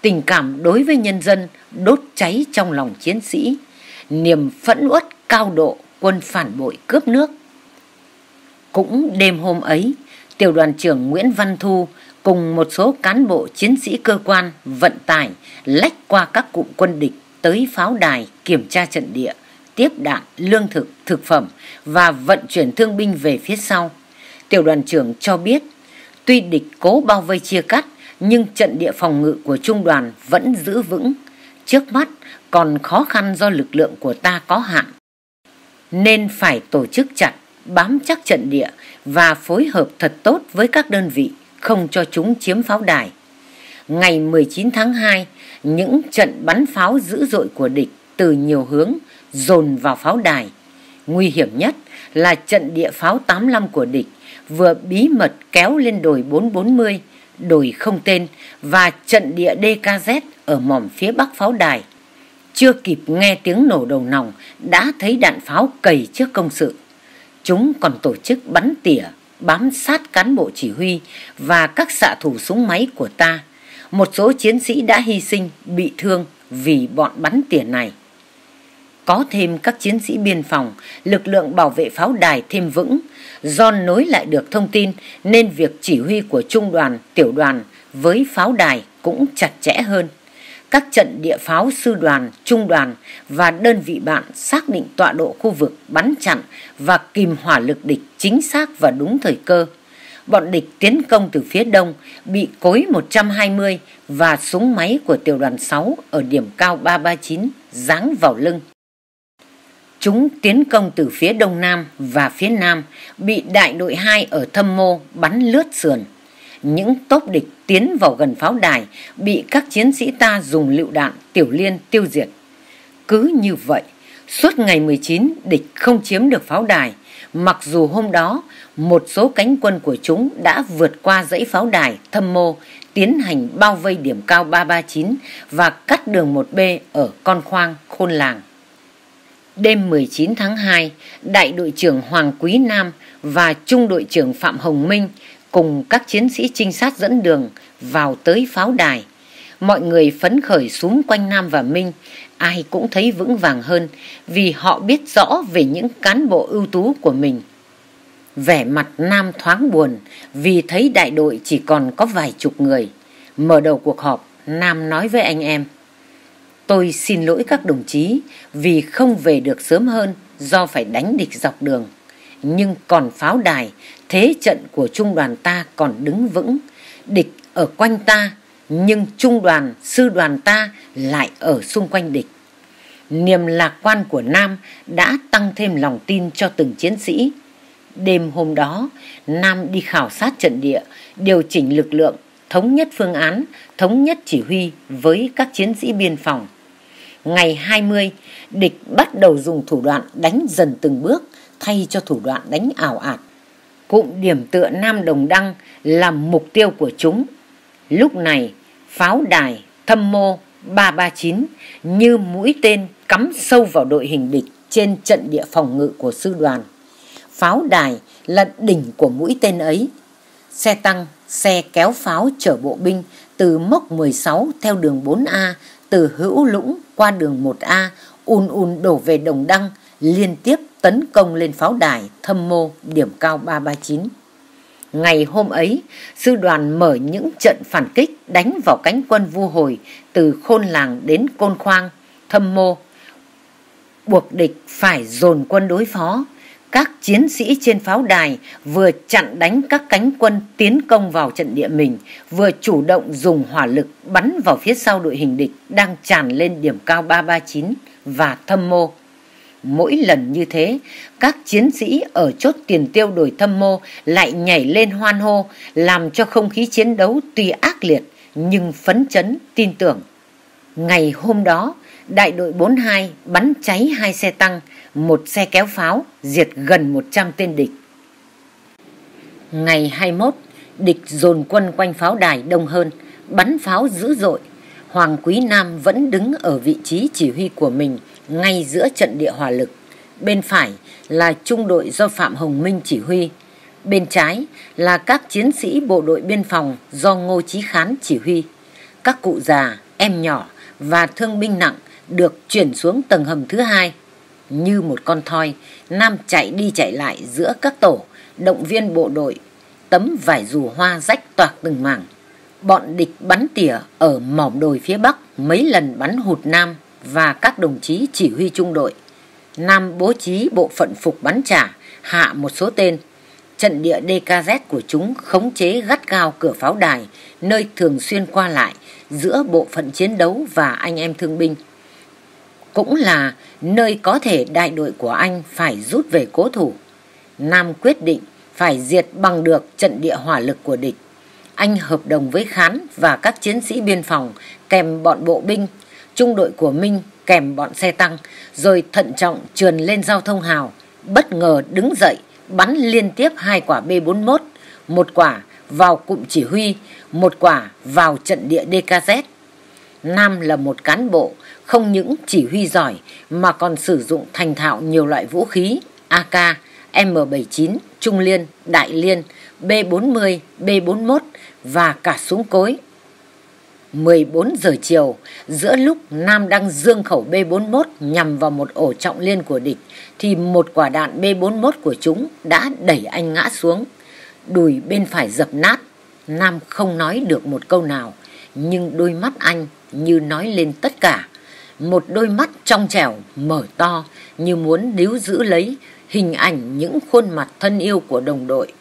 Speaker 1: Tình cảm đối với nhân dân đốt cháy trong lòng chiến sĩ, niềm phẫn uất cao độ quân phản bội cướp nước cũng đêm hôm ấy, tiểu đoàn trưởng Nguyễn Văn Thu cùng một số cán bộ chiến sĩ cơ quan vận tải lách qua các cụm quân địch tới pháo đài kiểm tra trận địa, tiếp đạn, lương thực, thực phẩm và vận chuyển thương binh về phía sau. Tiểu đoàn trưởng cho biết, tuy địch cố bao vây chia cắt, nhưng trận địa phòng ngự của trung đoàn vẫn giữ vững. Trước mắt còn khó khăn do lực lượng của ta có hạn, nên phải tổ chức chặt bám chắc trận địa và phối hợp thật tốt với các đơn vị không cho chúng chiếm pháo đài. Ngày 19 tháng 2, những trận bắn pháo dữ dội của địch từ nhiều hướng dồn vào pháo đài. Nguy hiểm nhất là trận địa pháo 85 của địch vừa bí mật kéo lên đồi 440, đồi không tên và trận địa DKZ ở mỏm phía bắc pháo đài. Chưa kịp nghe tiếng nổ đầu nòng đã thấy đạn pháo cầy trước công sự. Chúng còn tổ chức bắn tỉa, bám sát cán bộ chỉ huy và các xạ thủ súng máy của ta. Một số chiến sĩ đã hy sinh, bị thương vì bọn bắn tỉa này. Có thêm các chiến sĩ biên phòng, lực lượng bảo vệ pháo đài thêm vững. Do nối lại được thông tin nên việc chỉ huy của trung đoàn, tiểu đoàn với pháo đài cũng chặt chẽ hơn các trận địa pháo sư đoàn, trung đoàn và đơn vị bạn xác định tọa độ khu vực bắn chặn và kìm hỏa lực địch chính xác và đúng thời cơ. Bọn địch tiến công từ phía đông bị cối 120 và súng máy của tiểu đoàn 6 ở điểm cao 339 giáng vào lưng. Chúng tiến công từ phía đông nam và phía nam bị đại đội 2 ở thâm mô bắn lướt sườn những tốp địch tiến vào gần pháo đài bị các chiến sĩ ta dùng lựu đạn tiểu liên tiêu diệt. Cứ như vậy, suốt ngày 19 địch không chiếm được pháo đài, mặc dù hôm đó một số cánh quân của chúng đã vượt qua dãy pháo đài thâm mô tiến hành bao vây điểm cao 339 và cắt đường 1B ở Con Khoang, Khôn Làng. Đêm 19 tháng 2, Đại đội trưởng Hoàng Quý Nam và Trung đội trưởng Phạm Hồng Minh cùng các chiến sĩ trinh sát dẫn đường vào tới pháo đài mọi người phấn khởi xuống quanh nam và minh ai cũng thấy vững vàng hơn vì họ biết rõ về những cán bộ ưu tú của mình vẻ mặt nam thoáng buồn vì thấy đại đội chỉ còn có vài chục người mở đầu cuộc họp nam nói với anh em tôi xin lỗi các đồng chí vì không về được sớm hơn do phải đánh địch dọc đường nhưng còn pháo đài thế trận của trung đoàn ta còn đứng vững địch ở quanh ta nhưng trung đoàn sư đoàn ta lại ở xung quanh địch niềm lạc quan của nam đã tăng thêm lòng tin cho từng chiến sĩ đêm hôm đó nam đi khảo sát trận địa điều chỉnh lực lượng thống nhất phương án thống nhất chỉ huy với các chiến sĩ biên phòng ngày hai mươi địch bắt đầu dùng thủ đoạn đánh dần từng bước thay cho thủ đoạn đánh ảo ạt cụm điểm tựa Nam Đồng Đăng là mục tiêu của chúng. Lúc này, pháo đài thâm mô 339 như mũi tên cắm sâu vào đội hình địch trên trận địa phòng ngự của sư đoàn. Pháo đài là đỉnh của mũi tên ấy. Xe tăng, xe kéo pháo chở bộ binh từ mốc 16 theo đường 4A, từ hữu lũng qua đường 1A, ùn ùn đổ về Đồng Đăng, liên tiếp tấn công lên pháo đài thâm mô điểm cao 339. Ngày hôm ấy, sư đoàn mở những trận phản kích đánh vào cánh quân vu hồi từ khôn làng đến côn khoang, thâm mô. Buộc địch phải dồn quân đối phó. Các chiến sĩ trên pháo đài vừa chặn đánh các cánh quân tiến công vào trận địa mình, vừa chủ động dùng hỏa lực bắn vào phía sau đội hình địch đang tràn lên điểm cao 339 và thâm mô. Mỗi lần như thế, các chiến sĩ ở chốt tiền tiêu đổi thâm mô lại nhảy lên hoan hô, làm cho không khí chiến đấu tuy ác liệt nhưng phấn chấn, tin tưởng. Ngày hôm đó, đại đội 42 bắn cháy hai xe tăng, một xe kéo pháo, diệt gần 100 tên địch. Ngày 21, địch dồn quân quanh pháo đài đông hơn, bắn pháo dữ dội. Hoàng Quý Nam vẫn đứng ở vị trí chỉ huy của mình, ngay giữa trận địa hỏa lực. Bên phải là trung đội do Phạm Hồng Minh chỉ huy. Bên trái là các chiến sĩ bộ đội biên phòng do Ngô Chí Khán chỉ huy. Các cụ già, em nhỏ và thương binh nặng được chuyển xuống tầng hầm thứ hai. Như một con thoi, Nam chạy đi chạy lại giữa các tổ, động viên bộ đội, tấm vải dù hoa rách toạc từng mảng. Bọn địch bắn tỉa ở mỏm đồi phía bắc mấy lần bắn hụt Nam và các đồng chí chỉ huy trung đội. Nam bố trí bộ phận phục bắn trả, hạ một số tên. Trận địa DKZ của chúng khống chế gắt gao cửa pháo đài, nơi thường xuyên qua lại giữa bộ phận chiến đấu và anh em thương binh. Cũng là nơi có thể đại đội của anh phải rút về cố thủ. Nam quyết định phải diệt bằng được trận địa hỏa lực của địch. Anh hợp đồng với Khán và các chiến sĩ biên phòng kèm bọn bộ binh trung đội của Minh kèm bọn xe tăng, rồi thận trọng trườn lên giao thông hào, bất ngờ đứng dậy, bắn liên tiếp hai quả B-41, một quả vào cụm chỉ huy, một quả vào trận địa DKZ. Nam là một cán bộ, không những chỉ huy giỏi mà còn sử dụng thành thạo nhiều loại vũ khí AK, M79, Trung Liên, Đại Liên, B40, B41 và cả súng cối 14 giờ chiều, giữa lúc Nam đang dương khẩu B-41 nhằm vào một ổ trọng liên của địch, thì một quả đạn B-41 của chúng đã đẩy anh ngã xuống. Đùi bên phải dập nát, Nam không nói được một câu nào, nhưng đôi mắt anh như nói lên tất cả. Một đôi mắt trong trẻo, mở to, như muốn níu giữ lấy hình ảnh những khuôn mặt thân yêu của đồng đội.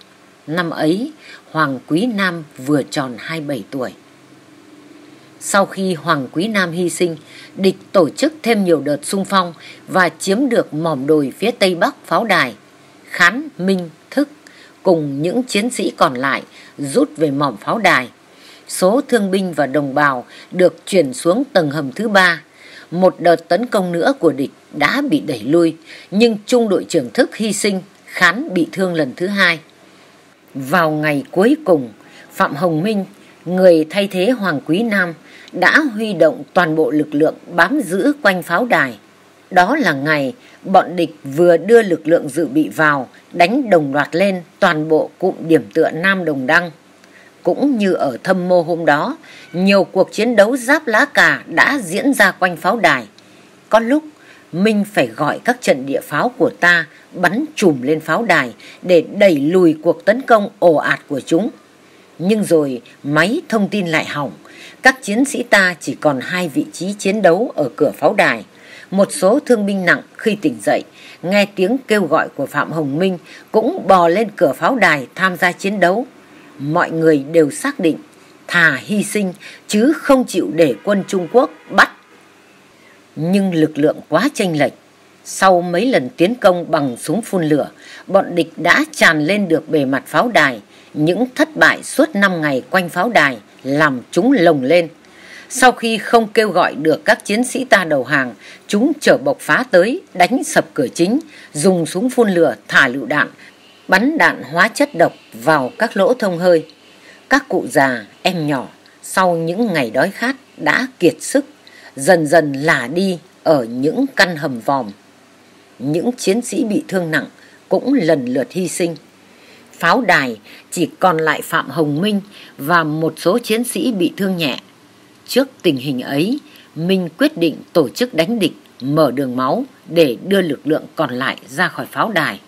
Speaker 1: Năm ấy, Hoàng Quý Nam vừa tròn 27 tuổi. Sau khi Hoàng Quý Nam hy sinh, địch tổ chức thêm nhiều đợt xung phong và chiếm được mỏm đồi phía tây bắc pháo đài. Khán, Minh, Thức cùng những chiến sĩ còn lại rút về mỏm pháo đài. Số thương binh và đồng bào được chuyển xuống tầng hầm thứ ba. Một đợt tấn công nữa của địch đã bị đẩy lui, nhưng trung đội trưởng Thức hy sinh, Khán bị thương lần thứ hai. Vào ngày cuối cùng, Phạm Hồng Minh, người thay thế Hoàng Quý Nam, đã huy động toàn bộ lực lượng bám giữ quanh pháo đài đó là ngày bọn địch vừa đưa lực lượng dự bị vào đánh đồng loạt lên toàn bộ cụm điểm tựa nam đồng đăng cũng như ở thâm mô hôm đó nhiều cuộc chiến đấu giáp lá cà đã diễn ra quanh pháo đài có lúc minh phải gọi các trận địa pháo của ta bắn chùm lên pháo đài để đẩy lùi cuộc tấn công ồ ạt của chúng nhưng rồi máy thông tin lại hỏng các chiến sĩ ta chỉ còn hai vị trí chiến đấu ở cửa pháo đài một số thương binh nặng khi tỉnh dậy nghe tiếng kêu gọi của phạm hồng minh cũng bò lên cửa pháo đài tham gia chiến đấu mọi người đều xác định thà hy sinh chứ không chịu để quân trung quốc bắt nhưng lực lượng quá chênh lệch sau mấy lần tiến công bằng súng phun lửa bọn địch đã tràn lên được bề mặt pháo đài những thất bại suốt năm ngày quanh pháo đài làm chúng lồng lên. Sau khi không kêu gọi được các chiến sĩ ta đầu hàng, chúng chở bộc phá tới, đánh sập cửa chính, dùng súng phun lửa, thả lựu đạn, bắn đạn hóa chất độc vào các lỗ thông hơi. Các cụ già, em nhỏ, sau những ngày đói khát đã kiệt sức, dần dần lả đi ở những căn hầm vòm. Những chiến sĩ bị thương nặng cũng lần lượt hy sinh pháo đài chỉ còn lại Phạm Hồng Minh và một số chiến sĩ bị thương nhẹ. Trước tình hình ấy, Minh quyết định tổ chức đánh địch, mở đường máu để đưa lực lượng còn lại ra khỏi pháo đài.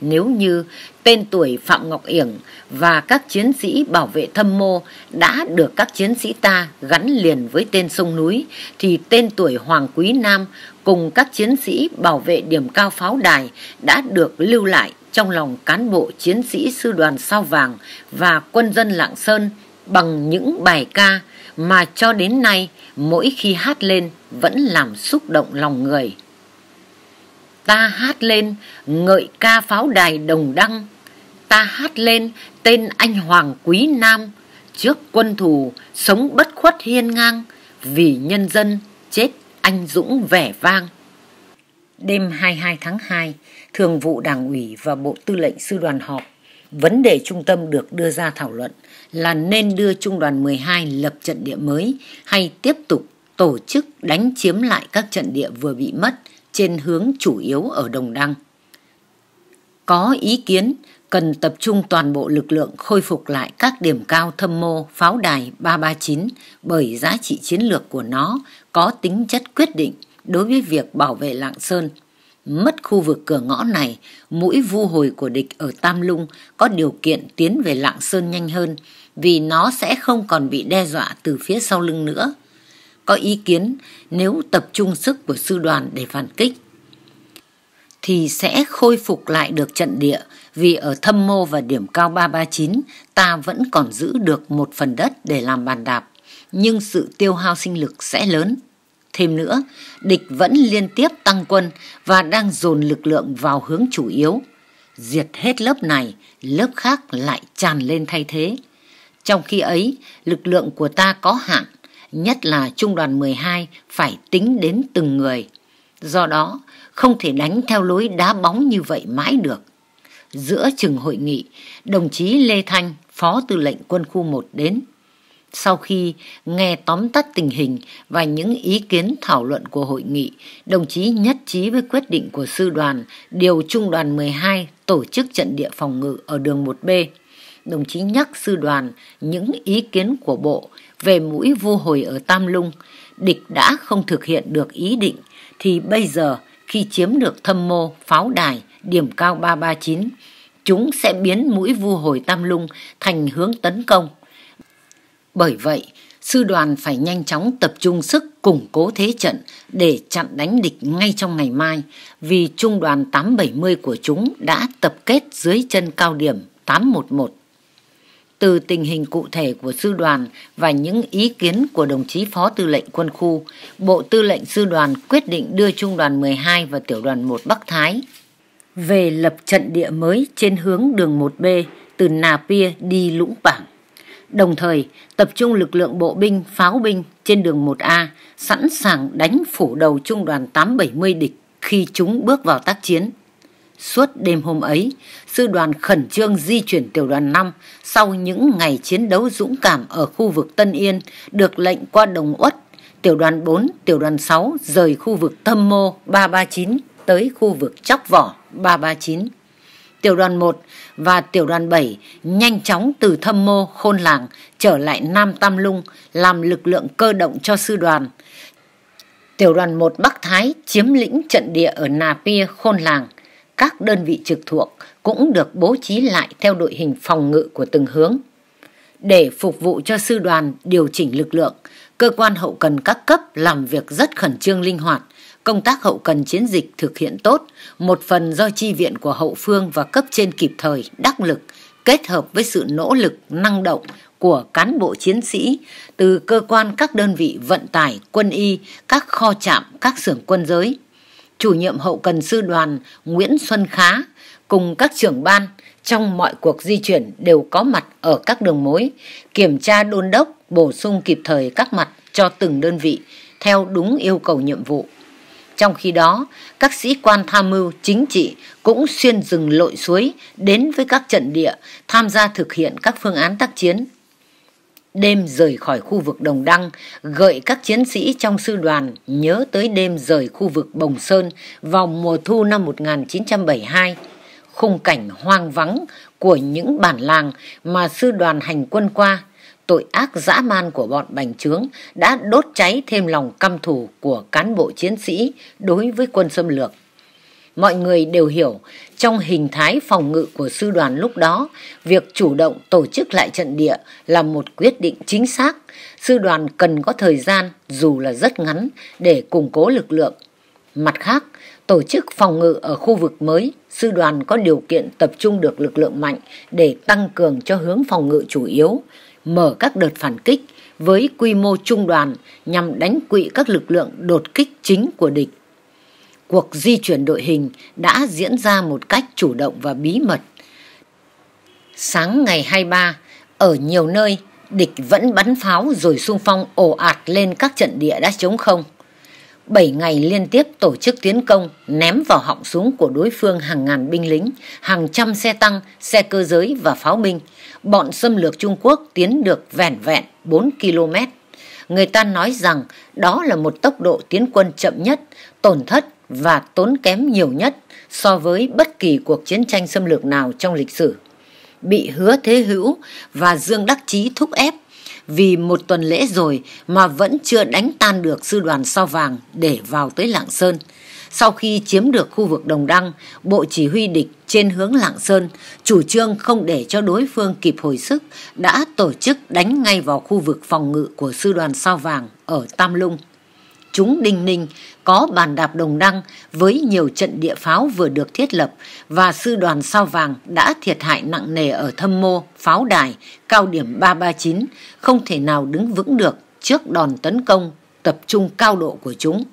Speaker 1: Nếu như tên tuổi Phạm Ngọc Yển và các chiến sĩ bảo vệ thâm mô đã được các chiến sĩ ta gắn liền với tên sông núi, thì tên tuổi Hoàng Quý Nam cùng các chiến sĩ bảo vệ điểm cao pháo đài đã được lưu lại trong lòng cán bộ chiến sĩ sư đoàn sao vàng và quân dân Lạng Sơn bằng những bài ca mà cho đến nay mỗi khi hát lên vẫn làm xúc động lòng người. Ta hát lên ngợi ca pháo đài đồng đăng, ta hát lên tên anh Hoàng Quý Nam trước quân thù sống bất khuất hiên ngang vì nhân dân chết anh dũng vẻ vang. Đêm 22 tháng 2, Thường vụ Đảng ủy và Bộ Tư lệnh Sư đoàn họp, vấn đề trung tâm được đưa ra thảo luận là nên đưa Trung đoàn 12 lập trận địa mới hay tiếp tục tổ chức đánh chiếm lại các trận địa vừa bị mất trên hướng chủ yếu ở Đồng Đăng. Có ý kiến cần tập trung toàn bộ lực lượng khôi phục lại các điểm cao thâm mô pháo đài 339 bởi giá trị chiến lược của nó có tính chất quyết định đối với việc bảo vệ Lạng Sơn mất khu vực cửa ngõ này, mũi vu hồi của địch ở Tam Lung có điều kiện tiến về Lạng Sơn nhanh hơn vì nó sẽ không còn bị đe dọa từ phía sau lưng nữa. Có ý kiến nếu tập trung sức của sư đoàn để phản kích thì sẽ khôi phục lại được trận địa vì ở thâm mô và điểm cao 339 ta vẫn còn giữ được một phần đất để làm bàn đạp nhưng sự tiêu hao sinh lực sẽ lớn. Thêm nữa, địch vẫn liên tiếp tăng quân và đang dồn lực lượng vào hướng chủ yếu. Diệt hết lớp này, lớp khác lại tràn lên thay thế. Trong khi ấy, lực lượng của ta có hạn, nhất là trung đoàn 12 phải tính đến từng người. Do đó, không thể đánh theo lối đá bóng như vậy mãi được. Giữa chừng hội nghị, đồng chí Lê Thanh, Phó Tư lệnh Quân khu 1 đến. Sau khi nghe tóm tắt tình hình và những ý kiến thảo luận của hội nghị, đồng chí nhất trí với quyết định của sư đoàn điều trung đoàn 12 tổ chức trận địa phòng ngự ở đường 1B. Đồng chí nhắc sư đoàn những ý kiến của bộ về mũi vô hồi ở Tam Lung. Địch đã không thực hiện được ý định thì bây giờ khi chiếm được thâm mô, pháo đài, điểm cao 339, chúng sẽ biến mũi vu hồi Tam Lung thành hướng tấn công. Bởi vậy, sư đoàn phải nhanh chóng tập trung sức củng cố thế trận để chặn đánh địch ngay trong ngày mai vì trung đoàn 870 của chúng đã tập kết dưới chân cao điểm 811. Từ tình hình cụ thể của sư đoàn và những ý kiến của đồng chí Phó Tư lệnh Quân khu, Bộ Tư lệnh Sư đoàn quyết định đưa Trung đoàn 12 và Tiểu đoàn 1 Bắc Thái về lập trận địa mới trên hướng đường 1B từ Nà Pia đi Lũng Bảng đồng thời tập trung lực lượng bộ binh, pháo binh trên đường 1A, sẵn sàng đánh phủ đầu trung đoàn 870 địch khi chúng bước vào tác chiến. Suốt đêm hôm ấy, sư đoàn khẩn trương di chuyển tiểu đoàn 5 sau những ngày chiến đấu dũng cảm ở khu vực Tân Yên, được lệnh qua Đồng Uất, tiểu đoàn 4, tiểu đoàn 6 rời khu vực Tâm Mô 339 tới khu vực Chóc Vỏ 339 tiểu đoàn 1 và tiểu đoàn 7 nhanh chóng từ thâm mô khôn làng trở lại Nam Tam Lung làm lực lượng cơ động cho sư đoàn. Tiểu đoàn 1 Bắc Thái chiếm lĩnh trận địa ở Nà Pia khôn làng. Các đơn vị trực thuộc cũng được bố trí lại theo đội hình phòng ngự của từng hướng. Để phục vụ cho sư đoàn điều chỉnh lực lượng, cơ quan hậu cần các cấp làm việc rất khẩn trương linh hoạt – công tác hậu cần chiến dịch thực hiện tốt, một phần do chi viện của hậu phương và cấp trên kịp thời, đắc lực, kết hợp với sự nỗ lực, năng động của cán bộ chiến sĩ từ cơ quan các đơn vị vận tải, quân y, các kho trạm, các xưởng quân giới. Chủ nhiệm hậu cần sư đoàn Nguyễn Xuân Khá cùng các trưởng ban trong mọi cuộc di chuyển đều có mặt ở các đường mối, kiểm tra đôn đốc, bổ sung kịp thời các mặt cho từng đơn vị theo đúng yêu cầu nhiệm vụ trong khi đó các sĩ quan tham mưu chính trị cũng xuyên rừng lội suối đến với các trận địa tham gia thực hiện các phương án tác chiến đêm rời khỏi khu vực đồng đăng gợi các chiến sĩ trong sư đoàn nhớ tới đêm rời khu vực bồng sơn vào mùa thu năm 1972 khung cảnh hoang vắng của những bản làng mà sư đoàn hành quân qua tội ác dã man của bọn bành trướng đã đốt cháy thêm lòng căm thù của cán bộ chiến sĩ đối với quân xâm lược. Mọi người đều hiểu, trong hình thái phòng ngự của sư đoàn lúc đó, việc chủ động tổ chức lại trận địa là một quyết định chính xác. Sư đoàn cần có thời gian, dù là rất ngắn, để củng cố lực lượng. Mặt khác, tổ chức phòng ngự ở khu vực mới, sư đoàn có điều kiện tập trung được lực lượng mạnh để tăng cường cho hướng phòng ngự chủ yếu, mở các đợt phản kích với quy mô trung đoàn nhằm đánh quỵ các lực lượng đột kích chính của địch. Cuộc di chuyển đội hình đã diễn ra một cách chủ động và bí mật. Sáng ngày 23, ở nhiều nơi, địch vẫn bắn pháo rồi xung phong ồ ạt lên các trận địa đã chống không. 7 ngày liên tiếp tổ chức tiến công ném vào họng súng của đối phương hàng ngàn binh lính, hàng trăm xe tăng, xe cơ giới và pháo binh. Bọn xâm lược Trung Quốc tiến được vẻn vẹn 4 km. Người ta nói rằng đó là một tốc độ tiến quân chậm nhất, tổn thất và tốn kém nhiều nhất so với bất kỳ cuộc chiến tranh xâm lược nào trong lịch sử. Bị hứa thế hữu và Dương Đắc Chí thúc ép vì một tuần lễ rồi mà vẫn chưa đánh tan được sư đoàn sao vàng để vào tới Lạng Sơn. Sau khi chiếm được khu vực Đồng Đăng, Bộ Chỉ huy địch trên hướng Lạng Sơn, chủ trương không để cho đối phương kịp hồi sức, đã tổ chức đánh ngay vào khu vực phòng ngự của sư đoàn sao vàng ở Tam Lung chúng Đinh Ninh có bàn đạp đồng đăng với nhiều trận địa pháo vừa được thiết lập và sư đoàn sao vàng đã thiệt hại nặng nề ở thâm mô, pháo đài, cao điểm 339, không thể nào đứng vững được trước đòn tấn công tập trung cao độ của chúng.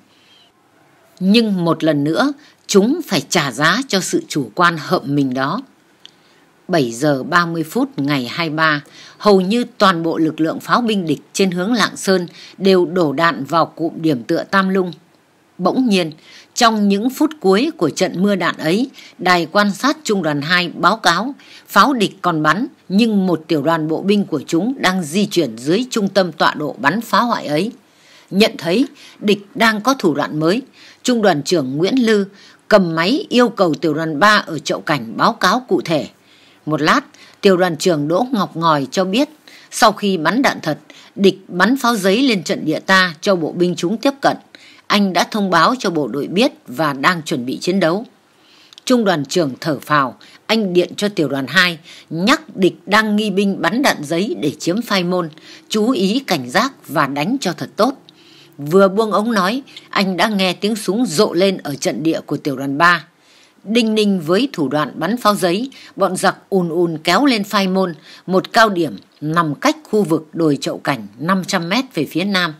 Speaker 1: Nhưng một lần nữa, chúng phải trả giá cho sự chủ quan hợm mình đó. 7 giờ 30 phút ngày 23, hầu như toàn bộ lực lượng pháo binh địch trên hướng Lạng Sơn đều đổ đạn vào cụm điểm tựa Tam Lung. Bỗng nhiên, trong những phút cuối của trận mưa đạn ấy, đài quan sát trung đoàn 2 báo cáo pháo địch còn bắn nhưng một tiểu đoàn bộ binh của chúng đang di chuyển dưới trung tâm tọa độ bắn phá hoại ấy. Nhận thấy địch đang có thủ đoạn mới, trung đoàn trưởng Nguyễn Lư cầm máy yêu cầu tiểu đoàn 3 ở chậu cảnh báo cáo cụ thể – một lát, tiểu đoàn trưởng Đỗ Ngọc Ngòi cho biết, sau khi bắn đạn thật, địch bắn pháo giấy lên trận địa ta cho bộ binh chúng tiếp cận. Anh đã thông báo cho bộ đội biết và đang chuẩn bị chiến đấu. Trung đoàn trưởng thở phào, anh điện cho tiểu đoàn 2, nhắc địch đang nghi binh bắn đạn giấy để chiếm phai môn, chú ý cảnh giác và đánh cho thật tốt. Vừa buông ống nói, anh đã nghe tiếng súng rộ lên ở trận địa của tiểu đoàn 3. Đinh ninh với thủ đoạn bắn pháo giấy, bọn giặc ùn ùn kéo lên phai môn, một cao điểm nằm cách khu vực đồi chậu cảnh 500 mét về phía nam.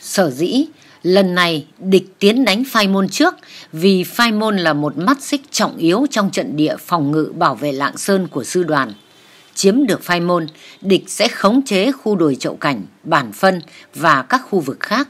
Speaker 1: Sở dĩ, lần này địch tiến đánh phai môn trước vì phai môn là một mắt xích trọng yếu trong trận địa phòng ngự bảo vệ Lạng Sơn của sư đoàn. Chiếm được phai môn, địch sẽ khống chế khu đồi chậu cảnh, bản phân và các khu vực khác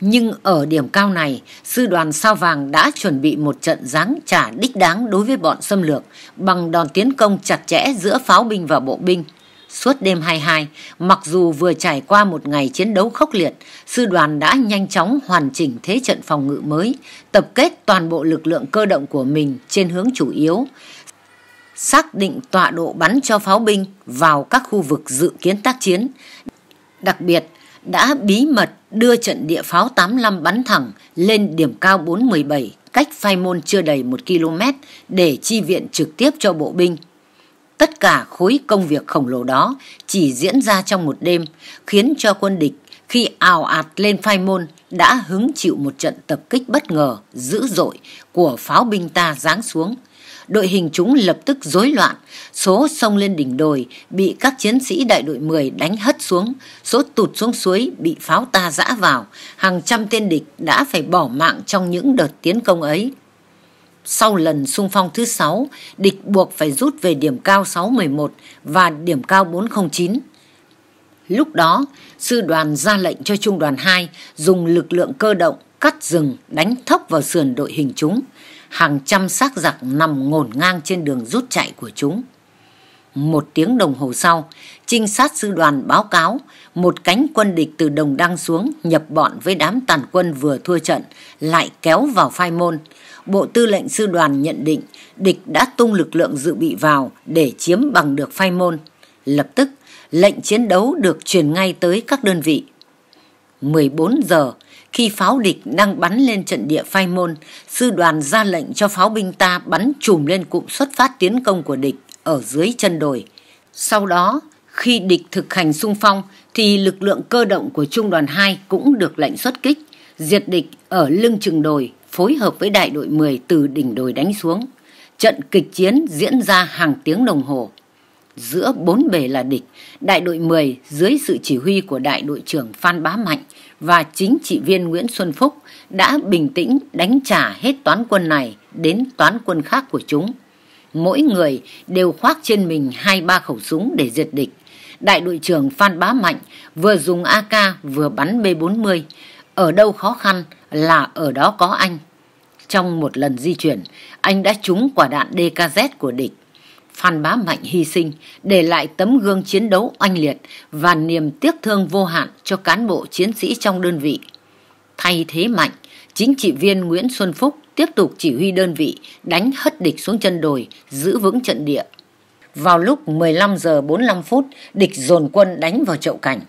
Speaker 1: nhưng ở điểm cao này sư đoàn sao vàng đã chuẩn bị một trận giáng trả đích đáng đối với bọn xâm lược bằng đòn tiến công chặt chẽ giữa pháo binh và bộ binh suốt đêm 22, mặc dù vừa trải qua một ngày chiến đấu khốc liệt, sư đoàn đã nhanh chóng hoàn chỉnh thế trận phòng ngự mới, tập kết toàn bộ lực lượng cơ động của mình trên hướng chủ yếu, xác định tọa độ bắn cho pháo binh vào các khu vực dự kiến tác chiến. Đặc biệt, đã bí mật đưa trận địa pháo 85 bắn thẳng lên điểm cao 417 cách Phai Môn chưa đầy 1 km để chi viện trực tiếp cho bộ binh. Tất cả khối công việc khổng lồ đó chỉ diễn ra trong một đêm, khiến cho quân địch khi ào ạt lên Phai Môn đã hứng chịu một trận tập kích bất ngờ, dữ dội của pháo binh ta giáng xuống – đội hình chúng lập tức rối loạn. Số sông lên đỉnh đồi, bị các chiến sĩ đại đội 10 đánh hất xuống, số tụt xuống suối bị pháo ta dã vào, hàng trăm tên địch đã phải bỏ mạng trong những đợt tiến công ấy. Sau lần xung phong thứ 6, địch buộc phải rút về điểm cao 611 và điểm cao 409. Lúc đó, sư đoàn ra lệnh cho trung đoàn 2 dùng lực lượng cơ động cắt rừng đánh thốc vào sườn đội hình chúng hàng trăm xác giặc nằm ngổn ngang trên đường rút chạy của chúng. Một tiếng đồng hồ sau, trinh sát sư đoàn báo cáo một cánh quân địch từ Đồng Đăng xuống nhập bọn với đám tàn quân vừa thua trận, lại kéo vào phai môn. Bộ tư lệnh sư đoàn nhận định địch đã tung lực lượng dự bị vào để chiếm bằng được phai môn. Lập tức, lệnh chiến đấu được truyền ngay tới các đơn vị. 14 giờ, khi pháo địch đang bắn lên trận địa Phai Môn, sư đoàn ra lệnh cho pháo binh ta bắn chùm lên cụm xuất phát tiến công của địch ở dưới chân đồi. Sau đó, khi địch thực hành xung phong, thì lực lượng cơ động của Trung đoàn 2 cũng được lệnh xuất kích, diệt địch ở lưng chừng đồi, phối hợp với đại đội 10 từ đỉnh đồi đánh xuống. Trận kịch chiến diễn ra hàng tiếng đồng hồ. Giữa bốn bề là địch, đại đội 10 dưới sự chỉ huy của đại đội trưởng Phan Bá Mạnh và chính trị viên Nguyễn Xuân Phúc đã bình tĩnh đánh trả hết toán quân này đến toán quân khác của chúng. Mỗi người đều khoác trên mình hai ba khẩu súng để diệt địch. Đại đội trưởng Phan Bá Mạnh vừa dùng AK vừa bắn B-40. Ở đâu khó khăn là ở đó có anh. Trong một lần di chuyển, anh đã trúng quả đạn DKZ của địch Phan Bá Mạnh hy sinh, để lại tấm gương chiến đấu oanh liệt và niềm tiếc thương vô hạn cho cán bộ chiến sĩ trong đơn vị. Thay thế Mạnh, chính trị viên Nguyễn Xuân Phúc tiếp tục chỉ huy đơn vị đánh hất địch xuống chân đồi, giữ vững trận địa. Vào lúc 15 giờ 45 phút, địch dồn quân đánh vào chậu cảnh.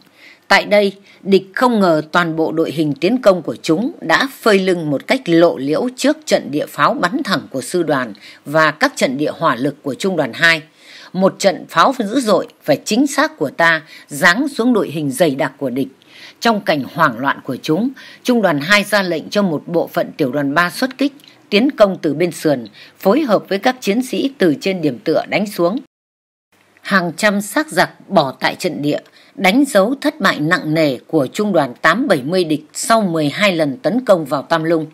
Speaker 1: Tại đây, địch không ngờ toàn bộ đội hình tiến công của chúng đã phơi lưng một cách lộ liễu trước trận địa pháo bắn thẳng của sư đoàn và các trận địa hỏa lực của trung đoàn 2. Một trận pháo dữ dội và chính xác của ta giáng xuống đội hình dày đặc của địch. Trong cảnh hoảng loạn của chúng, trung đoàn 2 ra lệnh cho một bộ phận tiểu đoàn 3 xuất kích, tiến công từ bên sườn, phối hợp với các chiến sĩ từ trên điểm tựa đánh xuống. Hàng trăm xác giặc bỏ tại trận địa, đánh dấu thất bại nặng nề của trung đoàn 870 địch sau 12 lần tấn công vào Tam Lung.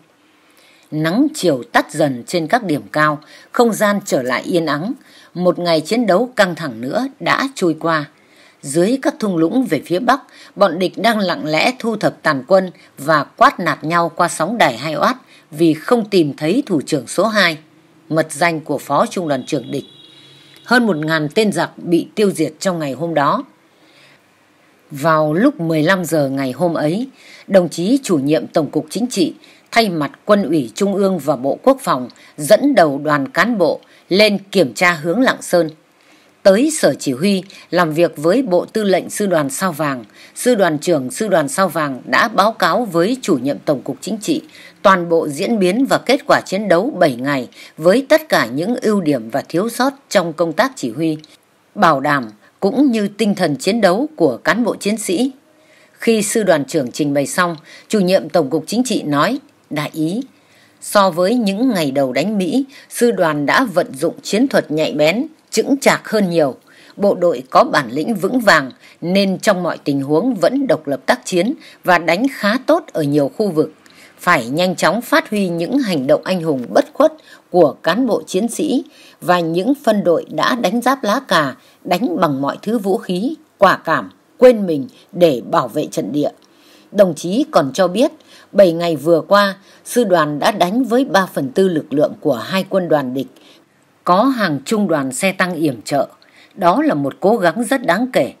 Speaker 1: Nắng chiều tắt dần trên các điểm cao, không gian trở lại yên ắng. Một ngày chiến đấu căng thẳng nữa đã trôi qua. Dưới các thung lũng về phía bắc, bọn địch đang lặng lẽ thu thập tàn quân và quát nạt nhau qua sóng đài hai oát vì không tìm thấy thủ trưởng số 2, mật danh của phó trung đoàn trưởng địch. Hơn một ngàn tên giặc bị tiêu diệt trong ngày hôm đó. Vào lúc 15 giờ ngày hôm ấy, đồng chí chủ nhiệm Tổng cục Chính trị thay mặt Quân ủy Trung ương và Bộ Quốc phòng dẫn đầu đoàn cán bộ lên kiểm tra hướng Lạng Sơn. Tới sở chỉ huy làm việc với Bộ Tư lệnh Sư đoàn Sao Vàng, Sư đoàn trưởng Sư đoàn Sao Vàng đã báo cáo với chủ nhiệm Tổng cục Chính trị toàn bộ diễn biến và kết quả chiến đấu 7 ngày với tất cả những ưu điểm và thiếu sót trong công tác chỉ huy, bảo đảm cũng như tinh thần chiến đấu của cán bộ chiến sĩ. Khi sư đoàn trưởng trình bày xong, chủ nhiệm Tổng cục Chính trị nói, đại ý, so với những ngày đầu đánh Mỹ, sư đoàn đã vận dụng chiến thuật nhạy bén, chững chạc hơn nhiều. Bộ đội có bản lĩnh vững vàng nên trong mọi tình huống vẫn độc lập tác chiến và đánh khá tốt ở nhiều khu vực phải nhanh chóng phát huy những hành động anh hùng bất khuất của cán bộ chiến sĩ và những phân đội đã đánh giáp lá cà, đánh bằng mọi thứ vũ khí, quả cảm, quên mình để bảo vệ trận địa. Đồng chí còn cho biết, 7 ngày vừa qua, sư đoàn đã đánh với 3 phần tư lực lượng của hai quân đoàn địch, có hàng trung đoàn xe tăng yểm trợ. Đó là một cố gắng rất đáng kể.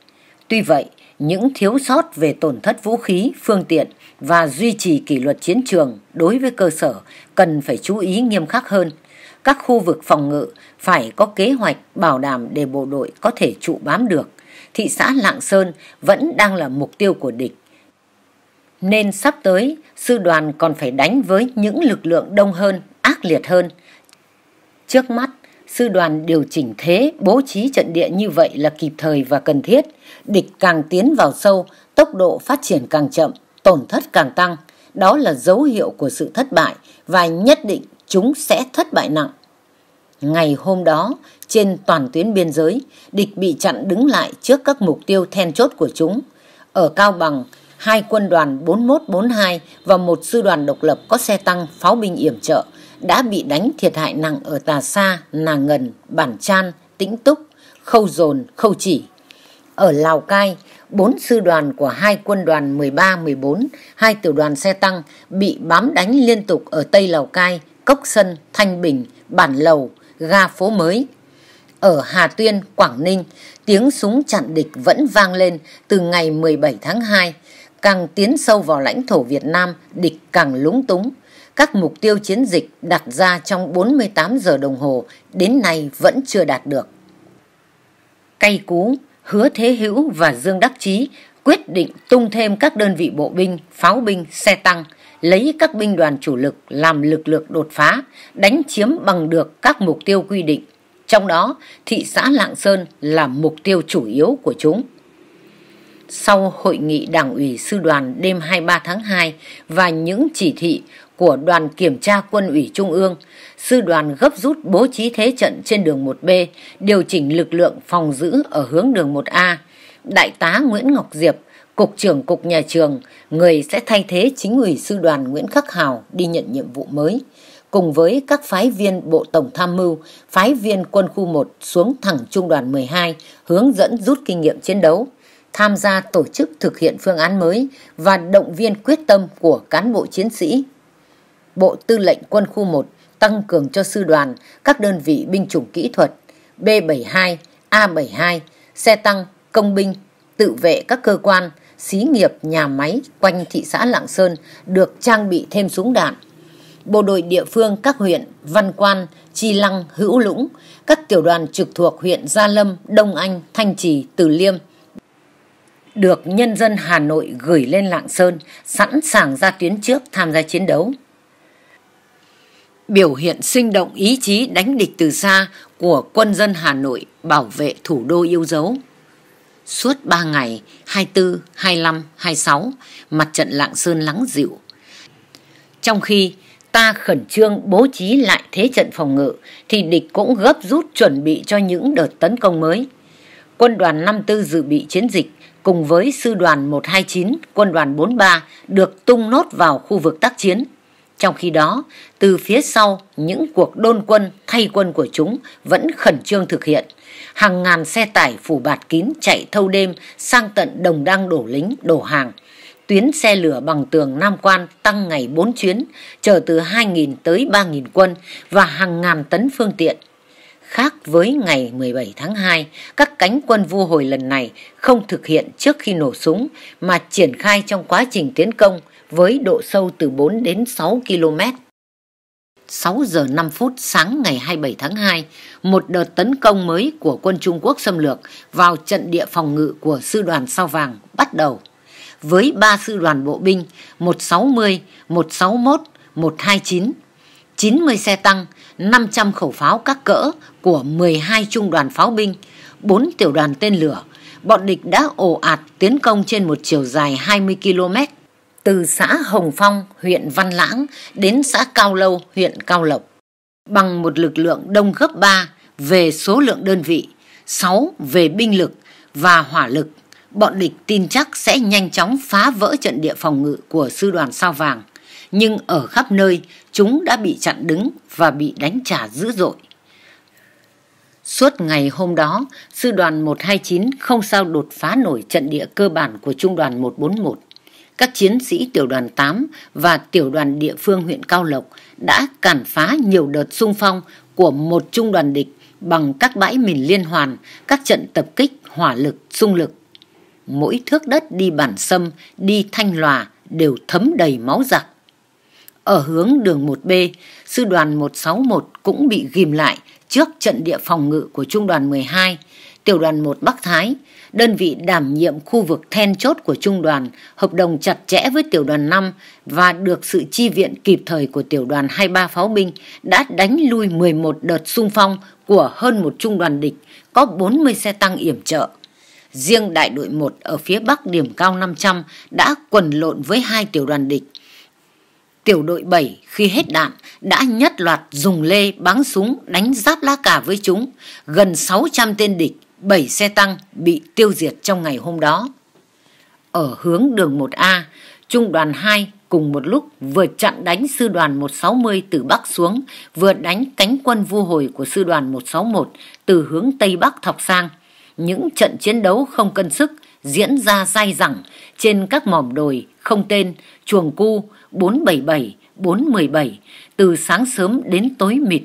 Speaker 1: Tuy vậy, những thiếu sót về tổn thất vũ khí, phương tiện và duy trì kỷ luật chiến trường đối với cơ sở cần phải chú ý nghiêm khắc hơn. Các khu vực phòng ngự phải có kế hoạch bảo đảm để bộ đội có thể trụ bám được. Thị xã Lạng Sơn vẫn đang là mục tiêu của địch. Nên sắp tới, sư đoàn còn phải đánh với những lực lượng đông hơn, ác liệt hơn. Trước mắt, sư đoàn điều chỉnh thế, bố trí trận địa như vậy là kịp thời và cần thiết. Địch càng tiến vào sâu, tốc độ phát triển càng chậm, tổn thất càng tăng. Đó là dấu hiệu của sự thất bại và nhất định chúng sẽ thất bại nặng. Ngày hôm đó, trên toàn tuyến biên giới, địch bị chặn đứng lại trước các mục tiêu then chốt của chúng. Ở Cao Bằng, hai quân đoàn 4142 và một sư đoàn độc lập có xe tăng pháo binh yểm trợ – đã bị đánh thiệt hại nặng ở Tà Sa, Nà Ngần, Bản Chan, Tĩnh Túc, Khâu Dồn, Khâu Chỉ. Ở Lào Cai, bốn sư đoàn của hai quân đoàn 13-14, hai tiểu đoàn xe tăng bị bám đánh liên tục ở Tây Lào Cai, Cốc Sân, Thanh Bình, Bản Lầu, Ga Phố Mới. Ở Hà Tuyên, Quảng Ninh, tiếng súng chặn địch vẫn vang lên từ ngày 17 tháng 2. Càng tiến sâu vào lãnh thổ Việt Nam, địch càng lúng túng các mục tiêu chiến dịch đặt ra trong 48 giờ đồng hồ đến nay vẫn chưa đạt được. Cây cú, Hứa Thế Hữu và Dương Đắc Chí quyết định tung thêm các đơn vị bộ binh, pháo binh, xe tăng, lấy các binh đoàn chủ lực làm lực lượng đột phá, đánh chiếm bằng được các mục tiêu quy định. Trong đó, thị xã Lạng Sơn là mục tiêu chủ yếu của chúng sau hội nghị đảng ủy sư đoàn đêm 23 tháng 2 và những chỉ thị của đoàn kiểm tra quân ủy Trung ương, sư đoàn gấp rút bố trí thế trận trên đường 1B, điều chỉnh lực lượng phòng giữ ở hướng đường 1A. Đại tá Nguyễn Ngọc Diệp, Cục trưởng Cục Nhà trường, người sẽ thay thế chính ủy sư đoàn Nguyễn Khắc Hào đi nhận nhiệm vụ mới, cùng với các phái viên Bộ Tổng Tham mưu, phái viên quân khu 1 xuống thẳng Trung đoàn 12, hướng dẫn rút kinh nghiệm chiến đấu tham gia tổ chức thực hiện phương án mới và động viên quyết tâm của cán bộ chiến sĩ Bộ Tư lệnh Quân khu 1 tăng cường cho sư đoàn các đơn vị binh chủng kỹ thuật B72, A72, xe tăng, công binh, tự vệ các cơ quan, xí nghiệp, nhà máy quanh thị xã Lạng Sơn được trang bị thêm súng đạn. Bộ đội địa phương các huyện Văn Quan, Chi Lăng, Hữu Lũng, các tiểu đoàn trực thuộc huyện Gia Lâm, Đông Anh, Thanh Trì, Từ Liêm được nhân dân Hà Nội gửi lên Lạng Sơn sẵn sàng ra tuyến trước tham gia chiến đấu biểu hiện sinh động ý chí đánh địch từ xa của quân dân Hà Nội bảo vệ thủ đô yêu dấu. Suốt 3 ngày 24, 25, 26, mặt trận Lạng Sơn lắng dịu. Trong khi ta khẩn trương bố trí lại thế trận phòng ngự thì địch cũng gấp rút chuẩn bị cho những đợt tấn công mới. Quân đoàn 54 dự bị chiến dịch cùng với sư đoàn 129, quân đoàn 43 được tung nốt vào khu vực tác chiến trong khi đó, từ phía sau, những cuộc đôn quân thay quân của chúng vẫn khẩn trương thực hiện. Hàng ngàn xe tải phủ bạt kín chạy thâu đêm sang tận đồng đang đổ lính, đổ hàng. Tuyến xe lửa bằng tường Nam Quan tăng ngày 4 chuyến, chở từ 2.000 tới 3.000 quân và hàng ngàn tấn phương tiện. Khác với ngày 17 tháng 2, các cánh quân vua hồi lần này không thực hiện trước khi nổ súng mà triển khai trong quá trình tiến công với độ sâu từ 4 đến 6 km. 6 giờ 5 phút sáng ngày 27 tháng 2, một đợt tấn công mới của quân Trung Quốc xâm lược vào trận địa phòng ngự của sư đoàn sao vàng bắt đầu. Với 3 sư đoàn bộ binh 160, 161, 129, 90 xe tăng, 500 khẩu pháo các cỡ của 12 trung đoàn pháo binh, 4 tiểu đoàn tên lửa, bọn địch đã ồ ạt tiến công trên một chiều dài 20 km từ xã Hồng Phong, huyện Văn Lãng đến xã Cao Lâu, huyện Cao Lộc bằng một lực lượng đông gấp 3 về số lượng đơn vị, 6 về binh lực và hỏa lực. Bọn địch tin chắc sẽ nhanh chóng phá vỡ trận địa phòng ngự của sư đoàn sao vàng. Nhưng ở khắp nơi, chúng đã bị chặn đứng và bị đánh trả dữ dội. Suốt ngày hôm đó, sư đoàn 129 không sao đột phá nổi trận địa cơ bản của trung đoàn 141 các chiến sĩ tiểu đoàn 8 và tiểu đoàn địa phương huyện Cao Lộc đã cản phá nhiều đợt xung phong của một trung đoàn địch bằng các bãi mìn liên hoàn, các trận tập kích, hỏa lực, xung lực. Mỗi thước đất đi bản sâm, đi thanh lòa đều thấm đầy máu giặc. Ở hướng đường 1B, sư đoàn 161 cũng bị ghim lại trước trận địa phòng ngự của trung đoàn 12, tiểu đoàn 1 Bắc Thái đơn vị đảm nhiệm khu vực then chốt của trung đoàn, hợp đồng chặt chẽ với tiểu đoàn 5 và được sự chi viện kịp thời của tiểu đoàn 23 pháo binh đã đánh lui 11 đợt xung phong của hơn một trung đoàn địch, có 40 xe tăng yểm trợ. Riêng đại đội 1 ở phía bắc điểm cao 500 đã quần lộn với hai tiểu đoàn địch. Tiểu đội 7 khi hết đạn đã nhất loạt dùng lê bắn súng đánh giáp lá cà với chúng, gần 600 tên địch 7 xe tăng bị tiêu diệt trong ngày hôm đó. Ở hướng đường 1A, Trung đoàn 2 cùng một lúc vừa chặn đánh sư đoàn 160 từ Bắc xuống, vừa đánh cánh quân vu hồi của sư đoàn 161 từ hướng Tây Bắc thọc sang. Những trận chiến đấu không cân sức diễn ra dai dẳng trên các mỏm đồi không tên, chuồng cu 477, 417 từ sáng sớm đến tối mịt.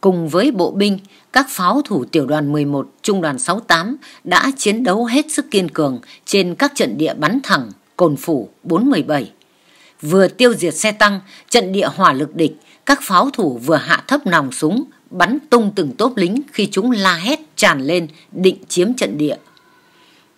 Speaker 1: Cùng với bộ binh, các pháo thủ tiểu đoàn 11, trung đoàn 68 đã chiến đấu hết sức kiên cường trên các trận địa bắn thẳng Cồn Phủ 417. Vừa tiêu diệt xe tăng, trận địa hỏa lực địch, các pháo thủ vừa hạ thấp nòng súng, bắn tung từng tốp lính khi chúng la hét tràn lên định chiếm trận địa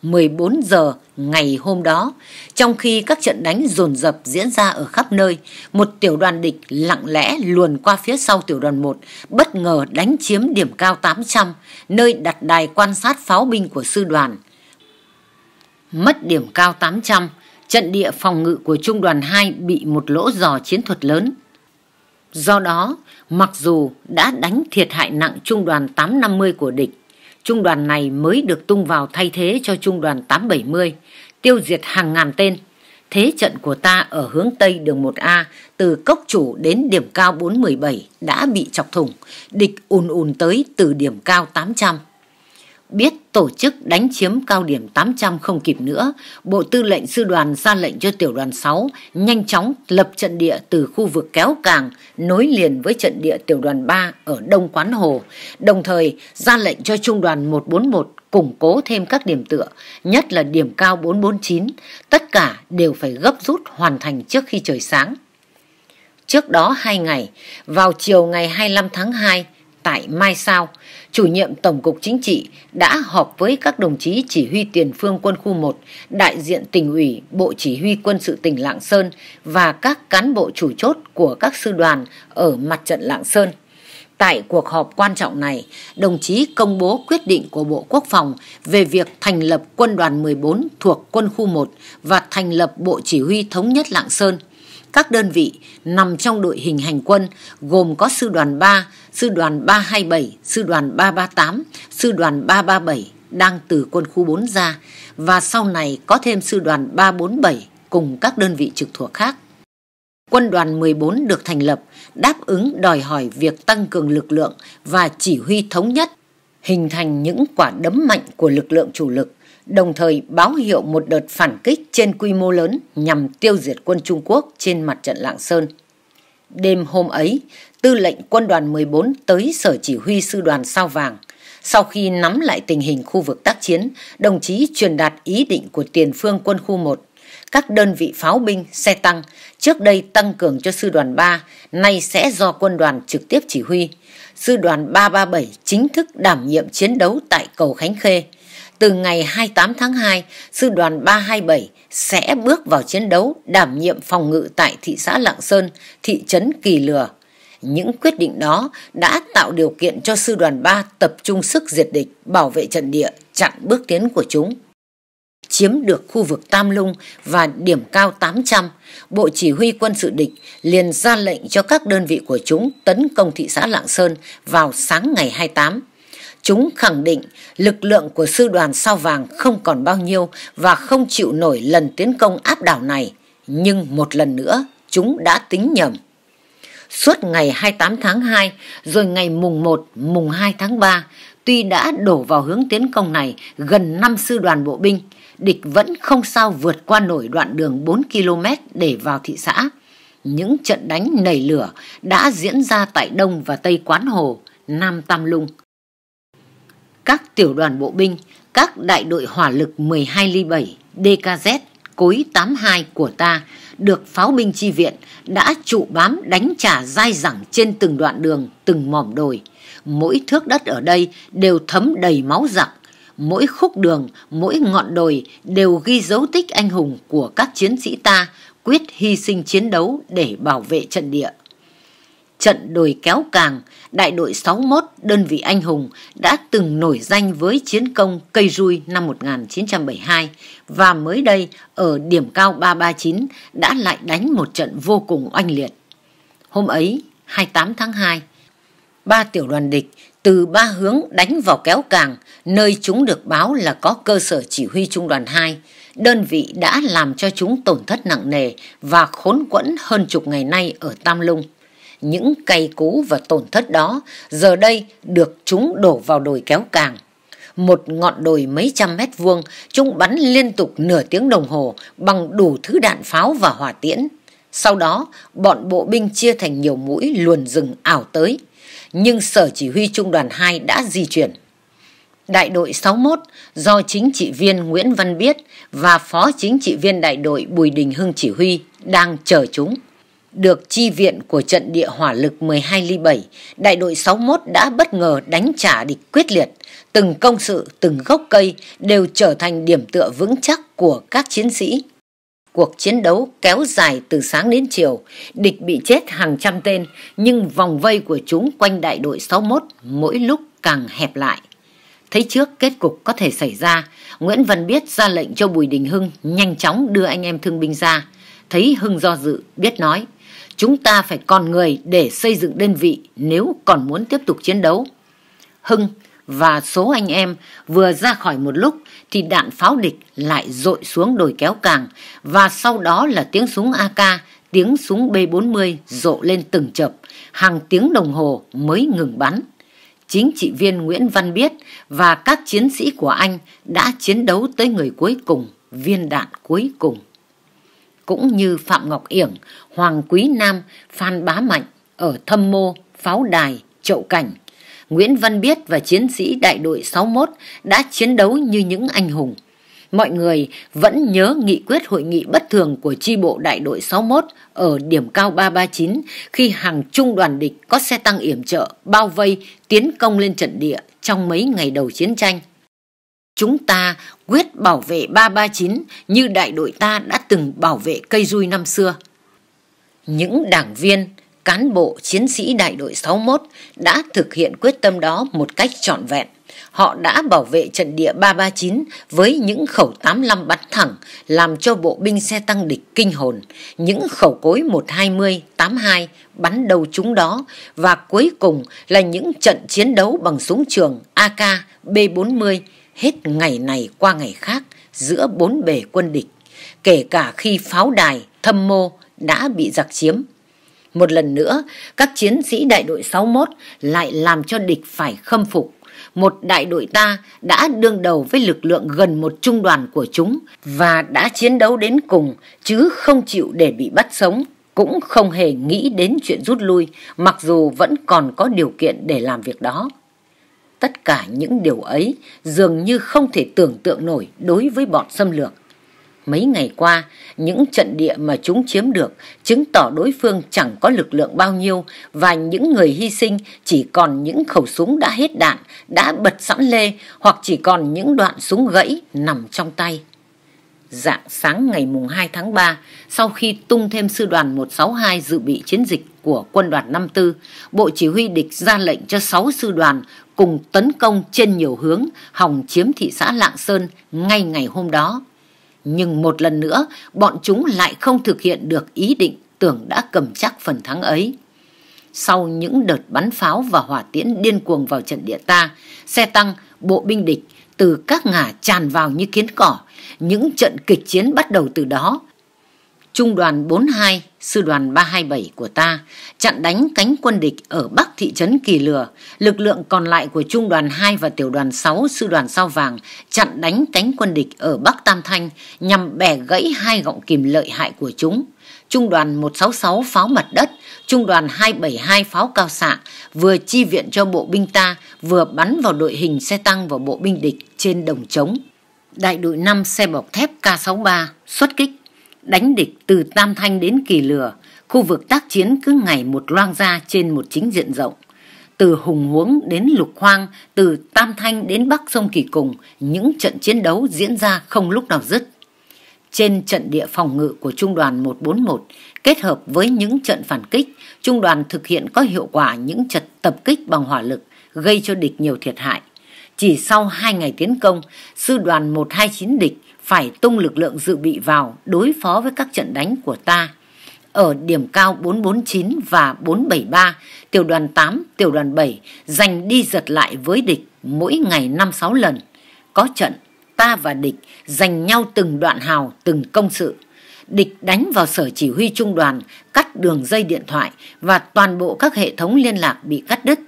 Speaker 1: 14 giờ ngày hôm đó, trong khi các trận đánh dồn dập diễn ra ở khắp nơi, một tiểu đoàn địch lặng lẽ luồn qua phía sau tiểu đoàn 1, bất ngờ đánh chiếm điểm cao 800, nơi đặt đài quan sát pháo binh của sư đoàn. Mất điểm cao 800, trận địa phòng ngự của trung đoàn 2 bị một lỗ dò chiến thuật lớn. Do đó, mặc dù đã đánh thiệt hại nặng trung đoàn 850 của địch, trung đoàn này mới được tung vào thay thế cho trung đoàn 870, tiêu diệt hàng ngàn tên. Thế trận của ta ở hướng Tây đường 1A từ cốc chủ đến điểm cao 417 đã bị chọc thủng, địch ùn ùn tới từ điểm cao 800. Biết tổ chức đánh chiếm cao điểm 800 không kịp nữa, Bộ Tư lệnh Sư đoàn ra lệnh cho Tiểu đoàn 6 nhanh chóng lập trận địa từ khu vực kéo càng nối liền với trận địa Tiểu đoàn 3 ở Đông Quán Hồ, đồng thời ra lệnh cho Trung đoàn 141 củng cố thêm các điểm tựa, nhất là điểm cao 449, tất cả đều phải gấp rút hoàn thành trước khi trời sáng. Trước đó 2 ngày, vào chiều ngày 25 tháng 2, tại Mai Sao, chủ nhiệm Tổng cục Chính trị đã họp với các đồng chí chỉ huy tiền phương quân khu 1, đại diện tỉnh ủy, Bộ Chỉ huy quân sự tỉnh Lạng Sơn và các cán bộ chủ chốt của các sư đoàn ở mặt trận Lạng Sơn. Tại cuộc họp quan trọng này, đồng chí công bố quyết định của Bộ Quốc phòng về việc thành lập quân đoàn 14 thuộc quân khu 1 và thành lập Bộ Chỉ huy Thống nhất Lạng Sơn – các đơn vị nằm trong đội hình hành quân gồm có sư đoàn 3, sư đoàn 327, sư đoàn 338, sư đoàn 337 đang từ quân khu 4 ra và sau này có thêm sư đoàn 347 cùng các đơn vị trực thuộc khác. Quân đoàn 14 được thành lập đáp ứng đòi hỏi việc tăng cường lực lượng và chỉ huy thống nhất, hình thành những quả đấm mạnh của lực lượng chủ lực đồng thời báo hiệu một đợt phản kích trên quy mô lớn nhằm tiêu diệt quân Trung Quốc trên mặt trận Lạng Sơn. Đêm hôm ấy, tư lệnh quân đoàn 14 tới sở chỉ huy sư đoàn Sao Vàng. Sau khi nắm lại tình hình khu vực tác chiến, đồng chí truyền đạt ý định của tiền phương quân khu 1. Các đơn vị pháo binh, xe tăng, trước đây tăng cường cho sư đoàn 3, nay sẽ do quân đoàn trực tiếp chỉ huy. Sư đoàn 337 chính thức đảm nhiệm chiến đấu tại cầu Khánh Khê từ ngày 28 tháng 2, sư đoàn 327 sẽ bước vào chiến đấu đảm nhiệm phòng ngự tại thị xã Lạng Sơn, thị trấn Kỳ Lừa. Những quyết định đó đã tạo điều kiện cho sư đoàn 3 tập trung sức diệt địch, bảo vệ trận địa, chặn bước tiến của chúng. Chiếm được khu vực Tam Lung và điểm cao 800, Bộ Chỉ huy quân sự địch liền ra lệnh cho các đơn vị của chúng tấn công thị xã Lạng Sơn vào sáng ngày 28 Chúng khẳng định lực lượng của sư đoàn sao vàng không còn bao nhiêu và không chịu nổi lần tiến công áp đảo này. Nhưng một lần nữa, chúng đã tính nhầm. Suốt ngày 28 tháng 2, rồi ngày mùng 1, mùng 2 tháng 3, tuy đã đổ vào hướng tiến công này gần 5 sư đoàn bộ binh, địch vẫn không sao vượt qua nổi đoạn đường 4 km để vào thị xã. Những trận đánh nảy lửa đã diễn ra tại Đông và Tây Quán Hồ, Nam Tam Lung các tiểu đoàn bộ binh, các đại đội hỏa lực 12 ly 7 DKZ cối 82 của ta được pháo binh chi viện đã trụ bám đánh trả dai dẳng trên từng đoạn đường, từng mỏm đồi. Mỗi thước đất ở đây đều thấm đầy máu giặc. Mỗi khúc đường, mỗi ngọn đồi đều ghi dấu tích anh hùng của các chiến sĩ ta quyết hy sinh chiến đấu để bảo vệ trận địa trận đồi kéo càng, đại đội 61 đơn vị anh hùng đã từng nổi danh với chiến công cây rui năm 1972 và mới đây ở điểm cao 339 đã lại đánh một trận vô cùng oanh liệt. Hôm ấy, 28 tháng 2, ba tiểu đoàn địch từ ba hướng đánh vào kéo càng, nơi chúng được báo là có cơ sở chỉ huy trung đoàn 2. Đơn vị đã làm cho chúng tổn thất nặng nề và khốn quẫn hơn chục ngày nay ở Tam Lung những cay cú và tổn thất đó giờ đây được chúng đổ vào đồi kéo càng một ngọn đồi mấy trăm mét vuông chúng bắn liên tục nửa tiếng đồng hồ bằng đủ thứ đạn pháo và hỏa tiễn sau đó bọn bộ binh chia thành nhiều mũi luồn rừng ảo tới nhưng sở chỉ huy trung đoàn hai đã di chuyển đại đội 61 do chính trị viên Nguyễn Văn Biết và phó chính trị viên đại đội Bùi Đình Hưng chỉ huy đang chờ chúng. Được chi viện của trận địa hỏa lực 12 ly 7, đại đội 61 đã bất ngờ đánh trả địch quyết liệt. Từng công sự, từng gốc cây đều trở thành điểm tựa vững chắc của các chiến sĩ. Cuộc chiến đấu kéo dài từ sáng đến chiều, địch bị chết hàng trăm tên, nhưng vòng vây của chúng quanh đại đội 61 mỗi lúc càng hẹp lại. Thấy trước kết cục có thể xảy ra, Nguyễn Văn Biết ra lệnh cho Bùi Đình Hưng nhanh chóng đưa anh em thương binh ra. Thấy Hưng do dự, Biết nói – Chúng ta phải còn người để xây dựng đơn vị nếu còn muốn tiếp tục chiến đấu. Hưng và số anh em vừa ra khỏi một lúc thì đạn pháo địch lại rội xuống đồi kéo càng và sau đó là tiếng súng AK, tiếng súng B40 rộ lên từng chập, hàng tiếng đồng hồ mới ngừng bắn. Chính trị viên Nguyễn Văn Biết và các chiến sĩ của anh đã chiến đấu tới người cuối cùng, viên đạn cuối cùng. Cũng như Phạm Ngọc Yểng, Hoàng Quý Nam, Phan Bá Mạnh ở Thâm Mô, Pháo Đài, Chậu Cảnh. Nguyễn Văn Biết và chiến sĩ đại đội 61 đã chiến đấu như những anh hùng. Mọi người vẫn nhớ nghị quyết hội nghị bất thường của chi bộ đại đội 61 ở điểm cao 339 khi hàng trung đoàn địch có xe tăng yểm trợ bao vây tiến công lên trận địa trong mấy ngày đầu chiến tranh. Chúng ta quyết bảo vệ 339 như đại đội ta đã từng bảo vệ cây rui năm xưa những đảng viên, cán bộ chiến sĩ đại đội 61 đã thực hiện quyết tâm đó một cách trọn vẹn. Họ đã bảo vệ trận địa 339 với những khẩu 85 bắn thẳng làm cho bộ binh xe tăng địch kinh hồn, những khẩu cối 120, 82 bắn đầu chúng đó và cuối cùng là những trận chiến đấu bằng súng trường AK B40 hết ngày này qua ngày khác giữa bốn bề quân địch, kể cả khi pháo đài, thâm mô, đã bị giặc chiếm. Một lần nữa, các chiến sĩ đại đội 61 lại làm cho địch phải khâm phục. Một đại đội ta đã đương đầu với lực lượng gần một trung đoàn của chúng và đã chiến đấu đến cùng chứ không chịu để bị bắt sống, cũng không hề nghĩ đến chuyện rút lui mặc dù vẫn còn có điều kiện để làm việc đó. Tất cả những điều ấy dường như không thể tưởng tượng nổi đối với bọn xâm lược Mấy ngày qua, những trận địa mà chúng chiếm được chứng tỏ đối phương chẳng có lực lượng bao nhiêu và những người hy sinh chỉ còn những khẩu súng đã hết đạn, đã bật sẵn lê hoặc chỉ còn những đoạn súng gãy nằm trong tay. Dạng sáng ngày mùng 2 tháng 3, sau khi tung thêm sư đoàn 162 dự bị chiến dịch của quân đoàn 54, Bộ Chỉ huy địch ra lệnh cho 6 sư đoàn cùng tấn công trên nhiều hướng hòng chiếm thị xã Lạng Sơn ngay ngày hôm đó. Nhưng một lần nữa, bọn chúng lại không thực hiện được ý định tưởng đã cầm chắc phần thắng ấy. Sau những đợt bắn pháo và hỏa tiễn điên cuồng vào trận địa ta, xe tăng, bộ binh địch từ các ngả tràn vào như kiến cỏ. Những trận kịch chiến bắt đầu từ đó, trung đoàn 42, sư đoàn 327 của ta chặn đánh cánh quân địch ở bắc thị trấn Kỳ Lừa. Lực lượng còn lại của trung đoàn 2 và tiểu đoàn 6 sư đoàn Sao Vàng chặn đánh cánh quân địch ở bắc Tam Thanh nhằm bẻ gãy hai gọng kìm lợi hại của chúng. Trung đoàn 166 pháo mặt đất, trung đoàn 272 pháo cao xạ vừa chi viện cho bộ binh ta vừa bắn vào đội hình xe tăng và bộ binh địch trên đồng trống. Đại đội 5 xe bọc thép K63 xuất kích đánh địch từ Tam Thanh đến Kỳ Lừa, khu vực tác chiến cứ ngày một loang ra trên một chính diện rộng. Từ Hùng Huống đến Lục khoang, từ Tam Thanh đến Bắc Sông Kỳ Cùng, những trận chiến đấu diễn ra không lúc nào dứt. Trên trận địa phòng ngự của Trung đoàn 141, kết hợp với những trận phản kích, Trung đoàn thực hiện có hiệu quả những trận tập kích bằng hỏa lực, gây cho địch nhiều thiệt hại. Chỉ sau 2 ngày tiến công, sư đoàn 129 địch phải tung lực lượng dự bị vào đối phó với các trận đánh của ta. Ở điểm cao 449 và 473, tiểu đoàn 8, tiểu đoàn 7 giành đi giật lại với địch mỗi ngày 5-6 lần. Có trận, ta và địch giành nhau từng đoạn hào, từng công sự. Địch đánh vào sở chỉ huy trung đoàn, cắt đường dây điện thoại và toàn bộ các hệ thống liên lạc bị cắt đứt.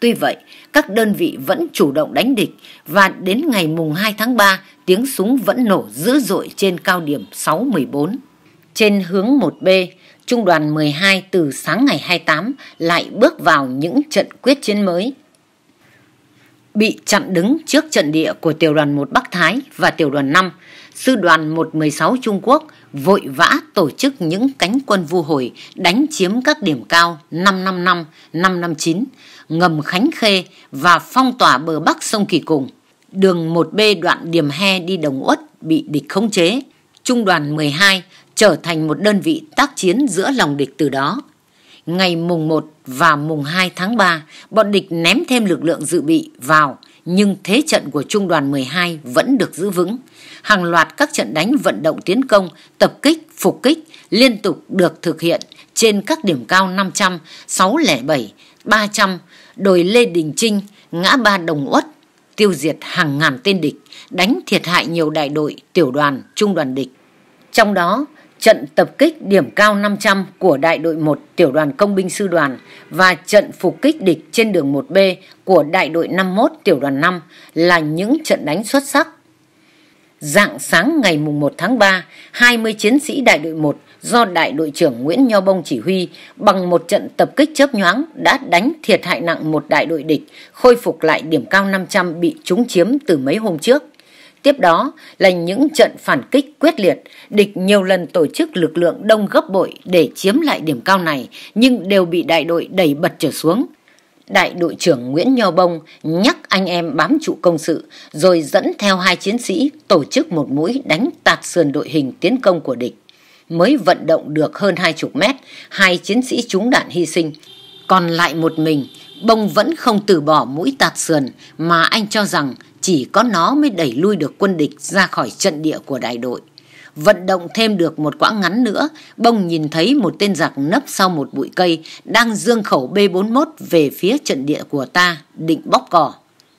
Speaker 1: Tuy vậy, các đơn vị vẫn chủ động đánh địch và đến ngày mùng 2 tháng 3 tiếng súng vẫn nổ dữ dội trên cao điểm 614. Trên hướng 1B, Trung đoàn 12 từ sáng ngày 28 lại bước vào những trận quyết chiến mới. Bị chặn đứng trước trận địa của tiểu đoàn 1 Bắc Thái và tiểu đoàn 5, sư đoàn 116 Trung Quốc vội vã tổ chức những cánh quân vu hồi đánh chiếm các điểm cao 555, 559, ngầm Khánh Khê và phong tỏa bờ bắc sông Kỳ Cùng. Đường 1B đoạn Điểm He đi Đồng Uất bị địch khống chế. Trung đoàn 12 trở thành một đơn vị tác chiến giữa lòng địch từ đó. Ngày mùng 1 và mùng 2 tháng 3, bọn địch ném thêm lực lượng dự bị vào, nhưng thế trận của Trung đoàn 12 vẫn được giữ vững. Hàng loạt các trận đánh vận động tiến công, tập kích, phục kích liên tục được thực hiện trên các điểm cao 500, 607, 300, đồi Lê Đình Trinh, ngã ba Đồng Uất, tiêu diệt hàng ngàn tên địch, đánh thiệt hại nhiều đại đội, tiểu đoàn, trung đoàn địch. Trong đó, trận tập kích điểm cao 500 của đại đội 1 tiểu đoàn công binh sư đoàn và trận phục kích địch trên đường 1B của đại đội 51 tiểu đoàn 5 là những trận đánh xuất sắc. Dạng sáng ngày 1 tháng 3, 20 chiến sĩ đại đội 1 do đại đội trưởng Nguyễn Nho Bông chỉ huy bằng một trận tập kích chớp nhoáng đã đánh thiệt hại nặng một đại đội địch, khôi phục lại điểm cao 500 bị chúng chiếm từ mấy hôm trước. Tiếp đó là những trận phản kích quyết liệt, địch nhiều lần tổ chức lực lượng đông gấp bội để chiếm lại điểm cao này nhưng đều bị đại đội đẩy bật trở xuống. Đại đội trưởng Nguyễn Nho Bông nhắc anh em bám trụ công sự rồi dẫn theo hai chiến sĩ tổ chức một mũi đánh tạt sườn đội hình tiến công của địch mới vận động được hơn hai chục mét hai chiến sĩ trúng đạn hy sinh còn lại một mình bông vẫn không từ bỏ mũi tạt sườn mà anh cho rằng chỉ có nó mới đẩy lui được quân địch ra khỏi trận địa của đại đội vận động thêm được một quãng ngắn nữa bông nhìn thấy một tên giặc nấp sau một bụi cây đang dương khẩu b 41 về phía trận địa của ta định bóc cỏ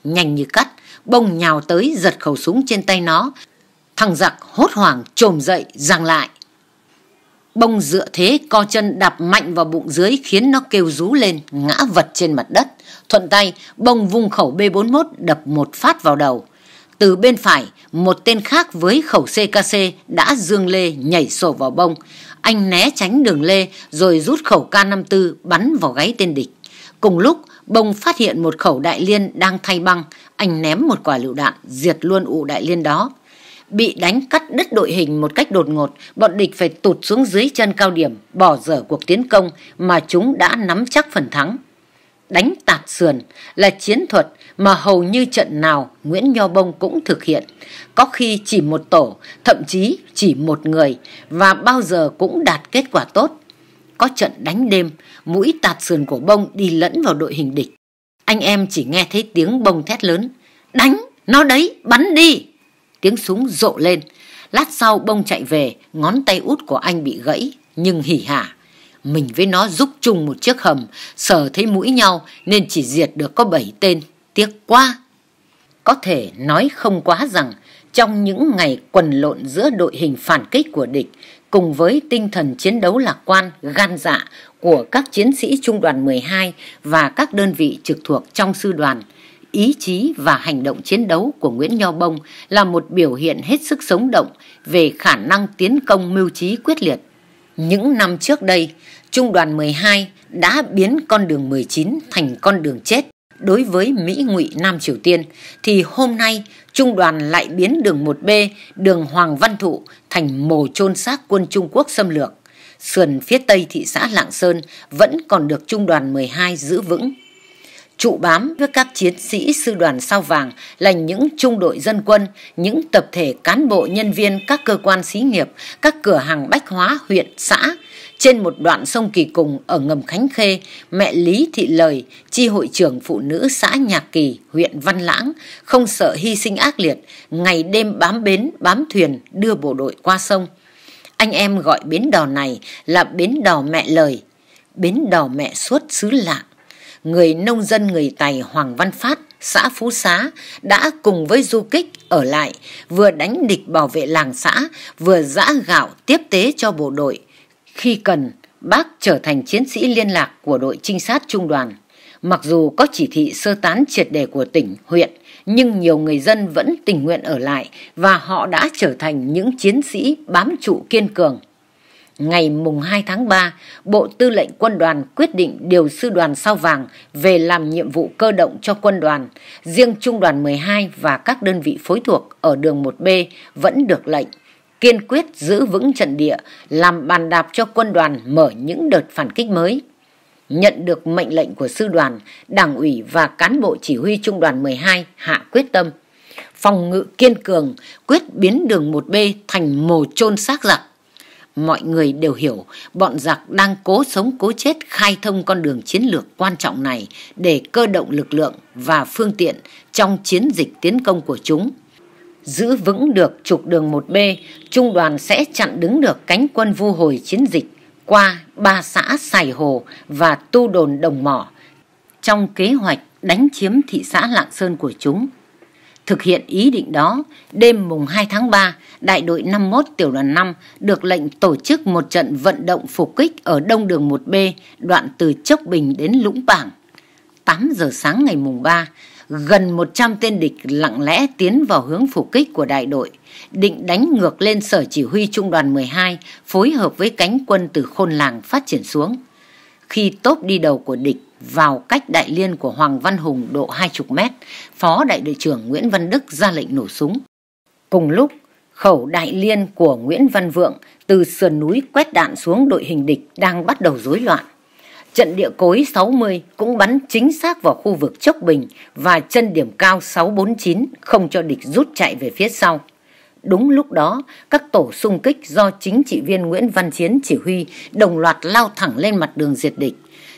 Speaker 1: nhanh như cắt bông nhào tới giật khẩu súng trên tay nó thằng giặc hốt hoảng t dậy giằng lại bông dựa thế co chân đạp mạnh vào bụng dưới khiến nó kêu rú lên ngã vật trên mặt đất thuận tay bông vung khẩu b 41 đập một phát vào đầu từ bên phải một tên khác với khẩu ckc đã dương lê nhảy sổ vào bông anh né tránh đường lê rồi rút khẩu k 54 bắn vào gáy tên địch cùng lúc bông phát hiện một khẩu đại liên đang thay băng anh ném một quả lựu đạn diệt luôn ụ đại liên đó bị đánh cắt đứt đội hình một cách đột ngột bọn địch phải tụt xuống dưới chân cao điểm bỏ dở cuộc tiến công mà chúng đã nắm chắc phần thắng đánh tạt sườn là chiến thuật mà hầu như trận nào nguyễn nho bông cũng thực hiện có khi chỉ một tổ thậm chí chỉ một người và bao giờ cũng đạt kết quả tốt có trận đánh đêm mũi tạt sườn của bông đi lẫn vào đội hình địch anh em chỉ nghe thấy tiếng bông thét lớn đánh nó đấy bắn đi tiếng súng rộ lên lát sau bông chạy về ngón tay út của anh bị gãy nhưng hỉ hả mình với nó giúp chung một chiếc hầm sờ thấy mũi nhau nên chỉ diệt được có bảy tên tiếc quá có thể nói không quá rằng trong những ngày quần lộn giữa đội hình phản kích của địch cùng với tinh thần chiến đấu lạc quan gan dạ của các chiến sĩ trung đoàn 12 và các đơn vị trực thuộc trong sư đoàn ý chí và hành động chiến đấu của Nguyễn Nho Bông là một biểu hiện hết sức sống động về khả năng tiến công mưu trí quyết liệt. Những năm trước đây, Trung đoàn 12 đã biến con đường 19 thành con đường chết đối với Mỹ ngụy Nam Triều Tiên, thì hôm nay Trung đoàn lại biến đường 1B, đường Hoàng Văn Thụ thành mồ chôn xác quân Trung Quốc xâm lược. Sườn phía tây thị xã Lạng Sơn vẫn còn được Trung đoàn 12 giữ vững trụ bám với các chiến sĩ sư đoàn sao vàng là những trung đội dân quân, những tập thể cán bộ nhân viên các cơ quan xí nghiệp, các cửa hàng bách hóa huyện, xã. Trên một đoạn sông Kỳ Cùng ở ngầm Khánh Khê, mẹ Lý Thị Lời, chi hội trưởng phụ nữ xã Nhạc Kỳ, huyện Văn Lãng, không sợ hy sinh ác liệt, ngày đêm bám bến, bám thuyền đưa bộ đội qua sông. Anh em gọi bến đò này là bến đò mẹ lời, bến đò mẹ suốt xứ lạng người nông dân người Tài Hoàng Văn Phát, xã Phú Xá đã cùng với du kích ở lại, vừa đánh địch bảo vệ làng xã, vừa giã gạo tiếp tế cho bộ đội. Khi cần, bác trở thành chiến sĩ liên lạc của đội trinh sát trung đoàn. Mặc dù có chỉ thị sơ tán triệt đề của tỉnh, huyện, nhưng nhiều người dân vẫn tình nguyện ở lại và họ đã trở thành những chiến sĩ bám trụ kiên cường. Ngày mùng 2 tháng 3, Bộ Tư lệnh Quân đoàn quyết định điều sư đoàn sao vàng về làm nhiệm vụ cơ động cho quân đoàn. Riêng Trung đoàn 12 và các đơn vị phối thuộc ở đường 1B vẫn được lệnh kiên quyết giữ vững trận địa, làm bàn đạp cho quân đoàn mở những đợt phản kích mới. Nhận được mệnh lệnh của sư đoàn, đảng ủy và cán bộ chỉ huy trung đoàn 12 hạ quyết tâm. Phòng ngự kiên cường, quyết biến đường 1B thành mồ chôn xác giặc mọi người đều hiểu bọn giặc đang cố sống cố chết khai thông con đường chiến lược quan trọng này để cơ động lực lượng và phương tiện trong chiến dịch tiến công của chúng. Giữ vững được trục đường 1B, trung đoàn sẽ chặn đứng được cánh quân vu hồi chiến dịch qua ba xã Sài Hồ và tu đồn Đồng Mỏ trong kế hoạch đánh chiếm thị xã Lạng Sơn của chúng Thực hiện ý định đó, đêm mùng 2 tháng 3, đại đội 51 tiểu đoàn 5 được lệnh tổ chức một trận vận động phục kích ở đông đường 1B, đoạn từ Chốc Bình đến Lũng Bảng. 8 giờ sáng ngày mùng 3, gần 100 tên địch lặng lẽ tiến vào hướng phục kích của đại đội, định đánh ngược lên sở chỉ huy trung đoàn 12 phối hợp với cánh quân từ khôn làng phát triển xuống. Khi tốp đi đầu của địch vào cách đại liên của Hoàng Văn Hùng độ 20 mét, Phó Đại đội trưởng Nguyễn Văn Đức ra lệnh nổ súng. Cùng lúc, khẩu đại liên của Nguyễn Văn Vượng từ sườn núi quét đạn xuống đội hình địch đang bắt đầu rối loạn. Trận địa cối 60 cũng bắn chính xác vào khu vực Chốc Bình và chân điểm cao 649 không cho địch rút chạy về phía sau. Đúng lúc đó, các tổ xung kích do chính trị viên Nguyễn Văn Chiến chỉ huy đồng loạt lao thẳng lên mặt đường diệt địch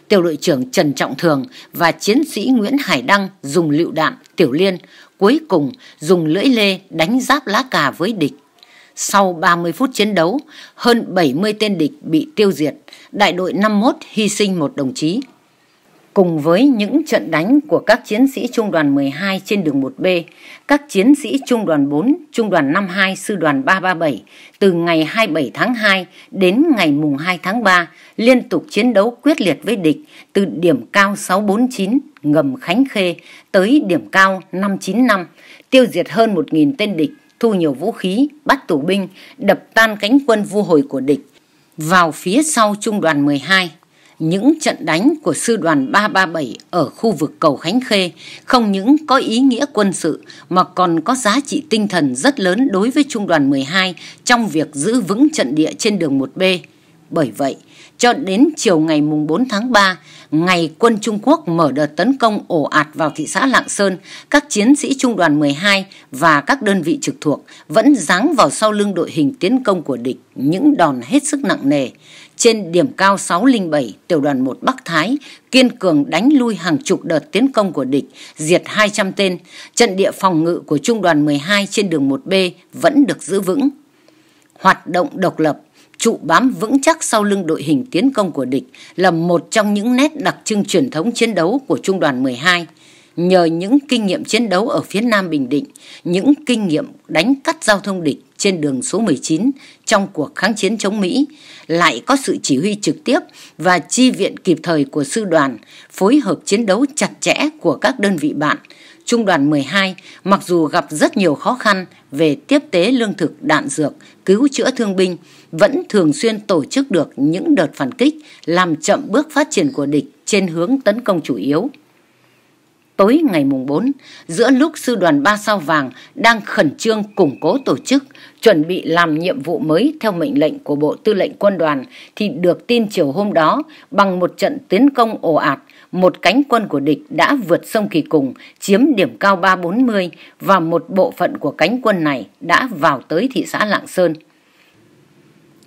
Speaker 1: tiểu đội trưởng Trần Trọng Thường và chiến sĩ Nguyễn Hải Đăng dùng lựu đạn, tiểu liên, cuối cùng dùng lưỡi lê đánh giáp lá cà với địch. Sau 30 phút chiến đấu, hơn 70 tên địch bị tiêu diệt, đại đội 51 hy sinh một đồng chí. Cùng với những trận đánh của các chiến sĩ Trung đoàn 12 trên đường 1B, các chiến sĩ Trung đoàn 4, Trung đoàn 52, Sư đoàn 337 từ ngày 27 tháng 2 đến ngày mùng 2 tháng 3 liên tục chiến đấu quyết liệt với địch từ điểm cao 649 ngầm Khánh Khê tới điểm cao 595, tiêu diệt hơn 1.000 tên địch, thu nhiều vũ khí, bắt tù binh, đập tan cánh quân vô hồi của địch vào phía sau Trung đoàn 12 những trận đánh của sư đoàn 337 ở khu vực cầu Khánh Khê không những có ý nghĩa quân sự mà còn có giá trị tinh thần rất lớn đối với trung đoàn 12 trong việc giữ vững trận địa trên đường 1B. Bởi vậy, cho đến chiều ngày 4 tháng 3, ngày quân Trung Quốc mở đợt tấn công ổ ạt vào thị xã Lạng Sơn, các chiến sĩ Trung đoàn 12 và các đơn vị trực thuộc vẫn giáng vào sau lưng đội hình tiến công của địch những đòn hết sức nặng nề. Trên điểm cao 607, tiểu đoàn 1 Bắc Thái kiên cường đánh lui hàng chục đợt tiến công của địch, diệt 200 tên. Trận địa phòng ngự của Trung đoàn 12 trên đường 1B vẫn được giữ vững. Hoạt động độc lập trụ bám vững chắc sau lưng đội hình tiến công của địch là một trong những nét đặc trưng truyền thống chiến đấu của Trung đoàn 12. Nhờ những kinh nghiệm chiến đấu ở phía Nam Bình Định, những kinh nghiệm đánh cắt giao thông địch trên đường số 19 trong cuộc kháng chiến chống Mỹ, lại có sự chỉ huy trực tiếp và chi viện kịp thời của sư đoàn, phối hợp chiến đấu chặt chẽ của các đơn vị bạn – Trung đoàn 12, mặc dù gặp rất nhiều khó khăn về tiếp tế lương thực, đạn dược, cứu chữa thương binh, vẫn thường xuyên tổ chức được những đợt phản kích, làm chậm bước phát triển của địch trên hướng tấn công chủ yếu. Tối ngày mùng 4, giữa lúc sư đoàn 3 sao vàng đang khẩn trương củng cố tổ chức, chuẩn bị làm nhiệm vụ mới theo mệnh lệnh của Bộ Tư lệnh Quân đoàn, thì được tin chiều hôm đó bằng một trận tiến công ồ ạt, một cánh quân của địch đã vượt sông Kỳ Cùng, chiếm điểm cao 340 và một bộ phận của cánh quân này đã vào tới thị xã Lạng Sơn.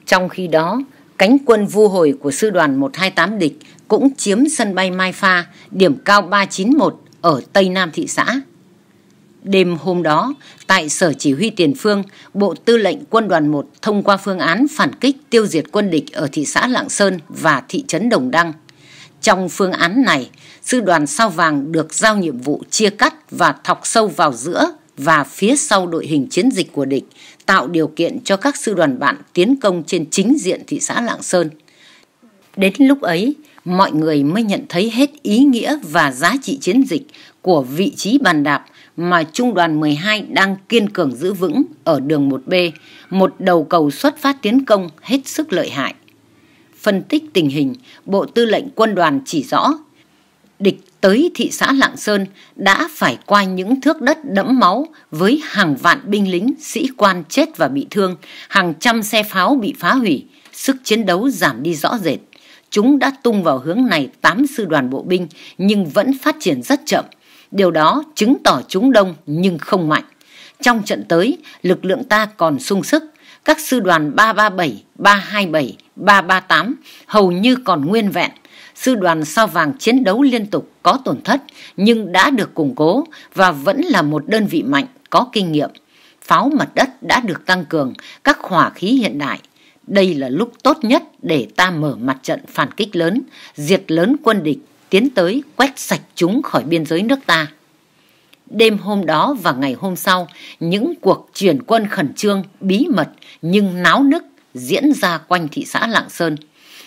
Speaker 1: Trong khi đó, cánh quân vu hồi của sư đoàn 128 địch cũng chiếm sân bay Mai Pha, điểm cao 391 ở Tây Nam thị xã. Đêm hôm đó, tại Sở Chỉ huy Tiền Phương, Bộ Tư lệnh Quân đoàn 1 thông qua phương án phản kích tiêu diệt quân địch ở thị xã Lạng Sơn và thị trấn Đồng Đăng. Trong phương án này, sư đoàn sao vàng được giao nhiệm vụ chia cắt và thọc sâu vào giữa và phía sau đội hình chiến dịch của địch, tạo điều kiện cho các sư đoàn bạn tiến công trên chính diện thị xã Lạng Sơn. Đến lúc ấy, mọi người mới nhận thấy hết ý nghĩa và giá trị chiến dịch của vị trí bàn đạp mà Trung đoàn 12 đang kiên cường giữ vững ở đường 1B, một đầu cầu xuất phát tiến công hết sức lợi hại. Phân tích tình hình, Bộ Tư lệnh Quân đoàn chỉ rõ địch tới thị xã Lạng Sơn đã phải qua những thước đất đẫm máu với hàng vạn binh lính, sĩ quan chết và bị thương, hàng trăm xe pháo bị phá hủy, sức chiến đấu giảm đi rõ rệt. Chúng đã tung vào hướng này 8 sư đoàn bộ binh nhưng vẫn phát triển rất chậm. Điều đó chứng tỏ chúng đông nhưng không mạnh. Trong trận tới, lực lượng ta còn sung sức. Các sư đoàn 337, 327, 338 hầu như còn nguyên vẹn. Sư đoàn sao vàng chiến đấu liên tục có tổn thất nhưng đã được củng cố và vẫn là một đơn vị mạnh có kinh nghiệm. Pháo mặt đất đã được tăng cường, các hỏa khí hiện đại. Đây là lúc tốt nhất để ta mở mặt trận phản kích lớn, diệt lớn quân địch, tiến tới quét sạch chúng khỏi biên giới nước ta. Đêm hôm đó và ngày hôm sau, những cuộc chuyển quân khẩn trương, bí mật nhưng náo nức diễn ra quanh thị xã Lạng Sơn.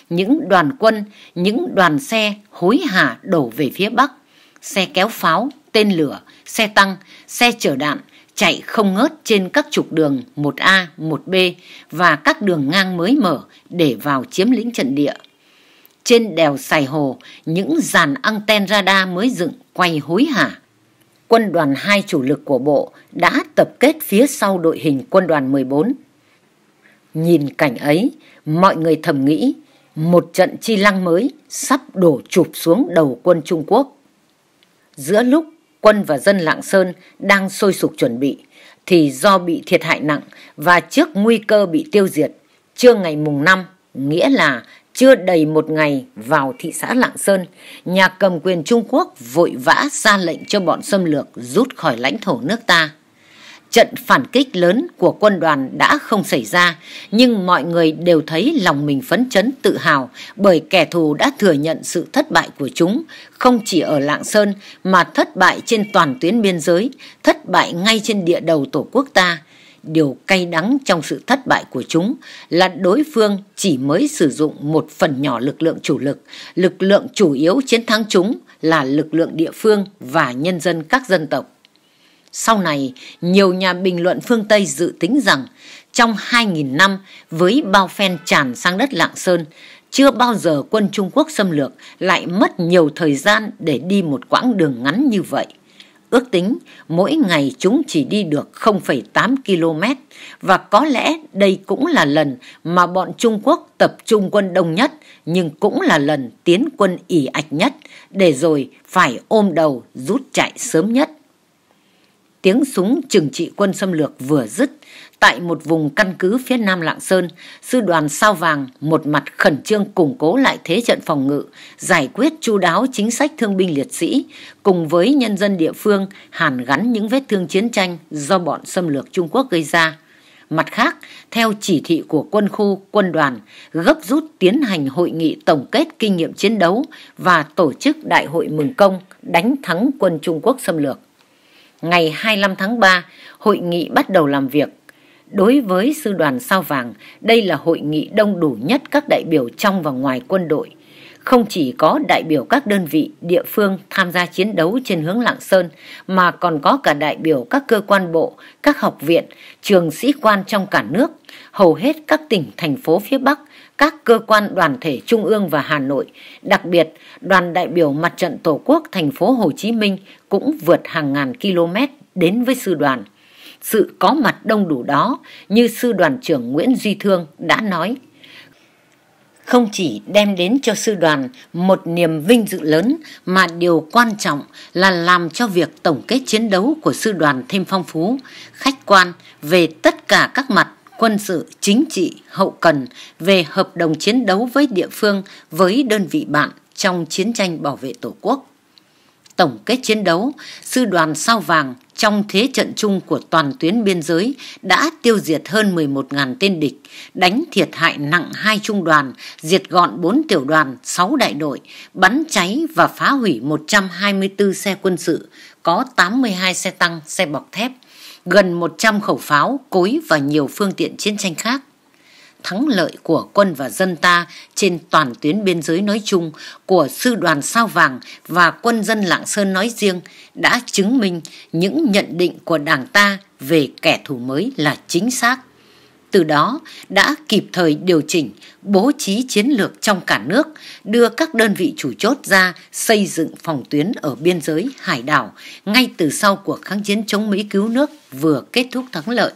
Speaker 1: Những đoàn quân, những đoàn xe hối hả đổ về phía Bắc. Xe kéo pháo, tên lửa, xe tăng, xe chở đạn chạy không ngớt trên các trục đường 1A, 1B và các đường ngang mới mở để vào chiếm lĩnh trận địa. Trên đèo Sài Hồ, những dàn anten radar mới dựng quay hối hả. Quân đoàn hai chủ lực của bộ đã tập kết phía sau đội hình quân đoàn 14 Nhìn cảnh ấy, mọi người thầm nghĩ một trận chi lăng mới sắp đổ chụp xuống đầu quân Trung Quốc. Giữa lúc quân và dân Lạng Sơn đang sôi sục chuẩn bị, thì do bị thiệt hại nặng và trước nguy cơ bị tiêu diệt, trưa ngày mùng 5, nghĩa là chưa đầy một ngày vào thị xã Lạng Sơn, nhà cầm quyền Trung Quốc vội vã ra lệnh cho bọn xâm lược rút khỏi lãnh thổ nước ta. Trận phản kích lớn của quân đoàn đã không xảy ra, nhưng mọi người đều thấy lòng mình phấn chấn tự hào bởi kẻ thù đã thừa nhận sự thất bại của chúng, không chỉ ở Lạng Sơn mà thất bại trên toàn tuyến biên giới, thất bại ngay trên địa đầu Tổ quốc ta. Điều cay đắng trong sự thất bại của chúng là đối phương chỉ mới sử dụng một phần nhỏ lực lượng chủ lực. Lực lượng chủ yếu chiến thắng chúng là lực lượng địa phương và nhân dân các dân tộc. Sau này, nhiều nhà bình luận phương Tây dự tính rằng trong 2.000 năm với bao phen tràn sang đất Lạng Sơn, chưa bao giờ quân Trung Quốc xâm lược lại mất nhiều thời gian để đi một quãng đường ngắn như vậy. Ước tính mỗi ngày chúng chỉ đi được 0,8 km và có lẽ đây cũng là lần mà bọn Trung Quốc tập trung quân đông nhất nhưng cũng là lần tiến quân ỉ ạch nhất để rồi phải ôm đầu rút chạy sớm nhất tiếng súng trừng trị quân xâm lược vừa dứt tại một vùng căn cứ phía nam lạng sơn sư đoàn sao vàng một mặt khẩn trương củng cố lại thế trận phòng ngự giải quyết chú đáo chính sách thương binh liệt sĩ cùng với nhân dân địa phương hàn gắn những vết thương chiến tranh do bọn xâm lược trung quốc gây ra mặt khác theo chỉ thị của quân khu quân đoàn gấp rút tiến hành hội nghị tổng kết kinh nghiệm chiến đấu và tổ chức đại hội mừng công đánh thắng quân trung quốc xâm lược ngày 25 tháng 3, hội nghị bắt đầu làm việc. Đối với sư đoàn sao vàng, đây là hội nghị đông đủ nhất các đại biểu trong và ngoài quân đội. Không chỉ có đại biểu các đơn vị, địa phương tham gia chiến đấu trên hướng Lạng Sơn, mà còn có cả đại biểu các cơ quan bộ, các học viện, trường sĩ quan trong cả nước, hầu hết các tỉnh, thành phố phía Bắc – các cơ quan đoàn thể trung ương và Hà Nội, đặc biệt đoàn đại biểu mặt trận Tổ quốc thành phố Hồ Chí Minh cũng vượt hàng ngàn km đến với sư đoàn. Sự có mặt đông đủ đó, như sư đoàn trưởng Nguyễn Duy Thương đã nói, không chỉ đem đến cho sư đoàn một niềm vinh dự lớn mà điều quan trọng là làm cho việc tổng kết chiến đấu của sư đoàn thêm phong phú, khách quan về tất cả các mặt quân sự, chính trị, hậu cần về hợp đồng chiến đấu với địa phương với đơn vị bạn trong chiến tranh bảo vệ Tổ quốc. Tổng kết chiến đấu, sư đoàn sao vàng trong thế trận chung của toàn tuyến biên giới đã tiêu diệt hơn 11.000 tên địch, đánh thiệt hại nặng hai trung đoàn, diệt gọn 4 tiểu đoàn, 6 đại đội, bắn cháy và phá hủy 124 xe quân sự, có 82 xe tăng, xe bọc thép, gần 100 khẩu pháo, cối và nhiều phương tiện chiến tranh khác. Thắng lợi của quân và dân ta trên toàn tuyến biên giới nói chung, của sư đoàn Sao Vàng và quân dân Lạng Sơn nói riêng đã chứng minh những nhận định của đảng ta về kẻ thù mới là chính xác. Từ đó đã kịp thời điều chỉnh, bố trí chiến lược trong cả nước, đưa các đơn vị chủ chốt ra xây dựng phòng tuyến ở biên giới hải đảo ngay từ sau cuộc kháng chiến chống Mỹ cứu nước vừa kết thúc thắng lợi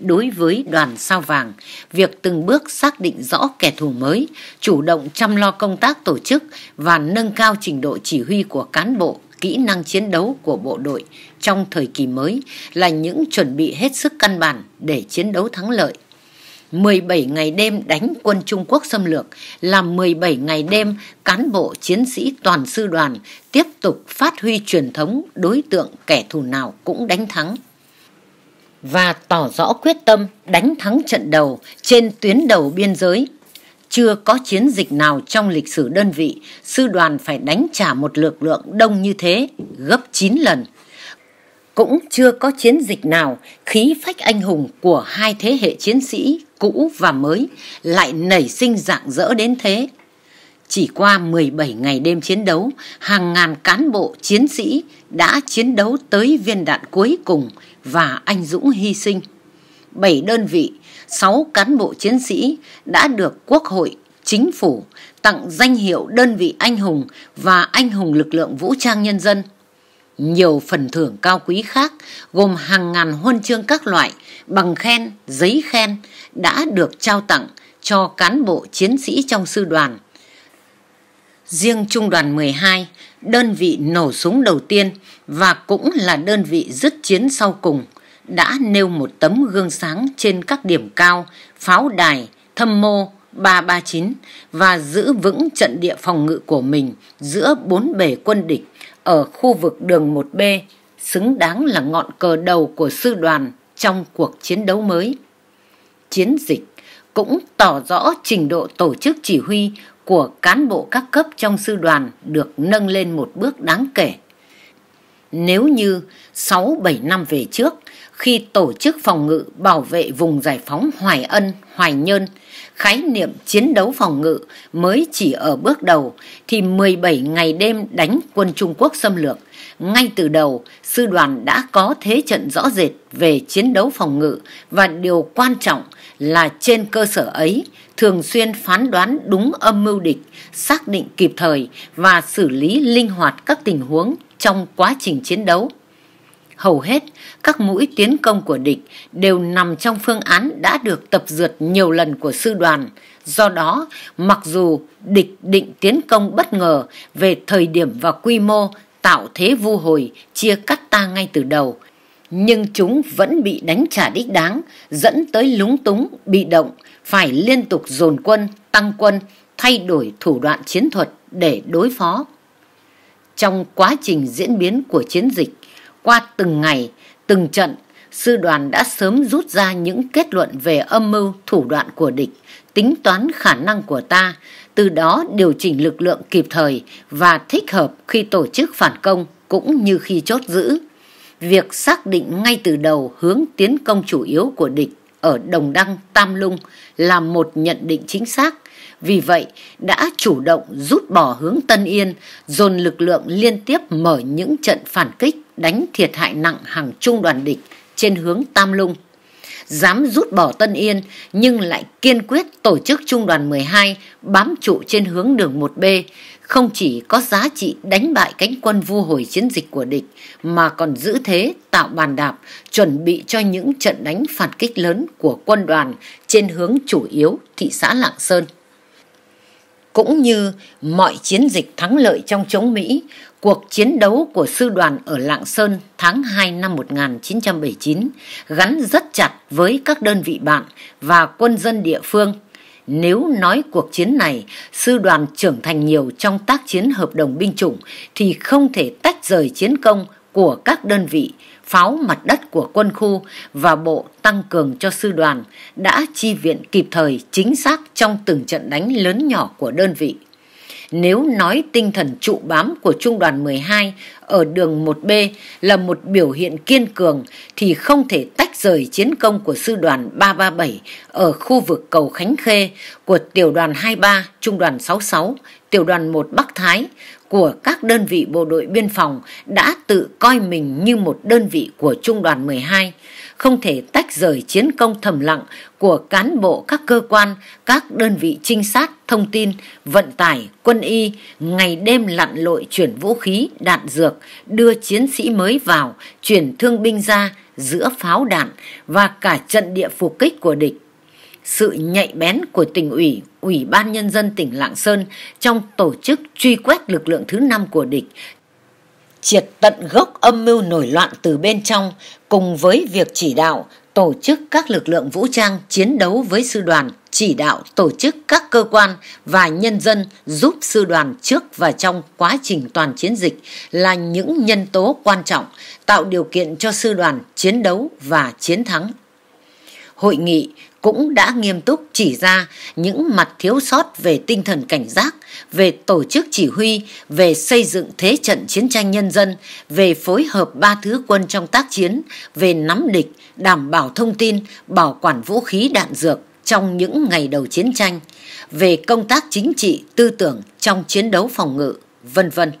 Speaker 1: đối với đoàn sao vàng, việc từng bước xác định rõ kẻ thù mới, chủ động chăm lo công tác tổ chức và nâng cao trình độ chỉ huy của cán bộ kỹ năng chiến đấu của bộ đội trong thời kỳ mới là những chuẩn bị hết sức căn bản để chiến đấu thắng lợi. 17 ngày đêm đánh quân Trung Quốc xâm lược là 17 ngày đêm cán bộ chiến sĩ toàn sư đoàn tiếp tục phát huy truyền thống đối tượng kẻ thù nào cũng đánh thắng và tỏ rõ quyết tâm đánh thắng trận đầu trên tuyến đầu biên giới chưa có chiến dịch nào trong lịch sử đơn vị, sư đoàn phải đánh trả một lực lượng đông như thế, gấp 9 lần. Cũng chưa có chiến dịch nào khí phách anh hùng của hai thế hệ chiến sĩ cũ và mới lại nảy sinh dạng dỡ đến thế. Chỉ qua 17 ngày đêm chiến đấu, hàng ngàn cán bộ chiến sĩ đã chiến đấu tới viên đạn cuối cùng và anh dũng hy sinh. bảy đơn vị 6 cán bộ chiến sĩ đã được Quốc hội, Chính phủ tặng danh hiệu đơn vị anh hùng và anh hùng lực lượng vũ trang nhân dân. Nhiều phần thưởng cao quý khác gồm hàng ngàn huân chương các loại, bằng khen, giấy khen đã được trao tặng cho cán bộ chiến sĩ trong sư đoàn. Riêng Trung đoàn 12, đơn vị nổ súng đầu tiên và cũng là đơn vị dứt chiến sau cùng – đã nêu một tấm gương sáng trên các điểm cao, pháo đài, thâm mô, 339 và giữ vững trận địa phòng ngự của mình giữa bốn bể quân địch ở khu vực đường 1B, xứng đáng là ngọn cờ đầu của sư đoàn trong cuộc chiến đấu mới. Chiến dịch cũng tỏ rõ trình độ tổ chức chỉ huy của cán bộ các cấp trong sư đoàn được nâng lên một bước đáng kể. Nếu như 6-7 năm về trước, khi tổ chức phòng ngự bảo vệ vùng giải phóng Hoài Ân, Hoài Nhơn, khái niệm chiến đấu phòng ngự mới chỉ ở bước đầu thì 17 ngày đêm đánh quân Trung Quốc xâm lược. Ngay từ đầu, sư đoàn đã có thế trận rõ rệt về chiến đấu phòng ngự và điều quan trọng là trên cơ sở ấy thường xuyên phán đoán đúng âm mưu địch, xác định kịp thời và xử lý linh hoạt các tình huống trong quá trình chiến đấu hầu hết các mũi tiến công của địch đều nằm trong phương án đã được tập dượt nhiều lần của sư đoàn. Do đó, mặc dù địch định tiến công bất ngờ về thời điểm và quy mô tạo thế vu hồi chia cắt ta ngay từ đầu, nhưng chúng vẫn bị đánh trả đích đáng, dẫn tới lúng túng, bị động, phải liên tục dồn quân, tăng quân, thay đổi thủ đoạn chiến thuật để đối phó. Trong quá trình diễn biến của chiến dịch, qua từng ngày, từng trận, sư đoàn đã sớm rút ra những kết luận về âm mưu thủ đoạn của địch, tính toán khả năng của ta, từ đó điều chỉnh lực lượng kịp thời và thích hợp khi tổ chức phản công cũng như khi chốt giữ. Việc xác định ngay từ đầu hướng tiến công chủ yếu của địch ở Đồng Đăng, Tam Lung là một nhận định chính xác. Vì vậy, đã chủ động rút bỏ hướng Tân Yên, dồn lực lượng liên tiếp mở những trận phản kích đánh thiệt hại nặng hàng trung đoàn địch trên hướng Tam Lung. Dám rút bỏ Tân Yên nhưng lại kiên quyết tổ chức trung đoàn 12 bám trụ trên hướng đường 1B, không chỉ có giá trị đánh bại cánh quân vu hồi chiến dịch của địch mà còn giữ thế tạo bàn đạp chuẩn bị cho những trận đánh phản kích lớn của quân đoàn trên hướng chủ yếu thị xã Lạng Sơn. Cũng như mọi chiến dịch thắng lợi trong chống Mỹ, Cuộc chiến đấu của sư đoàn ở Lạng Sơn tháng 2 năm 1979 gắn rất chặt với các đơn vị bạn và quân dân địa phương. Nếu nói cuộc chiến này, sư đoàn trưởng thành nhiều trong tác chiến hợp đồng binh chủng thì không thể tách rời chiến công của các đơn vị, pháo mặt đất của quân khu và bộ tăng cường cho sư đoàn đã chi viện kịp thời chính xác trong từng trận đánh lớn nhỏ của đơn vị nếu nói tinh thần trụ bám của Trung đoàn 12 ở đường 1B là một biểu hiện kiên cường thì không thể tách rời chiến công của sư đoàn 337 ở khu vực cầu Khánh Khê của tiểu đoàn 23, trung đoàn 66, tiểu đoàn 1 Bắc Thái của các đơn vị bộ đội biên phòng đã tự coi mình như một đơn vị của Trung đoàn 12 không thể tách rời chiến công thầm lặng của cán bộ các cơ quan, các đơn vị trinh sát, thông tin, vận tải, quân y, ngày đêm lặn lội chuyển vũ khí, đạn dược, đưa chiến sĩ mới vào, chuyển thương binh ra giữa pháo đạn và cả trận địa phục kích của địch sự nhạy bén của tỉnh ủy, ủy ban nhân dân tỉnh Lạng Sơn trong tổ chức truy quét lực lượng thứ năm của địch triệt tận gốc âm mưu nổi loạn từ bên trong cùng với việc chỉ đạo tổ chức các lực lượng vũ trang chiến đấu với sư đoàn chỉ đạo tổ chức các cơ quan và nhân dân giúp sư đoàn trước và trong quá trình toàn chiến dịch là những nhân tố quan trọng tạo điều kiện cho sư đoàn chiến đấu và chiến thắng hội nghị cũng đã nghiêm túc chỉ ra những mặt thiếu sót về tinh thần cảnh giác, về tổ chức chỉ huy, về xây dựng thế trận chiến tranh nhân dân, về phối hợp ba thứ quân trong tác chiến, về nắm địch, đảm bảo thông tin, bảo quản vũ khí đạn dược trong những ngày đầu chiến tranh, về công tác chính trị, tư tưởng trong chiến đấu phòng ngự, vân vân.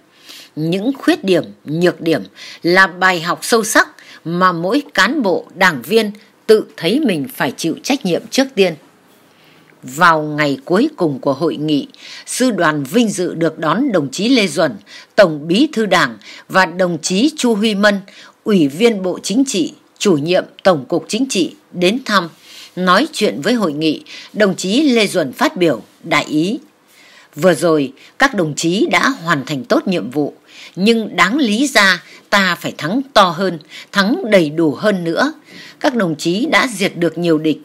Speaker 1: Những khuyết điểm, nhược điểm là bài học sâu sắc mà mỗi cán bộ, đảng viên tự thấy mình phải chịu trách nhiệm trước tiên vào ngày cuối cùng của hội nghị sư đoàn vinh dự được đón đồng chí lê duẩn tổng bí thư đảng và đồng chí chu huy mân ủy viên bộ chính trị chủ nhiệm tổng cục chính trị đến thăm nói chuyện với hội nghị đồng chí lê duẩn phát biểu đại ý vừa rồi các đồng chí đã hoàn thành tốt nhiệm vụ nhưng đáng lý ra ta phải thắng to hơn thắng đầy đủ hơn nữa các đồng chí đã diệt được nhiều địch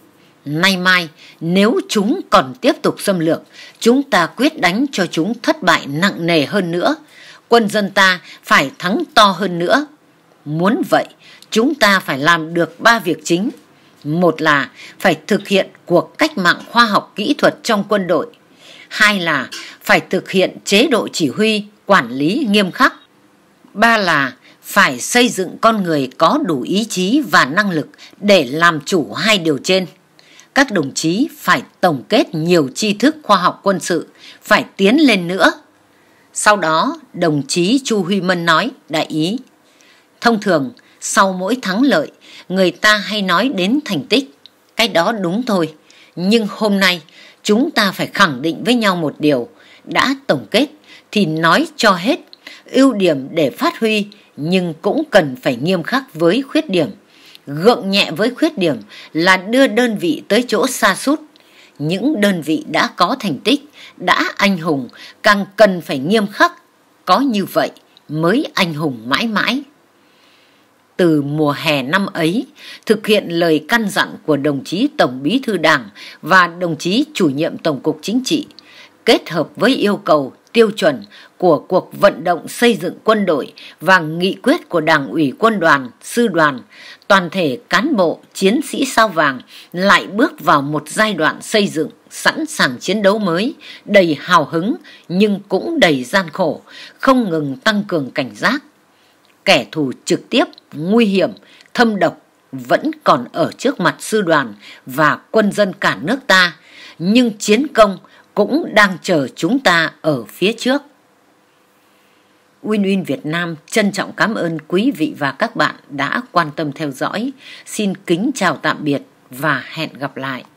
Speaker 1: nay mai nếu chúng còn tiếp tục xâm lược chúng ta quyết đánh cho chúng thất bại nặng nề hơn nữa quân dân ta phải thắng to hơn nữa muốn vậy chúng ta phải làm được ba việc chính một là phải thực hiện cuộc cách mạng khoa học kỹ thuật trong quân đội hai là phải thực hiện chế độ chỉ huy quản lý nghiêm khắc ba là phải xây dựng con người có đủ ý chí và năng lực để làm chủ hai điều trên các đồng chí phải tổng kết nhiều tri thức khoa học quân sự phải tiến lên nữa sau đó đồng chí chu huy mân nói đại ý thông thường sau mỗi thắng lợi người ta hay nói đến thành tích cái đó đúng thôi nhưng hôm nay chúng ta phải khẳng định với nhau một điều đã tổng kết thì nói cho hết ưu điểm để phát huy nhưng cũng cần phải nghiêm khắc với khuyết điểm gượng nhẹ với khuyết điểm là đưa đơn vị tới chỗ xa sút những đơn vị đã có thành tích đã anh hùng càng cần phải nghiêm khắc có như vậy mới anh hùng mãi mãi từ mùa hè năm ấy thực hiện lời căn dặn của đồng chí tổng bí thư đảng và đồng chí chủ nhiệm tổng cục chính trị kết hợp với yêu cầu tiêu chuẩn của cuộc vận động xây dựng quân đội và nghị quyết của đảng ủy quân đoàn sư đoàn toàn thể cán bộ chiến sĩ sao vàng lại bước vào một giai đoạn xây dựng sẵn sàng chiến đấu mới đầy hào hứng nhưng cũng đầy gian khổ không ngừng tăng cường cảnh giác kẻ thù trực tiếp nguy hiểm thâm độc vẫn còn ở trước mặt sư đoàn và quân dân cả nước ta nhưng chiến công cũng đang chờ chúng ta ở phía trước. WinWin Việt Nam trân trọng cảm ơn quý vị và các bạn đã quan tâm theo dõi. Xin kính chào tạm biệt và hẹn gặp lại.